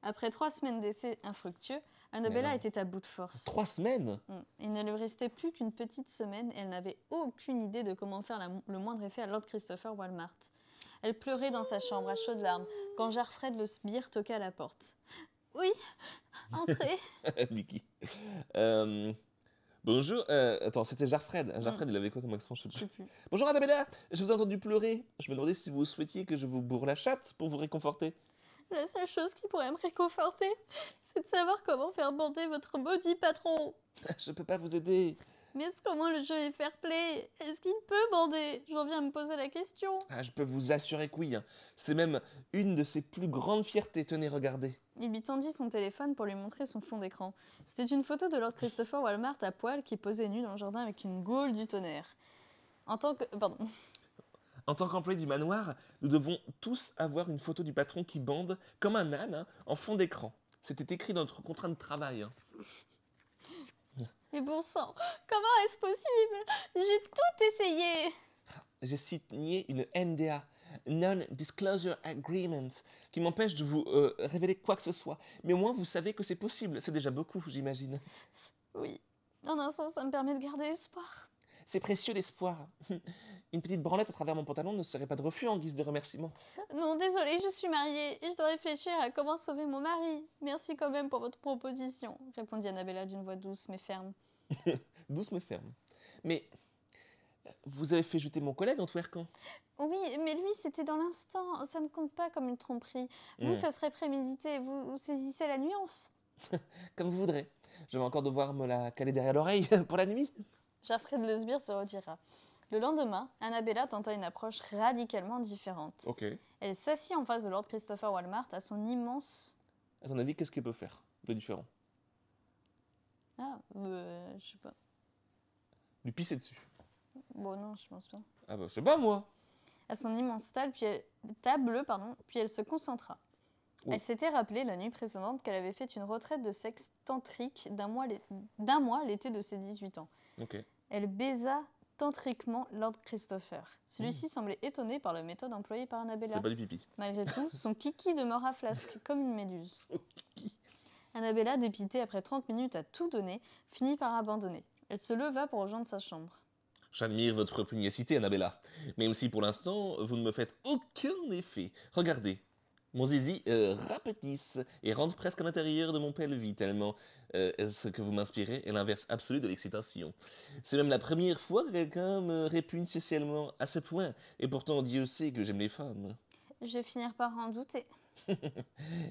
Après trois semaines d'essais infructueux, Annabella était à bout de force. Trois semaines mm. Il ne lui restait plus qu'une petite semaine et elle n'avait aucune idée de comment faire le moindre effet à Lord Christopher Walmart. Elle pleurait dans sa chambre à chaudes larmes quand Jarfred le sbire toqua à la porte. Oui, entrez Mickey. Euh, bonjour. Euh, attends, c'était Jarfred. Mm. Jarfred, il avait quoi comme accent Je ne sais plus. Bonjour Annabella, je vous ai entendu pleurer. Je me demandais si vous souhaitiez que je vous bourre la chatte pour vous réconforter. La seule chose qui pourrait me réconforter, c'est de savoir comment faire bander votre maudit patron. Je peux pas vous aider. Mais est-ce qu'au le jeu est fair play Est-ce qu'il peut bander J'en viens à me poser la question. Ah, je peux vous assurer que oui. Hein. C'est même une de ses plus grandes fiertés. Tenez, regardez. Il lui tendit son téléphone pour lui montrer son fond d'écran. C'était une photo de Lord Christopher Walmart à poil qui posait nu dans le jardin avec une gaule du tonnerre. En tant que, pardon, en tant qu'employé du manoir, nous devons tous avoir une photo du patron qui bande comme un âne hein, en fond d'écran. C'était écrit dans notre contrat de travail. Mais hein. bon sang, comment est-ce possible J'ai tout essayé J'ai signé une NDA, Non-Disclosure Agreement, qui m'empêche de vous euh, révéler quoi que ce soit. Mais au moins, vous savez que c'est possible. C'est déjà beaucoup, j'imagine. Oui, en un sens, ça me permet de garder espoir. C'est précieux l'espoir. Une petite branlette à travers mon pantalon ne serait pas de refus en guise de remerciement. Non, désolée, je suis mariée et je dois réfléchir à comment sauver mon mari. Merci quand même pour votre proposition, répondit Annabella d'une voix douce mais ferme. douce mais ferme. Mais vous avez fait jeter mon collègue en quand Oui, mais lui, c'était dans l'instant. Ça ne compte pas comme une tromperie. Vous, hmm. ça serait prémédité. vous saisissez la nuance. comme vous voudrez. Je vais encore devoir me la caler derrière l'oreille pour la nuit. Jafred Le Lesbire se retira. Le lendemain, Annabella tenta une approche radicalement différente. Elle s'assit en face de Lord Christopher Walmart à son immense. À ton avis, qu'est-ce qu'il peut faire de différent Ah, euh, je sais pas. Lui pisser dessus. Bon, non, je pense pas. Ah bah, je sais pas, moi À son immense table, puis pardon, puis elle se concentra. Elle s'était rappelée la nuit précédente qu'elle avait fait une retraite de sexe tantrique d'un mois l'été de ses 18 ans. Elle baisa tantriquement Lord Christopher. Celui-ci mmh. semblait étonné par la méthode employée par Annabella. C'est pas du pipi. Malgré tout, son kiki demeura flasque comme une méduse. Annabella, dépitée après 30 minutes à tout donner, finit par abandonner. Elle se leva pour rejoindre sa chambre. J'admire votre pugnacité, Annabella. Même si pour l'instant, vous ne me faites aucun effet. Regardez, mon zizi euh, rapetisse et rentre presque à l'intérieur de mon pelvis, tellement euh, ce que vous m'inspirez est l'inverse absolu de l'excitation. C'est même la première fois que quelqu'un me répugne socialement à ce point, et pourtant Dieu sait que j'aime les femmes. Je vais finir par en douter.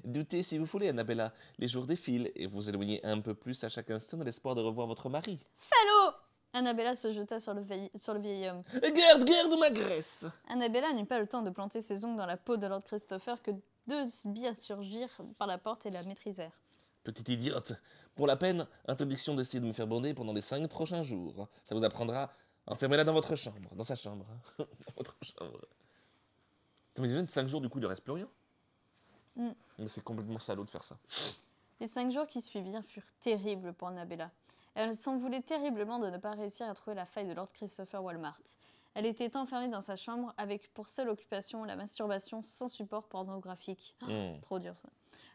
Doutez si vous voulez, Annabella. Les jours défilent et vous éloignez un peu plus à chaque instant de l'espoir de revoir votre mari. Salaud Annabella se jeta sur le, vieil, sur le vieil homme. Garde, garde ma graisse Annabella n'eut pas le temps de planter ses ongles dans la peau de Lord Christopher que deux sbires surgirent par la porte et la maîtrisèrent. Petite idiote, pour la peine, interdiction d'essayer de me faire bonder pendant les cinq prochains jours. Ça vous apprendra. Enfermez-la dans votre chambre, dans sa chambre. dans votre chambre. T'as que cinq jours, du coup, il ne reste plus rien mm. Mais c'est complètement salaud de faire ça. Les cinq jours qui suivirent furent terribles pour Annabella. Elle s'en voulait terriblement de ne pas réussir à trouver la faille de Lord Christopher Walmart. Elle était enfermée dans sa chambre avec pour seule occupation la masturbation sans support pornographique. Hmm. Trop dur ça.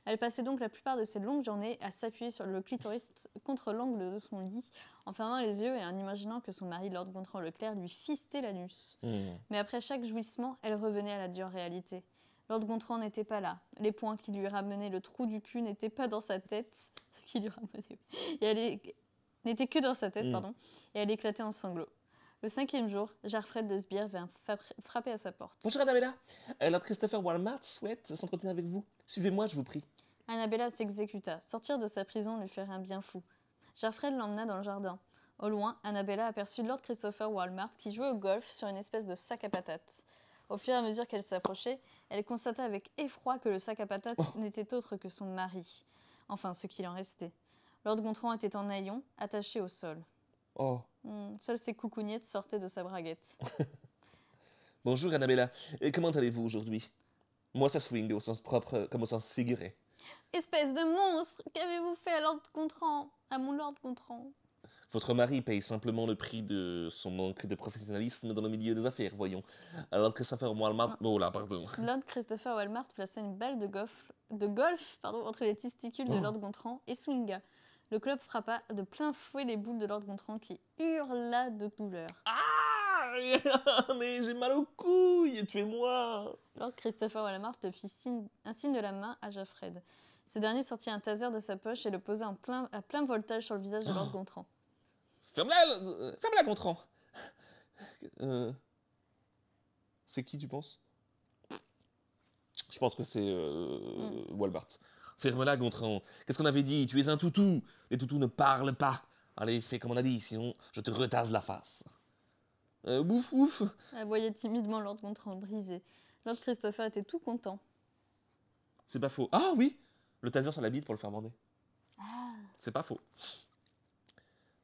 Elle passait donc la plupart de ses longues journées à s'appuyer sur le clitoris contre l'angle de son lit, en fermant les yeux et en imaginant que son mari, Lord Gontran Leclerc, lui fistait l'anus. Hmm. Mais après chaque jouissement, elle revenait à la dure réalité. Lord Gontran n'était pas là. Les points qui lui ramenaient le trou du cul n'étaient pas dans sa tête. qui lui ramenaient. Et elle n'était que dans sa tête, hmm. pardon. Et elle éclatait en sanglots. Le cinquième jour, Jarfred de Sbire vint frapper à sa porte. Bonjour Annabella, Lord euh, Christopher Walmart souhaite s'entretenir avec vous. Suivez-moi, je vous prie. Annabella s'exécuta. Sortir de sa prison lui ferait un bien fou. Jarfred l'emmena dans le jardin. Au loin, Annabella aperçut Lord Christopher Walmart qui jouait au golf sur une espèce de sac à patates. Au fur et à mesure qu'elle s'approchait, elle constata avec effroi que le sac à patates oh. n'était autre que son mari. Enfin, ce qu'il en restait. Lord Gontran était en haillon, attaché au sol. Oh. Hmm, seule ses coucougnettes sortaient de sa braguette. Bonjour Annabella, et comment allez-vous aujourd'hui Moi ça swing au sens propre euh, comme au sens figuré. Espèce de monstre, qu'avez-vous fait à Lord Gontran À mon Lord Gontran votre mari paye simplement le prix de son manque de professionnalisme dans le milieu des affaires, voyons. Alors Christopher Walmart... Oh là, pardon. Lord Christopher Walmart plaçait une balle de golf, de golf pardon, entre les testicules de oh. Lord Gontran et swinga. Le club frappa de plein fouet les boules de Lord Gontran qui hurla de douleur. Ah Mais j'ai mal aux couilles Tuez-moi Lord Christopher Wallamart fit un signe de la main à Jaffred. Ce dernier sortit un taser de sa poche et le posa plein, à plein voltage sur le visage de Lord ah. Gontran. Ferme-la, ferme-la, euh, Gontran euh, C'est qui, tu penses Je pense que c'est euh, hmm. Ferme-la, Gontran. Qu'est-ce qu'on avait dit Tu es un toutou. Les toutous ne parlent pas. Allez, fais comme on a dit, sinon je te retasse la face. Euh, bouf !» Elle voyait timidement Lord Gontran brisé. Lord Christopher était tout content. C'est pas faux. Ah oui Le taser sur la bite pour le faire bander. Ah. C'est pas faux.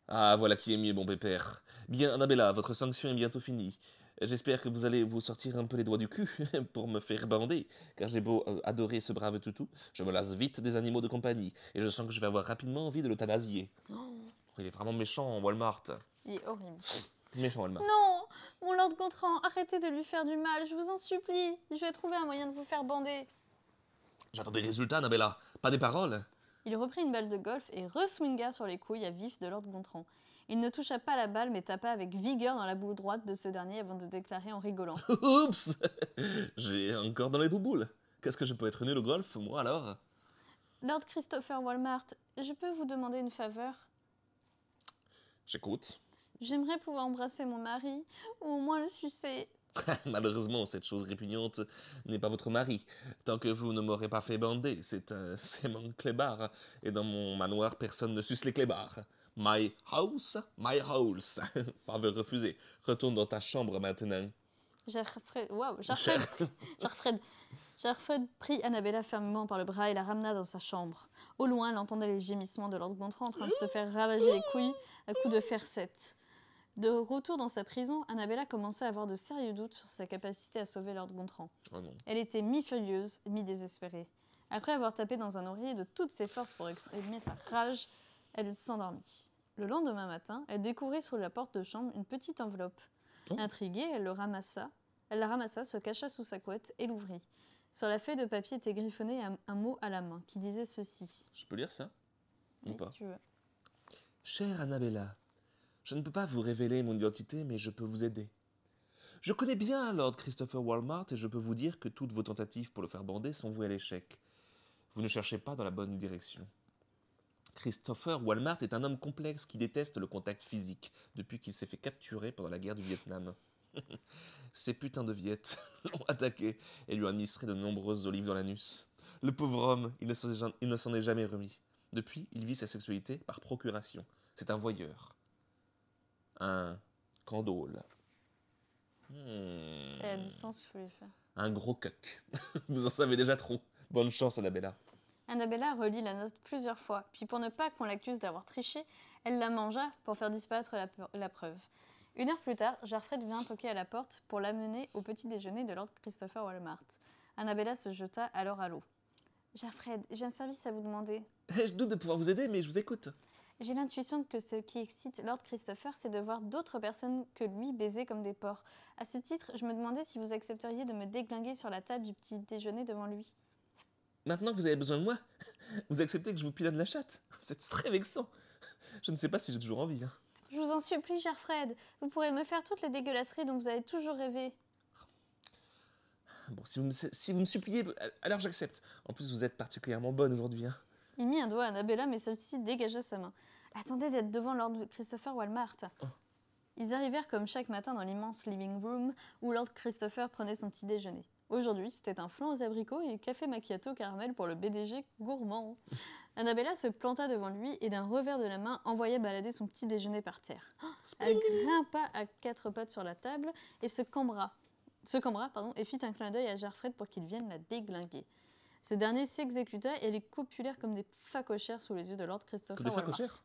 Ah, voilà qui est mieux, bon pépère. Bien, Annabella, votre sanction est bientôt finie. J'espère que vous allez vous sortir un peu les doigts du cul pour me faire bander, car j'ai beau euh, adorer ce brave toutou, je me lasse vite des animaux de compagnie, et je sens que je vais avoir rapidement envie de l'euthanasier. Oh. Il est vraiment méchant, Walmart. Il est horrible. Méchant, Walmart. Non Mon Lord Gontran, arrêtez de lui faire du mal, je vous en supplie. Je vais trouver un moyen de vous faire bander. J'attends des résultats, Nabella, pas des paroles. Il reprit une balle de golf et reswinga sur les couilles à vif de Lord Gontran. Il ne toucha pas la balle, mais tapa avec vigueur dans la boule droite de ce dernier avant de déclarer en rigolant. Oups J'ai encore dans les bouboules. Qu'est-ce que je peux être nul au golf, moi alors Lord Christopher Walmart, je peux vous demander une faveur J'écoute. J'aimerais pouvoir embrasser mon mari, ou au moins le sucer. Malheureusement, cette chose répugnante n'est pas votre mari. Tant que vous ne m'aurez pas fait bander, c'est un... Euh, mon clébard. Et dans mon manoir, personne ne suce les clébards. My house, my house. veut refuser Retourne dans ta chambre maintenant. Gerfred, wow, Gerfred, prit Annabella fermement par le bras et la ramena dans sa chambre. Au loin, elle entendait les gémissements de Lord Gontran en train de se faire ravager les couilles à coups de fer 7. De retour dans sa prison, Annabella commençait à avoir de sérieux doutes sur sa capacité à sauver Lord Gontran. Ah elle était mi-furieuse, mi-désespérée. Après avoir tapé dans un oreiller de toutes ses forces pour exprimer sa rage, elle s'endormit. Le lendemain matin, elle découvrit sous la porte de chambre une petite enveloppe. Oh. Intriguée, elle le ramassa. Elle la ramassa, se cacha sous sa couette et l'ouvrit. Sur la feuille de papier était griffonné un, mot à la main qui disait ceci. Je peux lire ça Ou oui, si tu veux. Chère Annabella, je ne peux pas vous révéler mon identité, mais je peux vous aider. Je connais bien Lord Christopher Walmart et je peux vous dire que toutes vos tentatives pour le faire bander sont vouées à l'échec. Vous ne cherchez pas dans la bonne direction. Christopher Walmart est un homme complexe qui déteste le contact physique depuis qu'il s'est fait capturer pendant la guerre du Vietnam. Ces putains de Viettes l'ont attaqué et lui ont administré de nombreuses olives dans l'anus. Le pauvre homme, il ne s'en est jamais remis. Depuis, il vit sa sexualité par procuration. C'est un voyeur. Un candole. Hmm. distance, faut faire. Un gros coq. Vous en savez déjà trop. Bonne chance, à Bella. Annabella relit la note plusieurs fois, puis pour ne pas qu'on l'accuse d'avoir triché, elle la mangea pour faire disparaître la, preuve. Une heure plus tard, Gerfred vient toquer à la porte pour l'amener au petit déjeuner de Lord Christopher Walmart. Annabella se jeta alors à l'eau. Gerfred, j'ai un service à vous demander. je doute de pouvoir vous aider, mais je vous écoute. J'ai l'intuition que ce qui excite Lord Christopher, c'est de voir d'autres personnes que lui baiser comme des porcs. À ce titre, je me demandais si vous accepteriez de me déglinguer sur la table du petit déjeuner devant lui. Maintenant que vous avez besoin de moi, vous acceptez que je vous pilonne la chatte C'est très vexant. Je ne sais pas si j'ai toujours envie. Hein. Je vous en supplie, cher Fred. Vous pourrez me faire toutes les dégueulasseries dont vous avez toujours rêvé. Bon, si vous me, suppliez, alors j'accepte. En plus, vous êtes particulièrement bonne aujourd'hui. Hein. Il mit un doigt à Annabella, mais celle-ci dégagea sa main. Attendez d'être devant Lord Christopher Walmart. Oh. Ils arrivèrent comme chaque matin dans l'immense living room où Lord Christopher prenait son petit déjeuner. Aujourd'hui, c'était un flan aux abricots et café macchiato caramel pour le BDG gourmand. Annabella se planta devant lui et d'un revers de la main envoya balader son petit déjeuner par terre. Oh, Elle grimpa à quatre pattes sur la table et se cambra, se cambra pardon, et fit un clin d'œil à Jarfred pour qu'il vienne la déglinguer. Ce dernier s'exécuta et les copulèrent comme des facochères sous les yeux de Lord Christopher. des facochères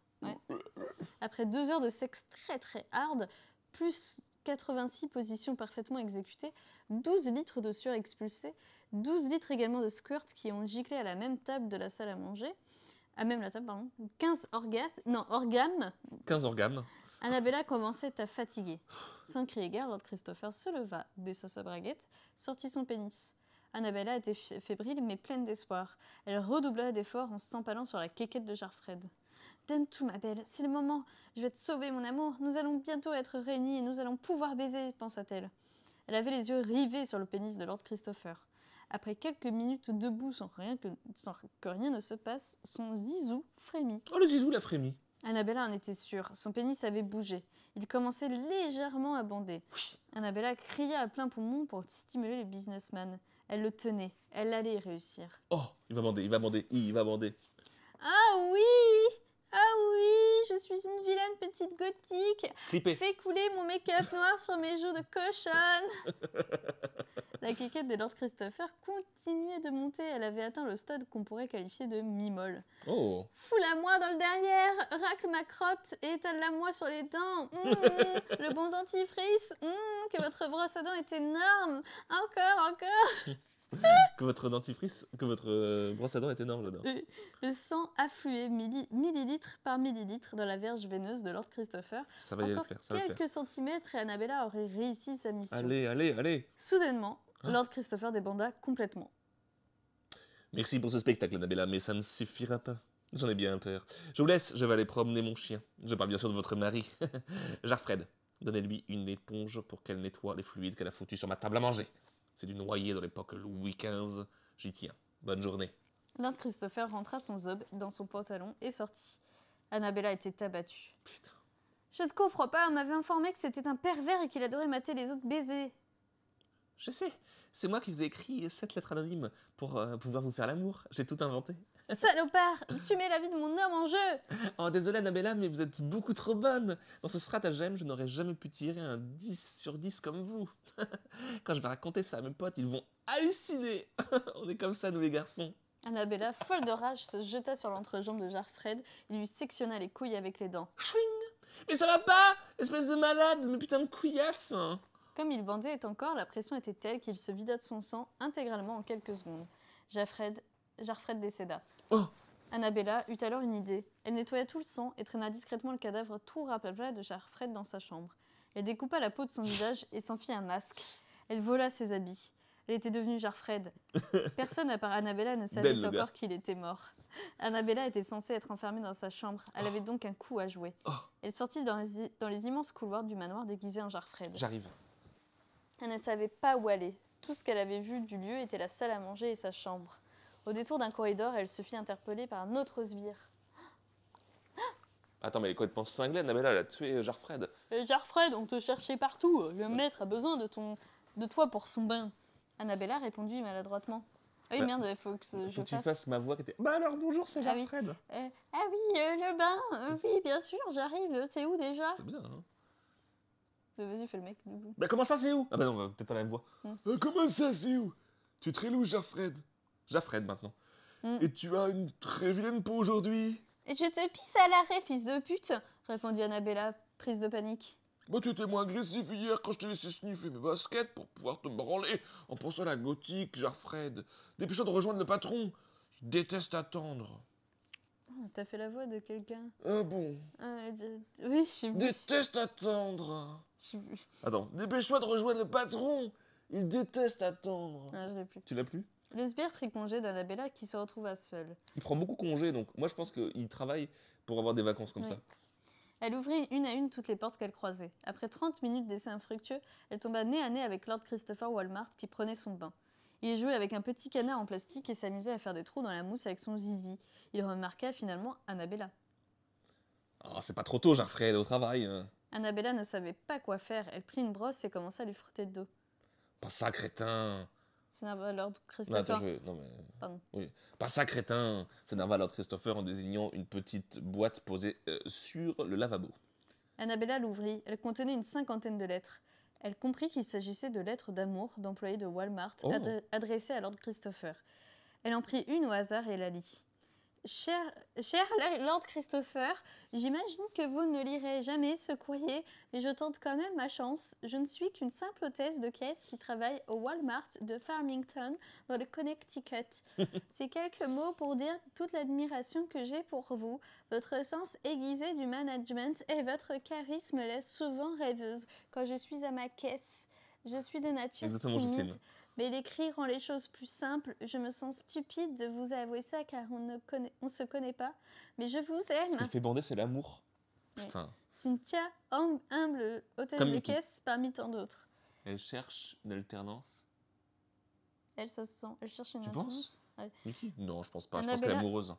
Après deux heures de sexe très très hard, plus 86 positions parfaitement exécutées, 12 litres de sueur expulsée, 12 litres également de squirt qui ont giclé à la même table de la salle à manger, à ah, même la table, pardon, 15 orgasmes, non, orgames. 15 orgames. Annabella commençait à fatiguer. Sans crier gare, Lord Christopher se leva, baissa sa braguette, sortit son pénis. Annabella était fébrile mais pleine d'espoir. Elle redoubla d'efforts en s'empalant sur la quéquette de Jarfred. Donne tout, ma belle, c'est le moment. Je vais te sauver, mon amour. Nous allons bientôt être réunis et nous allons pouvoir baiser, pensa-t-elle. Elle avait les yeux rivés sur le pénis de Lord Christopher. Après quelques minutes debout sans, rien que, rien ne se passe, son zizou frémit. Oh, le zizou l'a frémi Annabella en était sûre. Son pénis avait bougé. Il commençait légèrement à bander. Annabella cria à plein poumon pour stimuler les businessman. Elle le tenait. Elle allait y réussir. Oh, il va bander, il va bander, il va bander. Ah oui suis une vilaine petite gothique. fait Fais couler mon make-up noir sur mes joues de cochonne. la quéquette de Lord Christopher continuait de monter. Elle avait atteint le stade qu'on pourrait qualifier de mimole. Oh. Foule-la-moi dans le derrière, racle ma crotte et étale-la-moi sur les dents. Mmh. le bon dentifrice, mmh. que votre brosse à dents est énorme. Encore, encore. que votre dentifrice, que votre euh, brosse à dents est énorme là Le sang affluait millilitre par millilitre dans la verge veineuse de Lord Christopher. Ça va y faire, ça quelques va faire. centimètres et Annabella aurait réussi sa mission. Allez, allez, allez Soudainement, ah. Lord Christopher débanda complètement. Merci pour ce spectacle, Annabella, mais ça ne suffira pas. J'en ai bien peur. Je vous laisse, je vais aller promener mon chien. Je parle bien sûr de votre mari. Jarfred, donnez-lui une éponge pour qu'elle nettoie les fluides qu'elle a foutus sur ma table à manger c'est du noyer dans l'époque Louis XV. J'y tiens. Bonne journée. L'un de Christopher rentra son zob dans son pantalon et sortit. Annabella était abattue. Putain. Je ne comprends pas, on m'avait informé que c'était un pervers et qu'il adorait mater les autres baisers. Je sais, c'est moi qui vous ai écrit cette lettre anonyme pour euh, pouvoir vous faire l'amour. J'ai tout inventé. Salopard, tu mets la vie de mon homme en jeu Oh, désolé Annabella, mais vous êtes beaucoup trop bonne Dans ce stratagème, je n'aurais jamais pu tirer un 10 sur 10 comme vous Quand je vais raconter ça à mes potes, ils vont halluciner On est comme ça, nous les garçons Annabella, folle de rage, se jeta sur l'entrejambe de Jarfred et lui sectionna les couilles avec les dents. Chouing Mais ça va pas Espèce de malade Mais putain de couillasse Comme il bandait encore, la pression était telle qu'il se vida de son sang intégralement en quelques secondes. Jafred Jarfred décéda. Oh. Annabella eut alors une idée. Elle nettoya tout le sang et traîna discrètement le cadavre tout rappelé de Jarfred dans sa chambre. Elle découpa la peau de son visage et s'en fit un masque. Elle vola ses habits. Elle était devenue Jarfred. Personne à part Annabella ne savait encore qu'il était mort. Annabella était censée être enfermée dans sa chambre. Elle avait donc un coup à jouer. Oh. Elle sortit dans les, dans les, immenses couloirs du manoir déguisée en Jarfred. J'arrive. Elle ne savait pas où aller. Tout ce qu'elle avait vu du lieu était la salle à manger et sa chambre. Au détour d'un corridor, elle se fit interpeller par un autre sbire. Attends, mais elle est complètement cinglée, Annabella, elle a tué euh, Jarfred. Euh, Jarfred, on te cherchait partout. Le maître a besoin de, ton, de toi pour son bain. Annabella répondit maladroitement. Ah oui, bah, merde, il faut que je que tu fasses ma voix qui était. Bah alors bonjour, c'est Jarfred. ah oui, euh, ah le bain. oui, bien sûr, j'arrive. C'est où déjà C'est bien, hein bah, Vas-y, fais le mec. du Bah comment ça, c'est où Ah bah non, bah, peut-être pas la même voix. Hmm. comment ça, c'est où Tu es très lourd, Jarfred. Jaffred maintenant. Mm. Et tu as une très vilaine peau aujourd'hui. Et je te pisse à l'arrêt, fils de pute, répondit Annabella, prise de panique. Bah, tu étais moins agressif hier quand je t'ai laissé sniffer mes baskets pour pouvoir te branler en pensant à la gothique, Jaffred. Dépêche-toi de rejoindre le patron. Je déteste attendre. Ah, t'as fait la voix de quelqu'un. Ah bon ah, Oui, je Déteste attendre je... Attends, dépêche-toi de rejoindre le patron Il déteste attendre ah, je l'ai plus. Tu l'as plus le sbire prit congé d'Annabella qui se retrouva seule. Il prend beaucoup congé, donc moi je pense qu'il travaille pour avoir des vacances comme ça. Elle ouvrit une à une toutes les portes qu'elle croisait. Après 30 minutes d'essais infructueux, elle tomba nez à nez avec Lord Christopher Walmart qui prenait son bain. Il jouait avec un petit canard en plastique et s'amusait à faire des trous dans la mousse avec son zizi. Il remarqua finalement Annabella. Ah, c'est pas trop tôt, est au travail. Hein. Annabella ne savait pas quoi faire. Elle prit une brosse et commença à lui frotter le dos. Pas ça, crétin c'est Lord Christopher. Pas ça, crétin hein. C'est Lord Christopher en désignant une petite boîte posée euh, sur le lavabo. Annabella l'ouvrit. Elle contenait une cinquantaine de lettres. Elle comprit qu'il s'agissait de lettres d'amour d'employés de Walmart oh. adressées à Lord Christopher. Elle en prit une au hasard et la lit. Cher, Lord Christopher, j'imagine que vous ne lirez jamais ce courrier, mais je tente quand même ma chance. Je ne suis qu'une simple hôtesse de caisse qui travaille au Walmart de Farmington, dans le Connecticut. C'est quelques mots pour dire toute l'admiration que j'ai pour vous. Votre sens aiguisé du management et votre charisme laissent souvent rêveuse. Quand je suis à ma caisse, je suis de nature Exactement, timide. Mais l'écrit rend les choses plus simples. Je me sens stupide de vous avouer ça car on ne connaît, on se connaît pas. Mais je vous aime. Ce qui fait bander, c'est l'amour. Putain. Cynthia, hum, humble hôtesse des de parmi tant d'autres. Elle cherche une alternance. Elle, ça se sent. Elle cherche une Tu alternance. penses Non, je pense pas. Je pense qu'elle est amoureuse.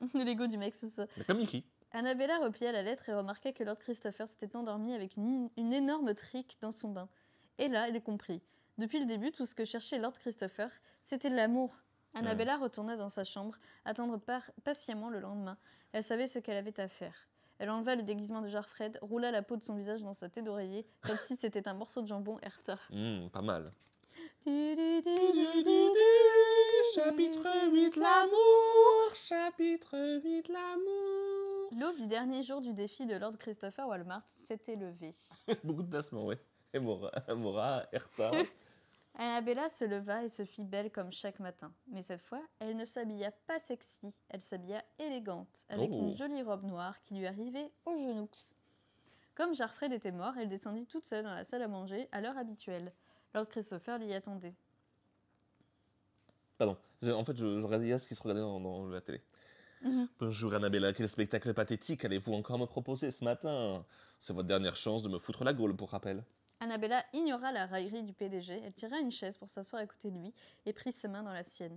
amoureuse. L'ego du mec, c'est ça. comme Mickey. Annabella replia la lettre et remarqua que Lord Christopher s'était endormi avec une, une énorme trique dans son bain. Et là, elle comprit. Depuis le début, tout ce que cherchait Lord Christopher, c'était de l'amour. Annabella retourna dans sa chambre, attendre patiemment le lendemain. Elle savait ce qu'elle avait à faire. Elle enleva le déguisement de Jarfred, roula la peau de son visage dans sa tête d'oreiller, comme si c'était un morceau de jambon Erta. Hum, hmm, pas mal. Chapitre 8, l'amour Chapitre 8, l'amour L'aube du dernier jour du défi de Lord Christopher Walmart s'était levée. Beaucoup de placements, oui. Et mora Erta. Annabella se leva et se fit belle comme chaque matin. Mais cette fois, elle ne s'habilla pas sexy, elle s'habilla élégante, avec une oh. jolie robe noire qui lui arrivait aux genoux. Comme Jarfred était mort, elle descendit toute seule dans la salle à manger à l'heure habituelle. Lord Christopher l'y attendait. Pardon, en fait, je, regardais ce qui se regardait dans, la télé. Mhm. Bonjour Annabella, quel spectacle pathétique allez-vous encore me proposer ce matin C'est votre dernière chance de me foutre la gaule, pour rappel. Annabella ignora la raillerie du PDG, elle tira une chaise pour s'asseoir à côté de lui et prit ses mains dans la sienne.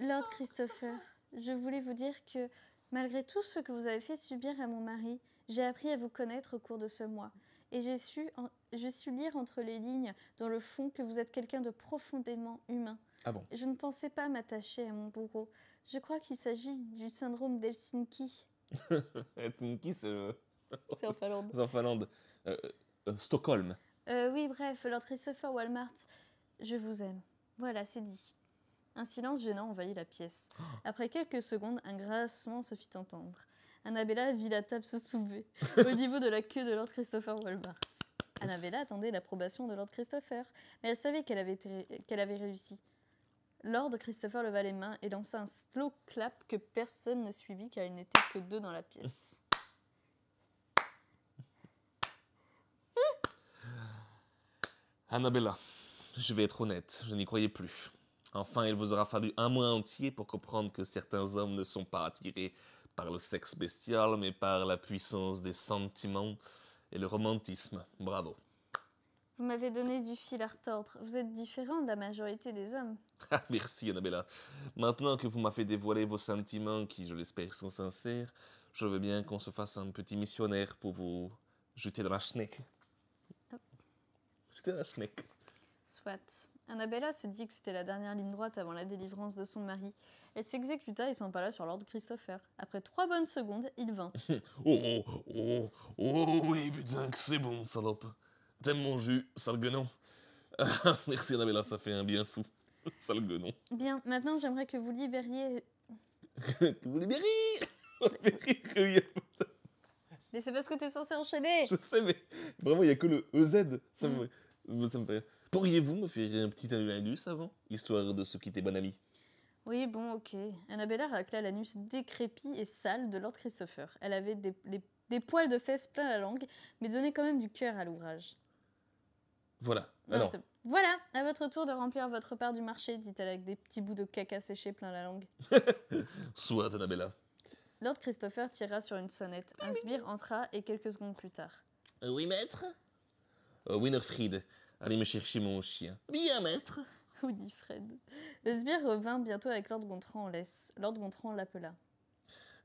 Lord Christopher, je voulais vous dire que, malgré tout ce que vous avez fait subir à mon mari, j'ai appris à vous connaître au cours de ce mois. Et j'ai su, lire entre les lignes, dans le fond, que vous êtes quelqu'un de profondément humain. Ah bon Je ne pensais pas m'attacher à mon bourreau. Je crois qu'il s'agit du syndrome d'Helsinki. Helsinki, c'est. Euh, c'est en Finlande. C'est euh, euh, Stockholm. Euh, oui, bref, Lord Christopher Walmart, je vous aime. Voilà, c'est dit. Un silence gênant envahit la pièce. Après quelques secondes, un grincement se fit entendre. Annabella vit la table se soulever au niveau de la queue de Lord Christopher Walmart. Annabella attendait l'approbation de Lord Christopher, mais elle savait qu'elle avait, avait réussi. Lord Christopher leva les mains et lança un slow clap que personne ne suivit car il n'était que deux dans la pièce. Annabella, je vais être honnête, je n'y croyais plus. Enfin, il vous aura fallu un mois entier pour comprendre que certains hommes ne sont pas attirés par le sexe bestial, mais par la puissance des sentiments et le romantisme. Bravo. Vous m'avez donné du fil à retordre. Vous êtes différent de la majorité des hommes. Ah, merci, Annabella. Maintenant que vous m'avez dévoilé vos sentiments, qui, je l'espère, sont sincères, je veux bien qu'on se fasse un petit missionnaire pour vous jeter dans la chenille à la Schneck. Soit. Annabella se dit que c'était la dernière ligne droite avant la délivrance de son mari. Elle s'exécuta et s'empala sur l'ordre Christopher. Après trois bonnes secondes, il vint. oh, oh, oh, oh, oui, putain, que c'est bon, salope. T'aimes mon jus, sale guenon. Ah, merci Annabella, ça fait un bien fou. sale guenon. Bien, maintenant j'aimerais que vous libériez. que vous libériez Mais c'est parce que t'es censé enchaîner Je sais, mais vraiment, il n'y a que le EZ. Ça mm. me... Ça me Pourriez-vous me faire un petit anus avant, histoire de se quitter, bon ami Oui, bon, ok. Annabella racla l'anus décrépit et sale de Lord Christopher. Elle avait des, poils de fesses plein la langue, mais donnait quand même du cœur à l'ouvrage. Voilà. voilà, à votre tour de remplir votre part du marché, dit-elle avec des petits bouts de caca séchés plein la langue. Soit, Annabella. Lord Christopher tira sur une sonnette. Un sbire entra et quelques secondes plus tard. Oui, maître euh, « Winifred, allez me chercher mon chien. Bien, maître oui, dit Fred. Le revint bientôt avec Lord Gontran en laisse. Lord Gontran l'appela.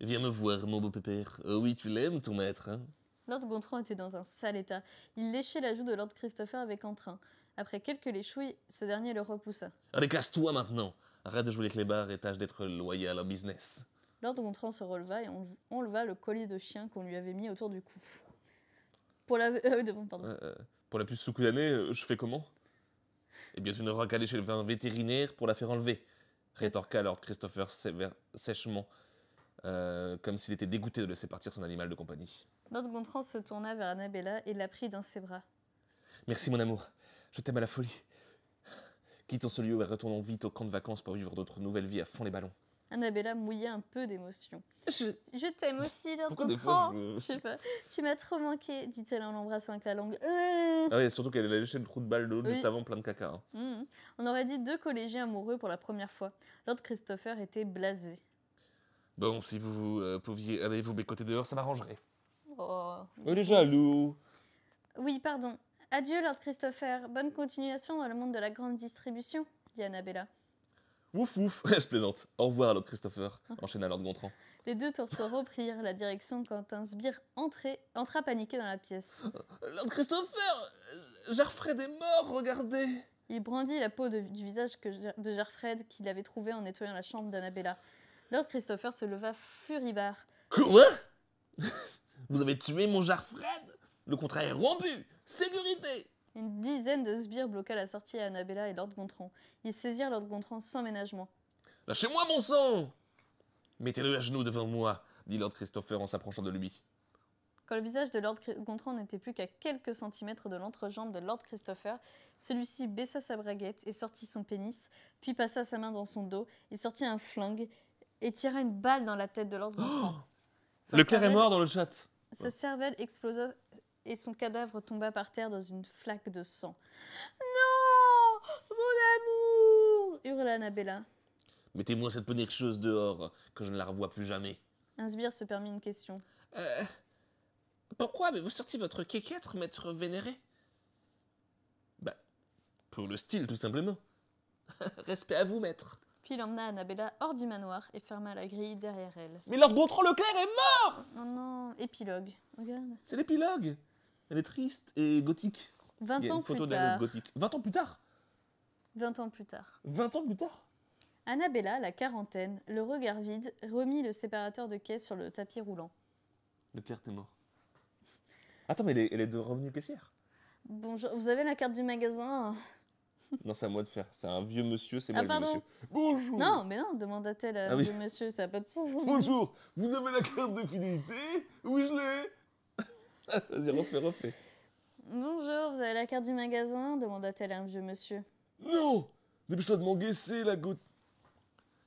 Viens me voir, mon beau pépère euh, oui, tu l'aimes, ton maître. Hein. Lord Gontran était dans un sale état. Il léchait la joue de Lord Christopher avec entrain. Après quelques léchouilles, ce dernier le repoussa. Allez, casse-toi maintenant Arrête de jouer les clébards et tâche d'être loyal au business. Lord Gontran se releva et enleva le collier de chien qu'on lui avait mis autour du cou. Pour la... Euh, pardon. Euh, pour la soucou d'année, euh, je fais comment Eh bien, tu n'auras qu'à aller chez le vétérinaire pour la faire enlever, rétorqua Lord Christopher sèchement, euh, comme s'il était dégoûté de laisser partir son animal de compagnie. Lord Gontran se tourna vers Annabella et la prit dans ses bras. Merci, mon amour. Je t'aime à la folie. Quittons ce lieu et retournons vite au camp de vacances pour vivre notre nouvelle vie à fond les ballons. Annabella mouillait un peu d'émotion. Je, t'aime aussi, Lord christopher. Je... sais pas. Tu m'as trop manqué, dit-elle en l'embrassant avec la langue. Ah ah surtout qu'elle a léché le trou de balle d'eau juste avant plein de caca. Hein. Hmm. On aurait dit deux collégiens amoureux pour la première fois. Lord Christopher était blasé. Bon, si vous euh, pouviez aller vous bécoter dehors, ça m'arrangerait. Oh. Elle est jaloux. Oui, pardon. Adieu, Lord Christopher. Bonne continuation dans le monde de la grande distribution, dit Annabella. Wouf wouf, je plaisante. Au revoir Lord Christopher, enchaîne Lord Gontran. Les deux tortues reprirent hein, la direction quand un sbire entra paniqué dans la pièce. Euh, Lord Christopher euh, Jarfred est mort, regardez Il brandit la peau du visage de Jarfred qu'il avait trouvé en nettoyant la chambre d'Annabella. Lord Christopher se leva furibard. Quoi Vous avez tué mon Jarfred Le contrat est rompu Sécurité une dizaine de sbires bloqua la sortie à Annabella et Lord Gontran. Ils saisirent Lord Gontran sans ménagement. Lâchez-moi mon sang Mettez-le à genoux devant moi, dit Lord Christopher en s'approchant de lui. Quand le visage de Lord Gontran n'était plus qu'à quelques centimètres de l'entrejambe de Lord Christopher, celui-ci baissa sa braguette et sortit son pénis, puis passa sa main dans son dos et sortit un flingue et tira une balle dans la tête de Lord Gontran. le clair est mort dans le chat. Sa cervelle explosa et son cadavre tomba par terre dans une flaque de sang. Non Mon amour hurla Annabella. Mettez-moi cette chose dehors, que je ne la revois plus jamais. Un se permit une question. Euh, pourquoi avez-vous sorti votre quéquette, maître vénéré Bah, pour le style, tout simplement. Respect à vous, maître. Puis il emmena Annabella hors du manoir et ferma la grille derrière elle. Mais Lord Gontran Leclerc est mort Non, oh non, épilogue. Regarde. C'est l'épilogue elle est triste et gothique. 20 ans photo plus tard. gothique. 20 ans plus tard 20 ans plus tard. 20 ans plus tard Annabella, la quarantaine, le regard vide, remit le séparateur de caisse sur le tapis roulant. Le carte est mort. Attends, mais elle est, de revenu caissière. Bonjour, vous avez la carte du magasin Non, c'est à moi de faire. C'est un vieux monsieur, c'est ah, moi le Bonjour Non, mais non, demanda-t-elle à Ah vieux monsieur, ça n'a pas de sens. Bonjour Vous avez la carte de fidélité Oui, je l'ai Vas-y, refais, refais. Bonjour, vous avez la carte du magasin demanda-t-elle à un vieux monsieur. Non Dépêche-toi de m'encaisser la gothique.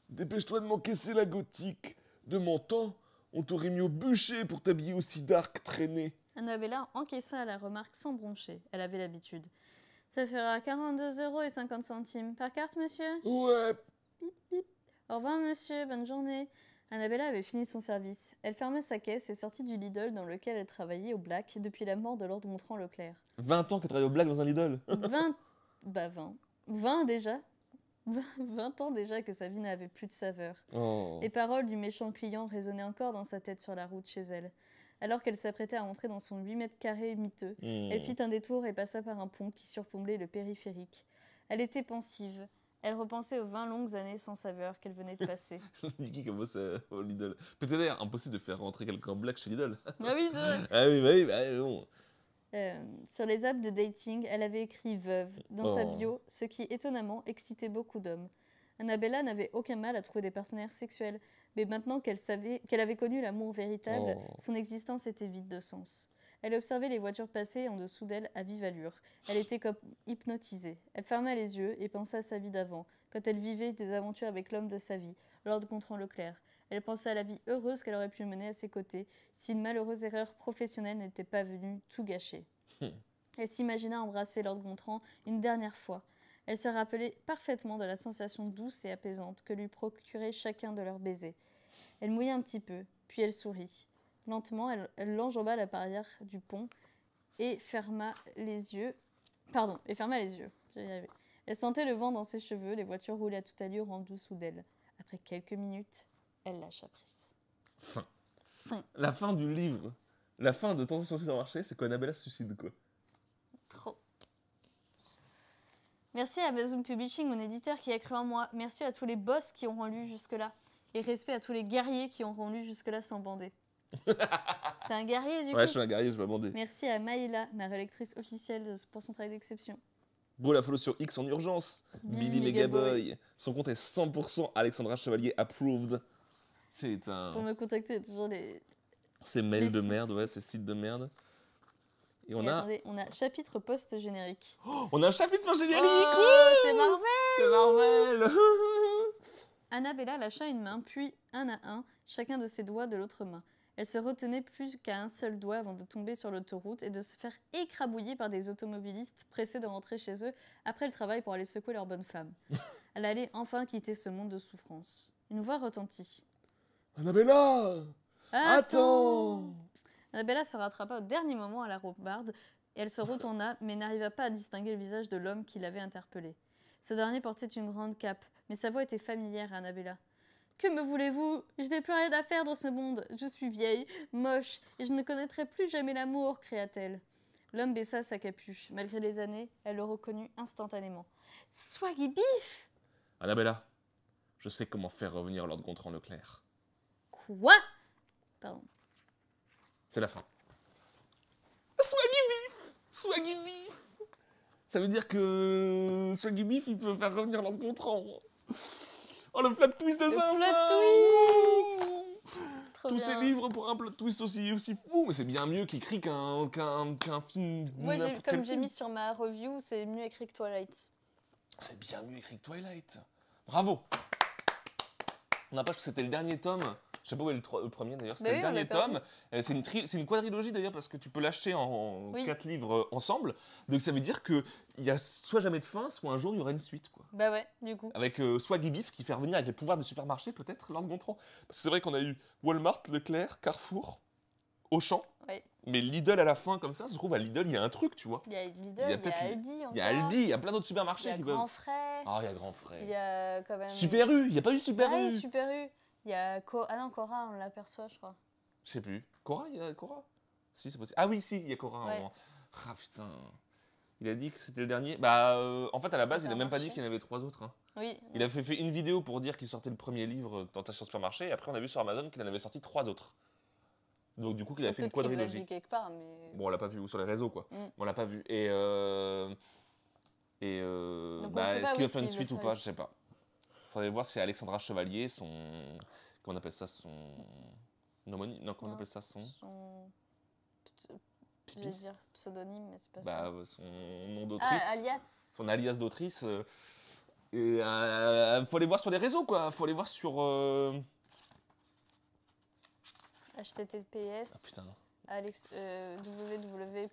Dépêche-toi de m'encaisser la gothique. De mon temps, on t'aurait mis au bûcher pour t'habiller aussi dark traîné. Annabella encaissa la remarque sans broncher. Elle avait l'habitude. Ça fera 42 euros et 50 centimes. Par carte, monsieur Ouais. Au revoir, monsieur. Bonne journée. Annabella avait fini son service. Elle ferma sa caisse et sortit du Lidl dans lequel elle travaillait au Black depuis la mort de Lord Montrant Leclerc. 20 ans qu'elle travaillait au Black dans un Lidl 20 Bah 20. 20 déjà 20 ans déjà que sa vie n'avait plus de saveur. Oh. Les paroles du méchant client résonnaient encore dans sa tête sur la route chez elle. Alors qu'elle s'apprêtait à rentrer dans son 8 mètres carrés miteux, hmm. elle fit un détour et passa par un pont qui surplombait le périphérique. Elle était pensive. Elle repensait aux 20 longues années sans saveur qu'elle venait de passer. Mickey commence au oh, Lidl. Peut-être d'ailleurs impossible de faire rentrer quelqu'un en black chez Lidl. ah oui, ah oui, bah oui, bah bon. Euh, sur les apps de dating, elle avait écrit veuve dans sa oh. bio, ce qui étonnamment excitait beaucoup d'hommes. Annabella n'avait aucun mal à trouver des partenaires sexuels, mais maintenant qu'elle savait qu'elle avait connu l'amour véritable, oh. son existence était vide de sens. Elle observait les voitures passer en dessous d'elle à vive allure. Elle était comme hypnotisée. Elle ferma les yeux et pensa à sa vie d'avant, quand elle vivait des aventures avec l'homme de sa vie, Lord Gontran Leclerc. Elle pensa à la vie heureuse qu'elle aurait pu mener à ses côtés, si une malheureuse erreur professionnelle n'était pas venue tout gâcher. Hmm. Elle s'imagina embrasser Lord Gontran une dernière fois. Elle se rappelait parfaitement de la sensation douce et apaisante que lui procurait chacun de leurs baisers. Elle mouilla un petit peu, puis elle sourit. Lentement, elle, elle enjamba la barrière du pont et ferma les yeux. Pardon, et ferma les yeux. Elle sentait le vent dans ses cheveux, les voitures roulaient à toute allure en dessous d'elle. Après quelques minutes, elle lâcha prise. Fin. fin. La fin du livre. La fin de Tentation marché, c'est qu'Annabella se suicide, quoi. Trop. Merci à Amazon Publishing, mon éditeur qui a cru en moi. Merci à tous les boss qui ont lu jusque-là. Et respect à tous les guerriers qui ont lu jusque-là sans bander. T'es un guerrier, du coup. Ouais, je suis un guerrier, je vais demander. Merci à Maïla, ma rélectrice officielle pour son travail d'exception. Beau la follow sur X en urgence. Billy, Mega Megaboy. Son compte est 100% Alexandra Chevalier approved. Putain. Pour me contacter, il y a toujours les. Ces mails de merde, ouais, ces sites de merde. Et, on attendez, a. on a chapitre post-générique. Oh, on a un chapitre post générique oh, C'est Marvel C'est Marvel Annabella lâcha une main, puis un à un, chacun de ses doigts de l'autre main. Elle se retenait plus qu'à un seul doigt avant de tomber sur l'autoroute et de se faire écrabouiller par des automobilistes pressés de rentrer chez eux après le travail pour aller secouer leur bonne femme. Elle allait enfin quitter ce monde de souffrance. Une voix retentit. Annabella Attends, Annabella se rattrapa au dernier moment à la rambarde et elle se retourna mais n'arriva pas à distinguer le visage de l'homme qui l'avait interpellée. Ce dernier portait une grande cape, mais sa voix était familière à Annabella. Que me voulez-vous Je n'ai plus rien à faire dans ce monde. Je suis vieille, moche, et je ne connaîtrai plus jamais l'amour, cria-t-elle. L'homme baissa sa capuche. Malgré les années, elle le reconnut instantanément. Swaggy Beef Annabella, je sais comment faire revenir Lord Gontran Leclerc. Quoi Pardon. C'est la fin. Swaggy Beef Swaggy Beef Ça veut dire que euh, Swaggy Beef, il peut faire revenir Lord Gontran. Oh, le plot twist de le twist! Tous ces livres pour un plot twist aussi, fou, mais c'est bien mieux qu'écrit qu'un qu'un film. Moi, comme j'ai mis sur ma review, c'est mieux écrit que Twilight. C'est bien mieux écrit que Twilight. Bravo On n'a pas que c'était le dernier tome où est le, premier d'ailleurs, C'est le dernier tome. C'est une, une quadrilogie d'ailleurs parce que tu peux l'acheter en, quatre livres ensemble. Donc ça veut dire que il y a soit jamais de fin, soit un jour il y aura une suite quoi. Bah ouais, du coup. Avec soit Gibif qui fait revenir avec les pouvoirs de supermarché peut-être Lord Gontran. c'est vrai qu'on a eu Walmart, Leclerc, Carrefour, Auchan. Oui. Mais Lidl à la fin, comme ça, se trouve à Lidl, il y a un truc, tu vois. Il y a Lidl, il y a, Aldi. Il y a Aldi, il y a plein d'autres supermarchés. Il y a Grand Ah, il y a Grand Frais. Il y a quand même. Super U, il n'y a pas eu Super ah, oui Super U. Il y a ah Cora. on l'aperçoit, je crois. Je sais plus. Cora, il y a Cora Si, c'est possible. Ah oui, si, il y a Cora Ah putain. Il a dit que c'était le dernier. Bah, euh, en fait, à la base, il n'a même pas dit qu'il y en avait trois autres. Hein. Oui. Il a fait, une vidéo pour dire qu'il sortait le premier livre, Tentation Supermarché, et après, on a vu sur Amazon qu'il en avait sorti trois autres. Donc, du coup, qu'il a ah, fait une quadrilogie. Qu quelque part, mais... Bon, on l'a pas vu, ou sur les réseaux, quoi. Mm. On l'a pas vu. Et. Euh, et. Euh, bah, est-ce qu'il y a une suite ou pas, je sais pas faudrait voir si Alexandra Chevalier, son. Comment on appelle ça Son. Non, non comment non, on appelle ça Son. son... Je vais dire pseudonyme, mais c'est pas bah, ça. Euh, son nom ah, d'autrice. Ah, alias. Son alias d'autrice. Il euh, euh, faut aller voir sur les réseaux, quoi. Il Faut aller voir sur. Euh... HTTPS. Ah putain. Alex, www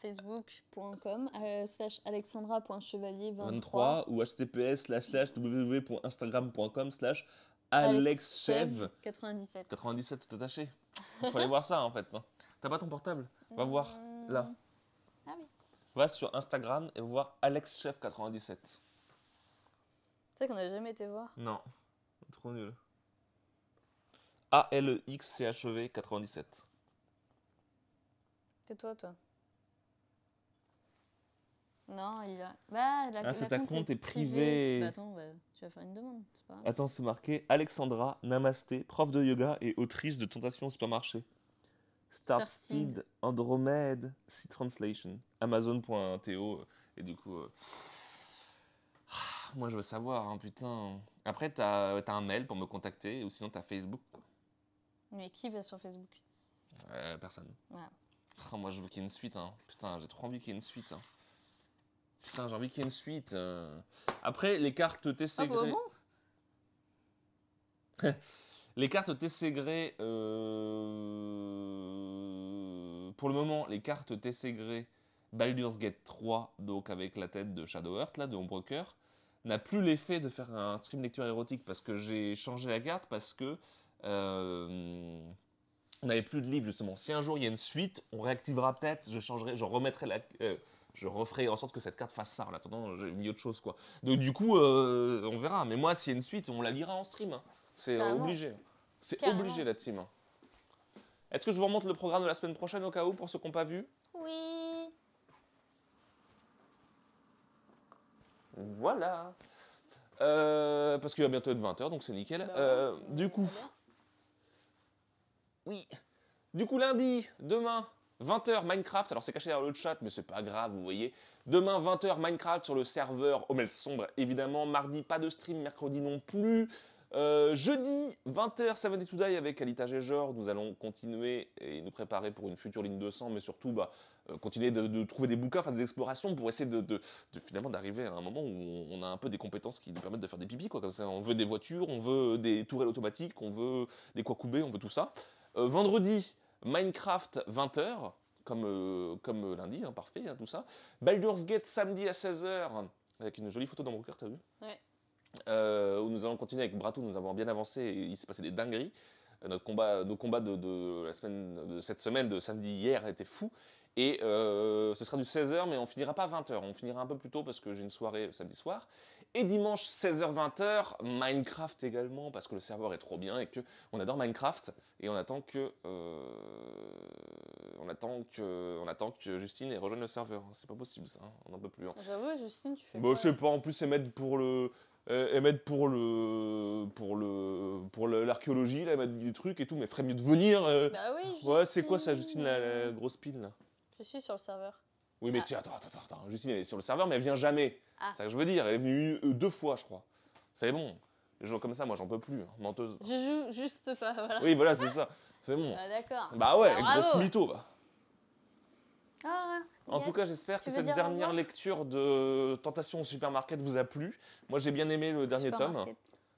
facebook.com euh, slash alexandra.chevalier23 ou https slash www.instagram.com slash alexchev97 97 attaché. Faut aller voir ça en fait. Hein. T'as pas ton portable Va voir euh, là. Ah va sur Instagram et voir alexchef97. C'est sais qu'on n'a jamais été voir. Non, trop nul. A-L-E-X-C-H-E-V 97. Tais-toi, toi. Non, il a. Bah, ah, c'est compte, compte est privée. Bah, attends, bah, tu vas faire une demande. Pas Attends, c'est marqué Alexandra Namasté, prof de yoga et autrice de Tentation au supermarché. Starseed, Seed Andromède, Seed Translation, Amazon.to. Et du coup. Euh, ah, moi, je veux savoir, hein, putain. Après, t'as as un mail pour me contacter ou sinon t'as Facebook. Quoi. Mais qui va sur Facebook euh, Personne. Ouais. Ah. Ah, moi, je veux qu'il y ait une suite. Hein. Putain, j'ai trop envie qu'il y ait une suite. Hein. Putain, j'ai envie qu'il y ait une suite. Hein. Après, les cartes TC ah, bah, les cartes TC euh, Pour le moment, les cartes TC Baldur's Gate 3, donc avec la tête de Shadowheart, là, de Homebroker, n'a plus l'effet de faire un stream lecture érotique parce que j'ai changé la carte parce que... Euh, n'avait plus de livre justement. Si un jour il y a une suite, on réactivera peut-être, je changerai, je remettrai la, euh, je referai en sorte que cette carte fasse ça. En attendant, j'ai mis autre chose, quoi. Donc, du coup, euh, on verra. Mais moi, s'il y a une suite, on la lira en stream. Hein. C'est obligé. C'est obligé, la team. Hein. Est-ce que je vous remonte le programme de la semaine prochaine au cas où pour ceux qui n'ont pas vu Oui. Voilà. Euh, parce qu'il va bientôt être 20h, donc c'est nickel. Bah euh, du coup. Oui. Du coup, lundi, demain, 20h Minecraft, alors c'est caché dans le chat, mais c'est pas grave, vous voyez. Demain 20h Minecraft sur le serveur le Sombre, évidemment. Mardi, pas de stream, mercredi non plus. Euh, jeudi, 20h, 70 to Die avec Alita Géjor. Nous allons continuer et nous préparer pour une future ligne de sang mais surtout bah, euh, continuer de, trouver des bouquins, faire des explorations pour essayer de, finalement d'arriver à un moment où on, a un peu des compétences qui nous permettent de faire des pipis. Quoi, comme ça. On veut des voitures, on veut des tourelles automatiques, on veut des coubés, on veut tout ça. Euh, vendredi, Minecraft 20h, comme, euh, comme euh, lundi, hein, parfait, hein, tout ça. Baldur's Gate samedi à 16h, avec une jolie photo dans mon cœur, t'as vu Oui. Euh, où nous allons continuer avec Bratou, nous avons bien avancé, il s'est passé des dingueries. notre combat, nos combats de, la semaine, de cette semaine, de samedi hier, étaient fous. Et ce sera du 16h, mais on finira pas à 20h, on finira un peu plus tôt parce que j'ai une soirée samedi soir. Et dimanche 16h-20h, Minecraft également, parce que le serveur est trop bien et que on adore Minecraft et on attend que euh, on attend que on attend que Justine rejoigne rejoigne le serveur. C'est pas possible ça, hein. on en peut plus. Hein. J'avoue, Justine, tu fais. Bah, je sais pas. En plus, c'est pour le euh, elle m'aide pour le pour le pour l'archéologie là, elle m'a dit des trucs et tout, mais ferait mieux de venir. Euh. Bah oui. Justine. Ouais, c'est quoi ça, Justine, la, grosse pile là Je suis sur le serveur. Oui, mais ah. tu attends, attends, attends, Justine, elle est sur le serveur, mais elle vient jamais. Ah. C'est ça que je veux dire. Elle est venue deux fois, je crois. C'est bon. Les gens comme ça, moi, j'en peux plus. Hein, menteuse. Je joue juste pas, voilà. Oui, voilà, c'est ça. C'est bon. Ah, bah ouais, bah, grosse mytho, en tout cas, j'espère que cette dernière lecture de Tentation au supermarket vous a plu. Moi, j'ai bien aimé le dernier tome.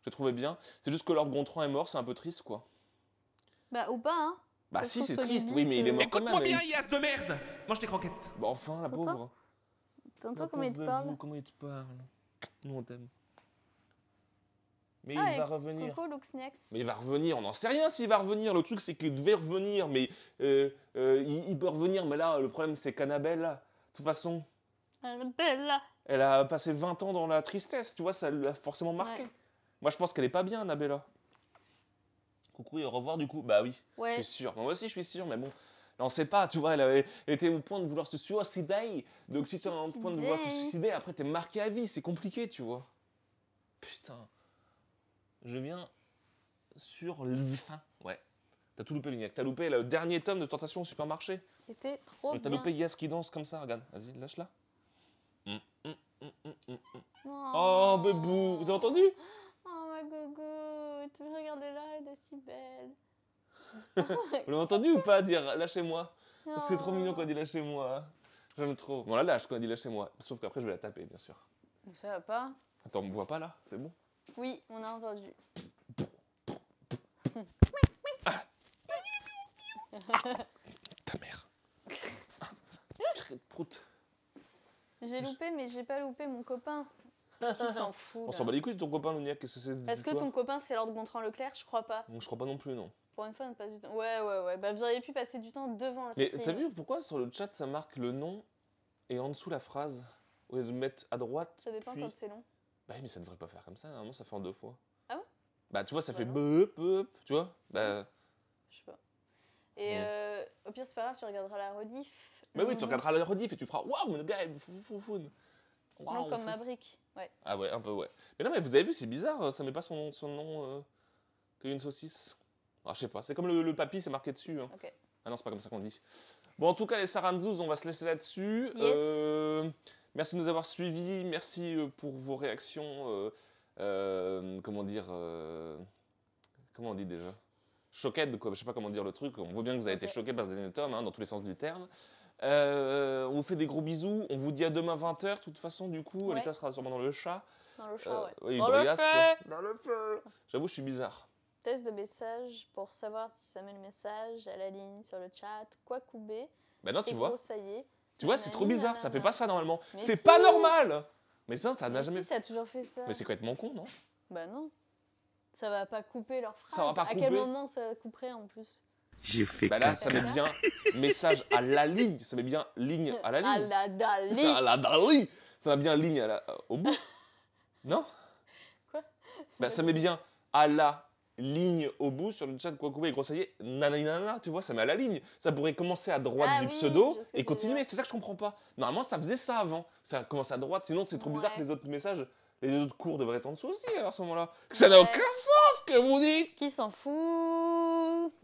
J'ai trouvé bien. C'est juste que Lord Gontran est mort, c'est un peu triste, quoi. Bah, ou pas, hein. Bah si, c'est triste, oui, mais il est mort. Écoute-moi bien, Yas hein. de merde Mange tes croquettes. Bah enfin, la pauvre. T'entends comment il te parle Comment il te parle Nous, on t'aime. Mais ah, il va revenir. Coco, mais il va revenir, on n'en sait rien s'il va revenir. Le truc, c'est qu'il devait revenir, mais euh, euh, il, peut revenir. Mais là, le problème, c'est qu'Annabella, de toute façon. Annabella Elle a passé 20 ans dans la tristesse, tu vois, ça l'a forcément marqué. Moi, je pense qu'elle n'est pas bien, Annabella et revoir du coup. Bah oui, ouais. je suis sûr. Moi aussi, je suis sûr, mais bon. on sait pas, tu vois, elle, avait, été au point de vouloir se suicider. Donc si tu es au point de vouloir te suicider, après t'es marqué à vie, c'est compliqué, tu vois. Putain. Je viens sur le fins Ouais. T'as tout loupé, Lignac. T'as loupé le dernier tome de Tentation au supermarché. C'était trop T'as loupé Yas qui danse comme ça, regarde. Vas-y, lâche-la. Hum, hum, hum, oh, bébou, vous avez entendu Oh ma gogo, tu regarder là, elle est si belle. Vous l'avez entendu ou pas dire lâchez-moi C'est trop mignon quand elle dit lâchez-moi. J'aime trop. Bon, là lâche quand elle dit lâchez-moi. Sauf qu'après, je vais la taper, bien sûr. ça va pas. Attends, on me voit pas là C'est bon Oui, on a entendu. Ta mère. Ah, j'ai loupé, mais j'ai pas loupé mon copain s'en fout On s'en bat les couilles de ton copain, Louniac. Qu'est-ce que c'est Est-ce que ton copain, c'est Lord Gontran Leclerc Je crois pas. Donc, je crois pas non plus, non. Pour une fois, on passe du temps. Ouais, ouais, ouais. Bah, vous auriez pu passer du temps devant le Mais t'as vu pourquoi sur le chat ça marque le nom et en dessous la phrase Au lieu de mettre à droite. Ça dépend quand c'est long. Bah, mais ça devrait pas faire comme ça. Normalement, ça fait en deux fois. Ah ouais Bah, tu vois, ça fait beup, beup, tu vois Bah, Je sais pas. Et euh, au pire, c'est pas grave, tu regarderas la rediff. bah oui, tu mmh. regarderas la rediff et tu feras Waouh, mon gars, il fou, fou non, comme ma brique. Ah ouais, un peu, ouais. Mais non, mais vous avez vu, c'est bizarre, hein, ça met pas son nom, son nom euh, que une saucisse. Ah, je sais pas, c'est comme le, papy, c'est marqué dessus. Hein. Ah non, c'est pas comme ça qu'on dit. Bon, en tout cas, les Saranzous, on va se laisser là-dessus. Euh, merci de nous avoir suivis, merci euh, pour vos réactions. comment dire Comment on dit déjà Choquette, quoi. Je sais pas comment dire le truc. On voit bien que vous avez été choqué par ce dernier hein, dans tous les sens du terme. Euh, on vous fait des gros bisous. On vous dit à demain 20h. De toute façon, du coup, ouais. l'état sera sûrement dans le chat. Dans le chat, ouais. Euh, dans, le feu. J'avoue, je suis bizarre. Test de message pour savoir si ça met le message à la ligne sur le chat. Quoi couper Ben non, tu vois. ça y est. Tu vois, c'est trop bizarre. Ça fait pas ça normalement. C'est pas normal. Mais ça, ça n'a jamais. Si, ça a toujours fait ça. Mais c'est complètement con, non Bah non. Ça va pas couper leur phrase. Ça va pas couper. À quel moment ça couperait en plus j'ai fait bah là, ça met bien message à la ligne. Ça met bien ligne à la ligne. À la Dali. À la Dali. Ça met bien ligne à la, au bout. Non Quoi Bah ça met bien à la ligne au bout sur le chat quoi et est, Nanana, tu vois, ça met à la ligne. Ça pourrait commencer à droite ah du pseudo et continuer. C'est ça que je comprends pas. Normalement, ça faisait ça avant. Ça commence à droite, sinon c'est trop bizarre que les autres messages. Les autres cours devraient être en dessous aussi hein, à ce moment-là. Ça n'a aucun sens que vous dites Qui s'en fout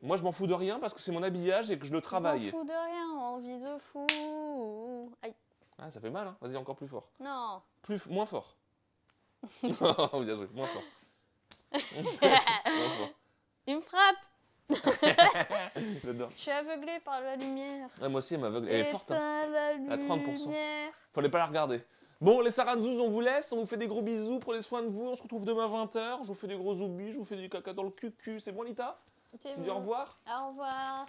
moi, je m'en fous de rien parce que c'est mon habillage et que je le travaille. Je m'en fous de rien, envie de fou. Aïe. Ah, ça fait mal, hein Vas-y, encore plus fort. Non. Plus, moins fort. Oh, bien joué, moins fort. moins Il me frappe J'adore. Je suis aveuglée par la lumière. Ah, moi aussi, elle m'aveugle. Elle est forte. Hein. La À 30%. Fallait pas la regarder. Bon, les Saranzous, on vous laisse. On vous fait des gros bisous. Prenez soin de vous. On se retrouve demain 20h. Je vous fais des gros zoubis. Je vous fais du caca dans le cul. C'est bon, Lita tu au revoir Au revoir.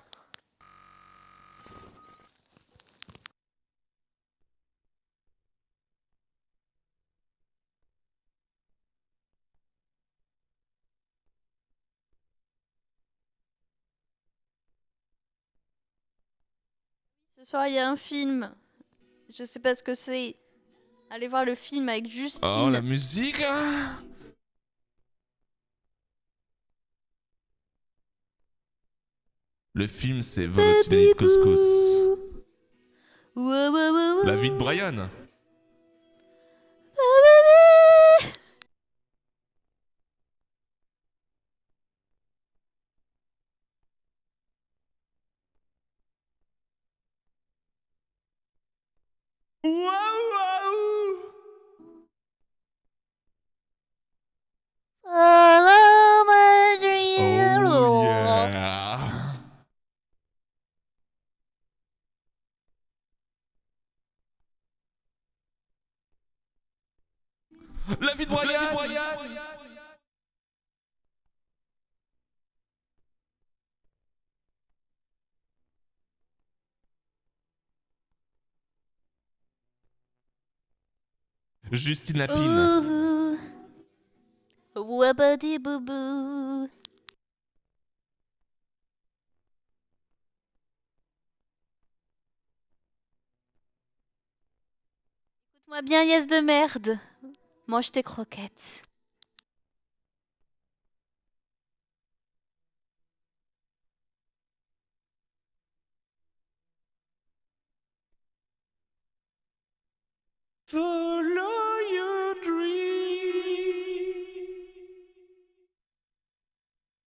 Ce soir, il y a un film. Je sais pas ce que c'est. Allez voir le film avec Justine. Oh, la musique hein. Le film, c'est Vol de couscous. La vie de Brian. Waouh waouh Justine Lapine. Wabadi boubou. Écoute-moi bien, yes de merde. Mange tes croquettes. Follow your dreams.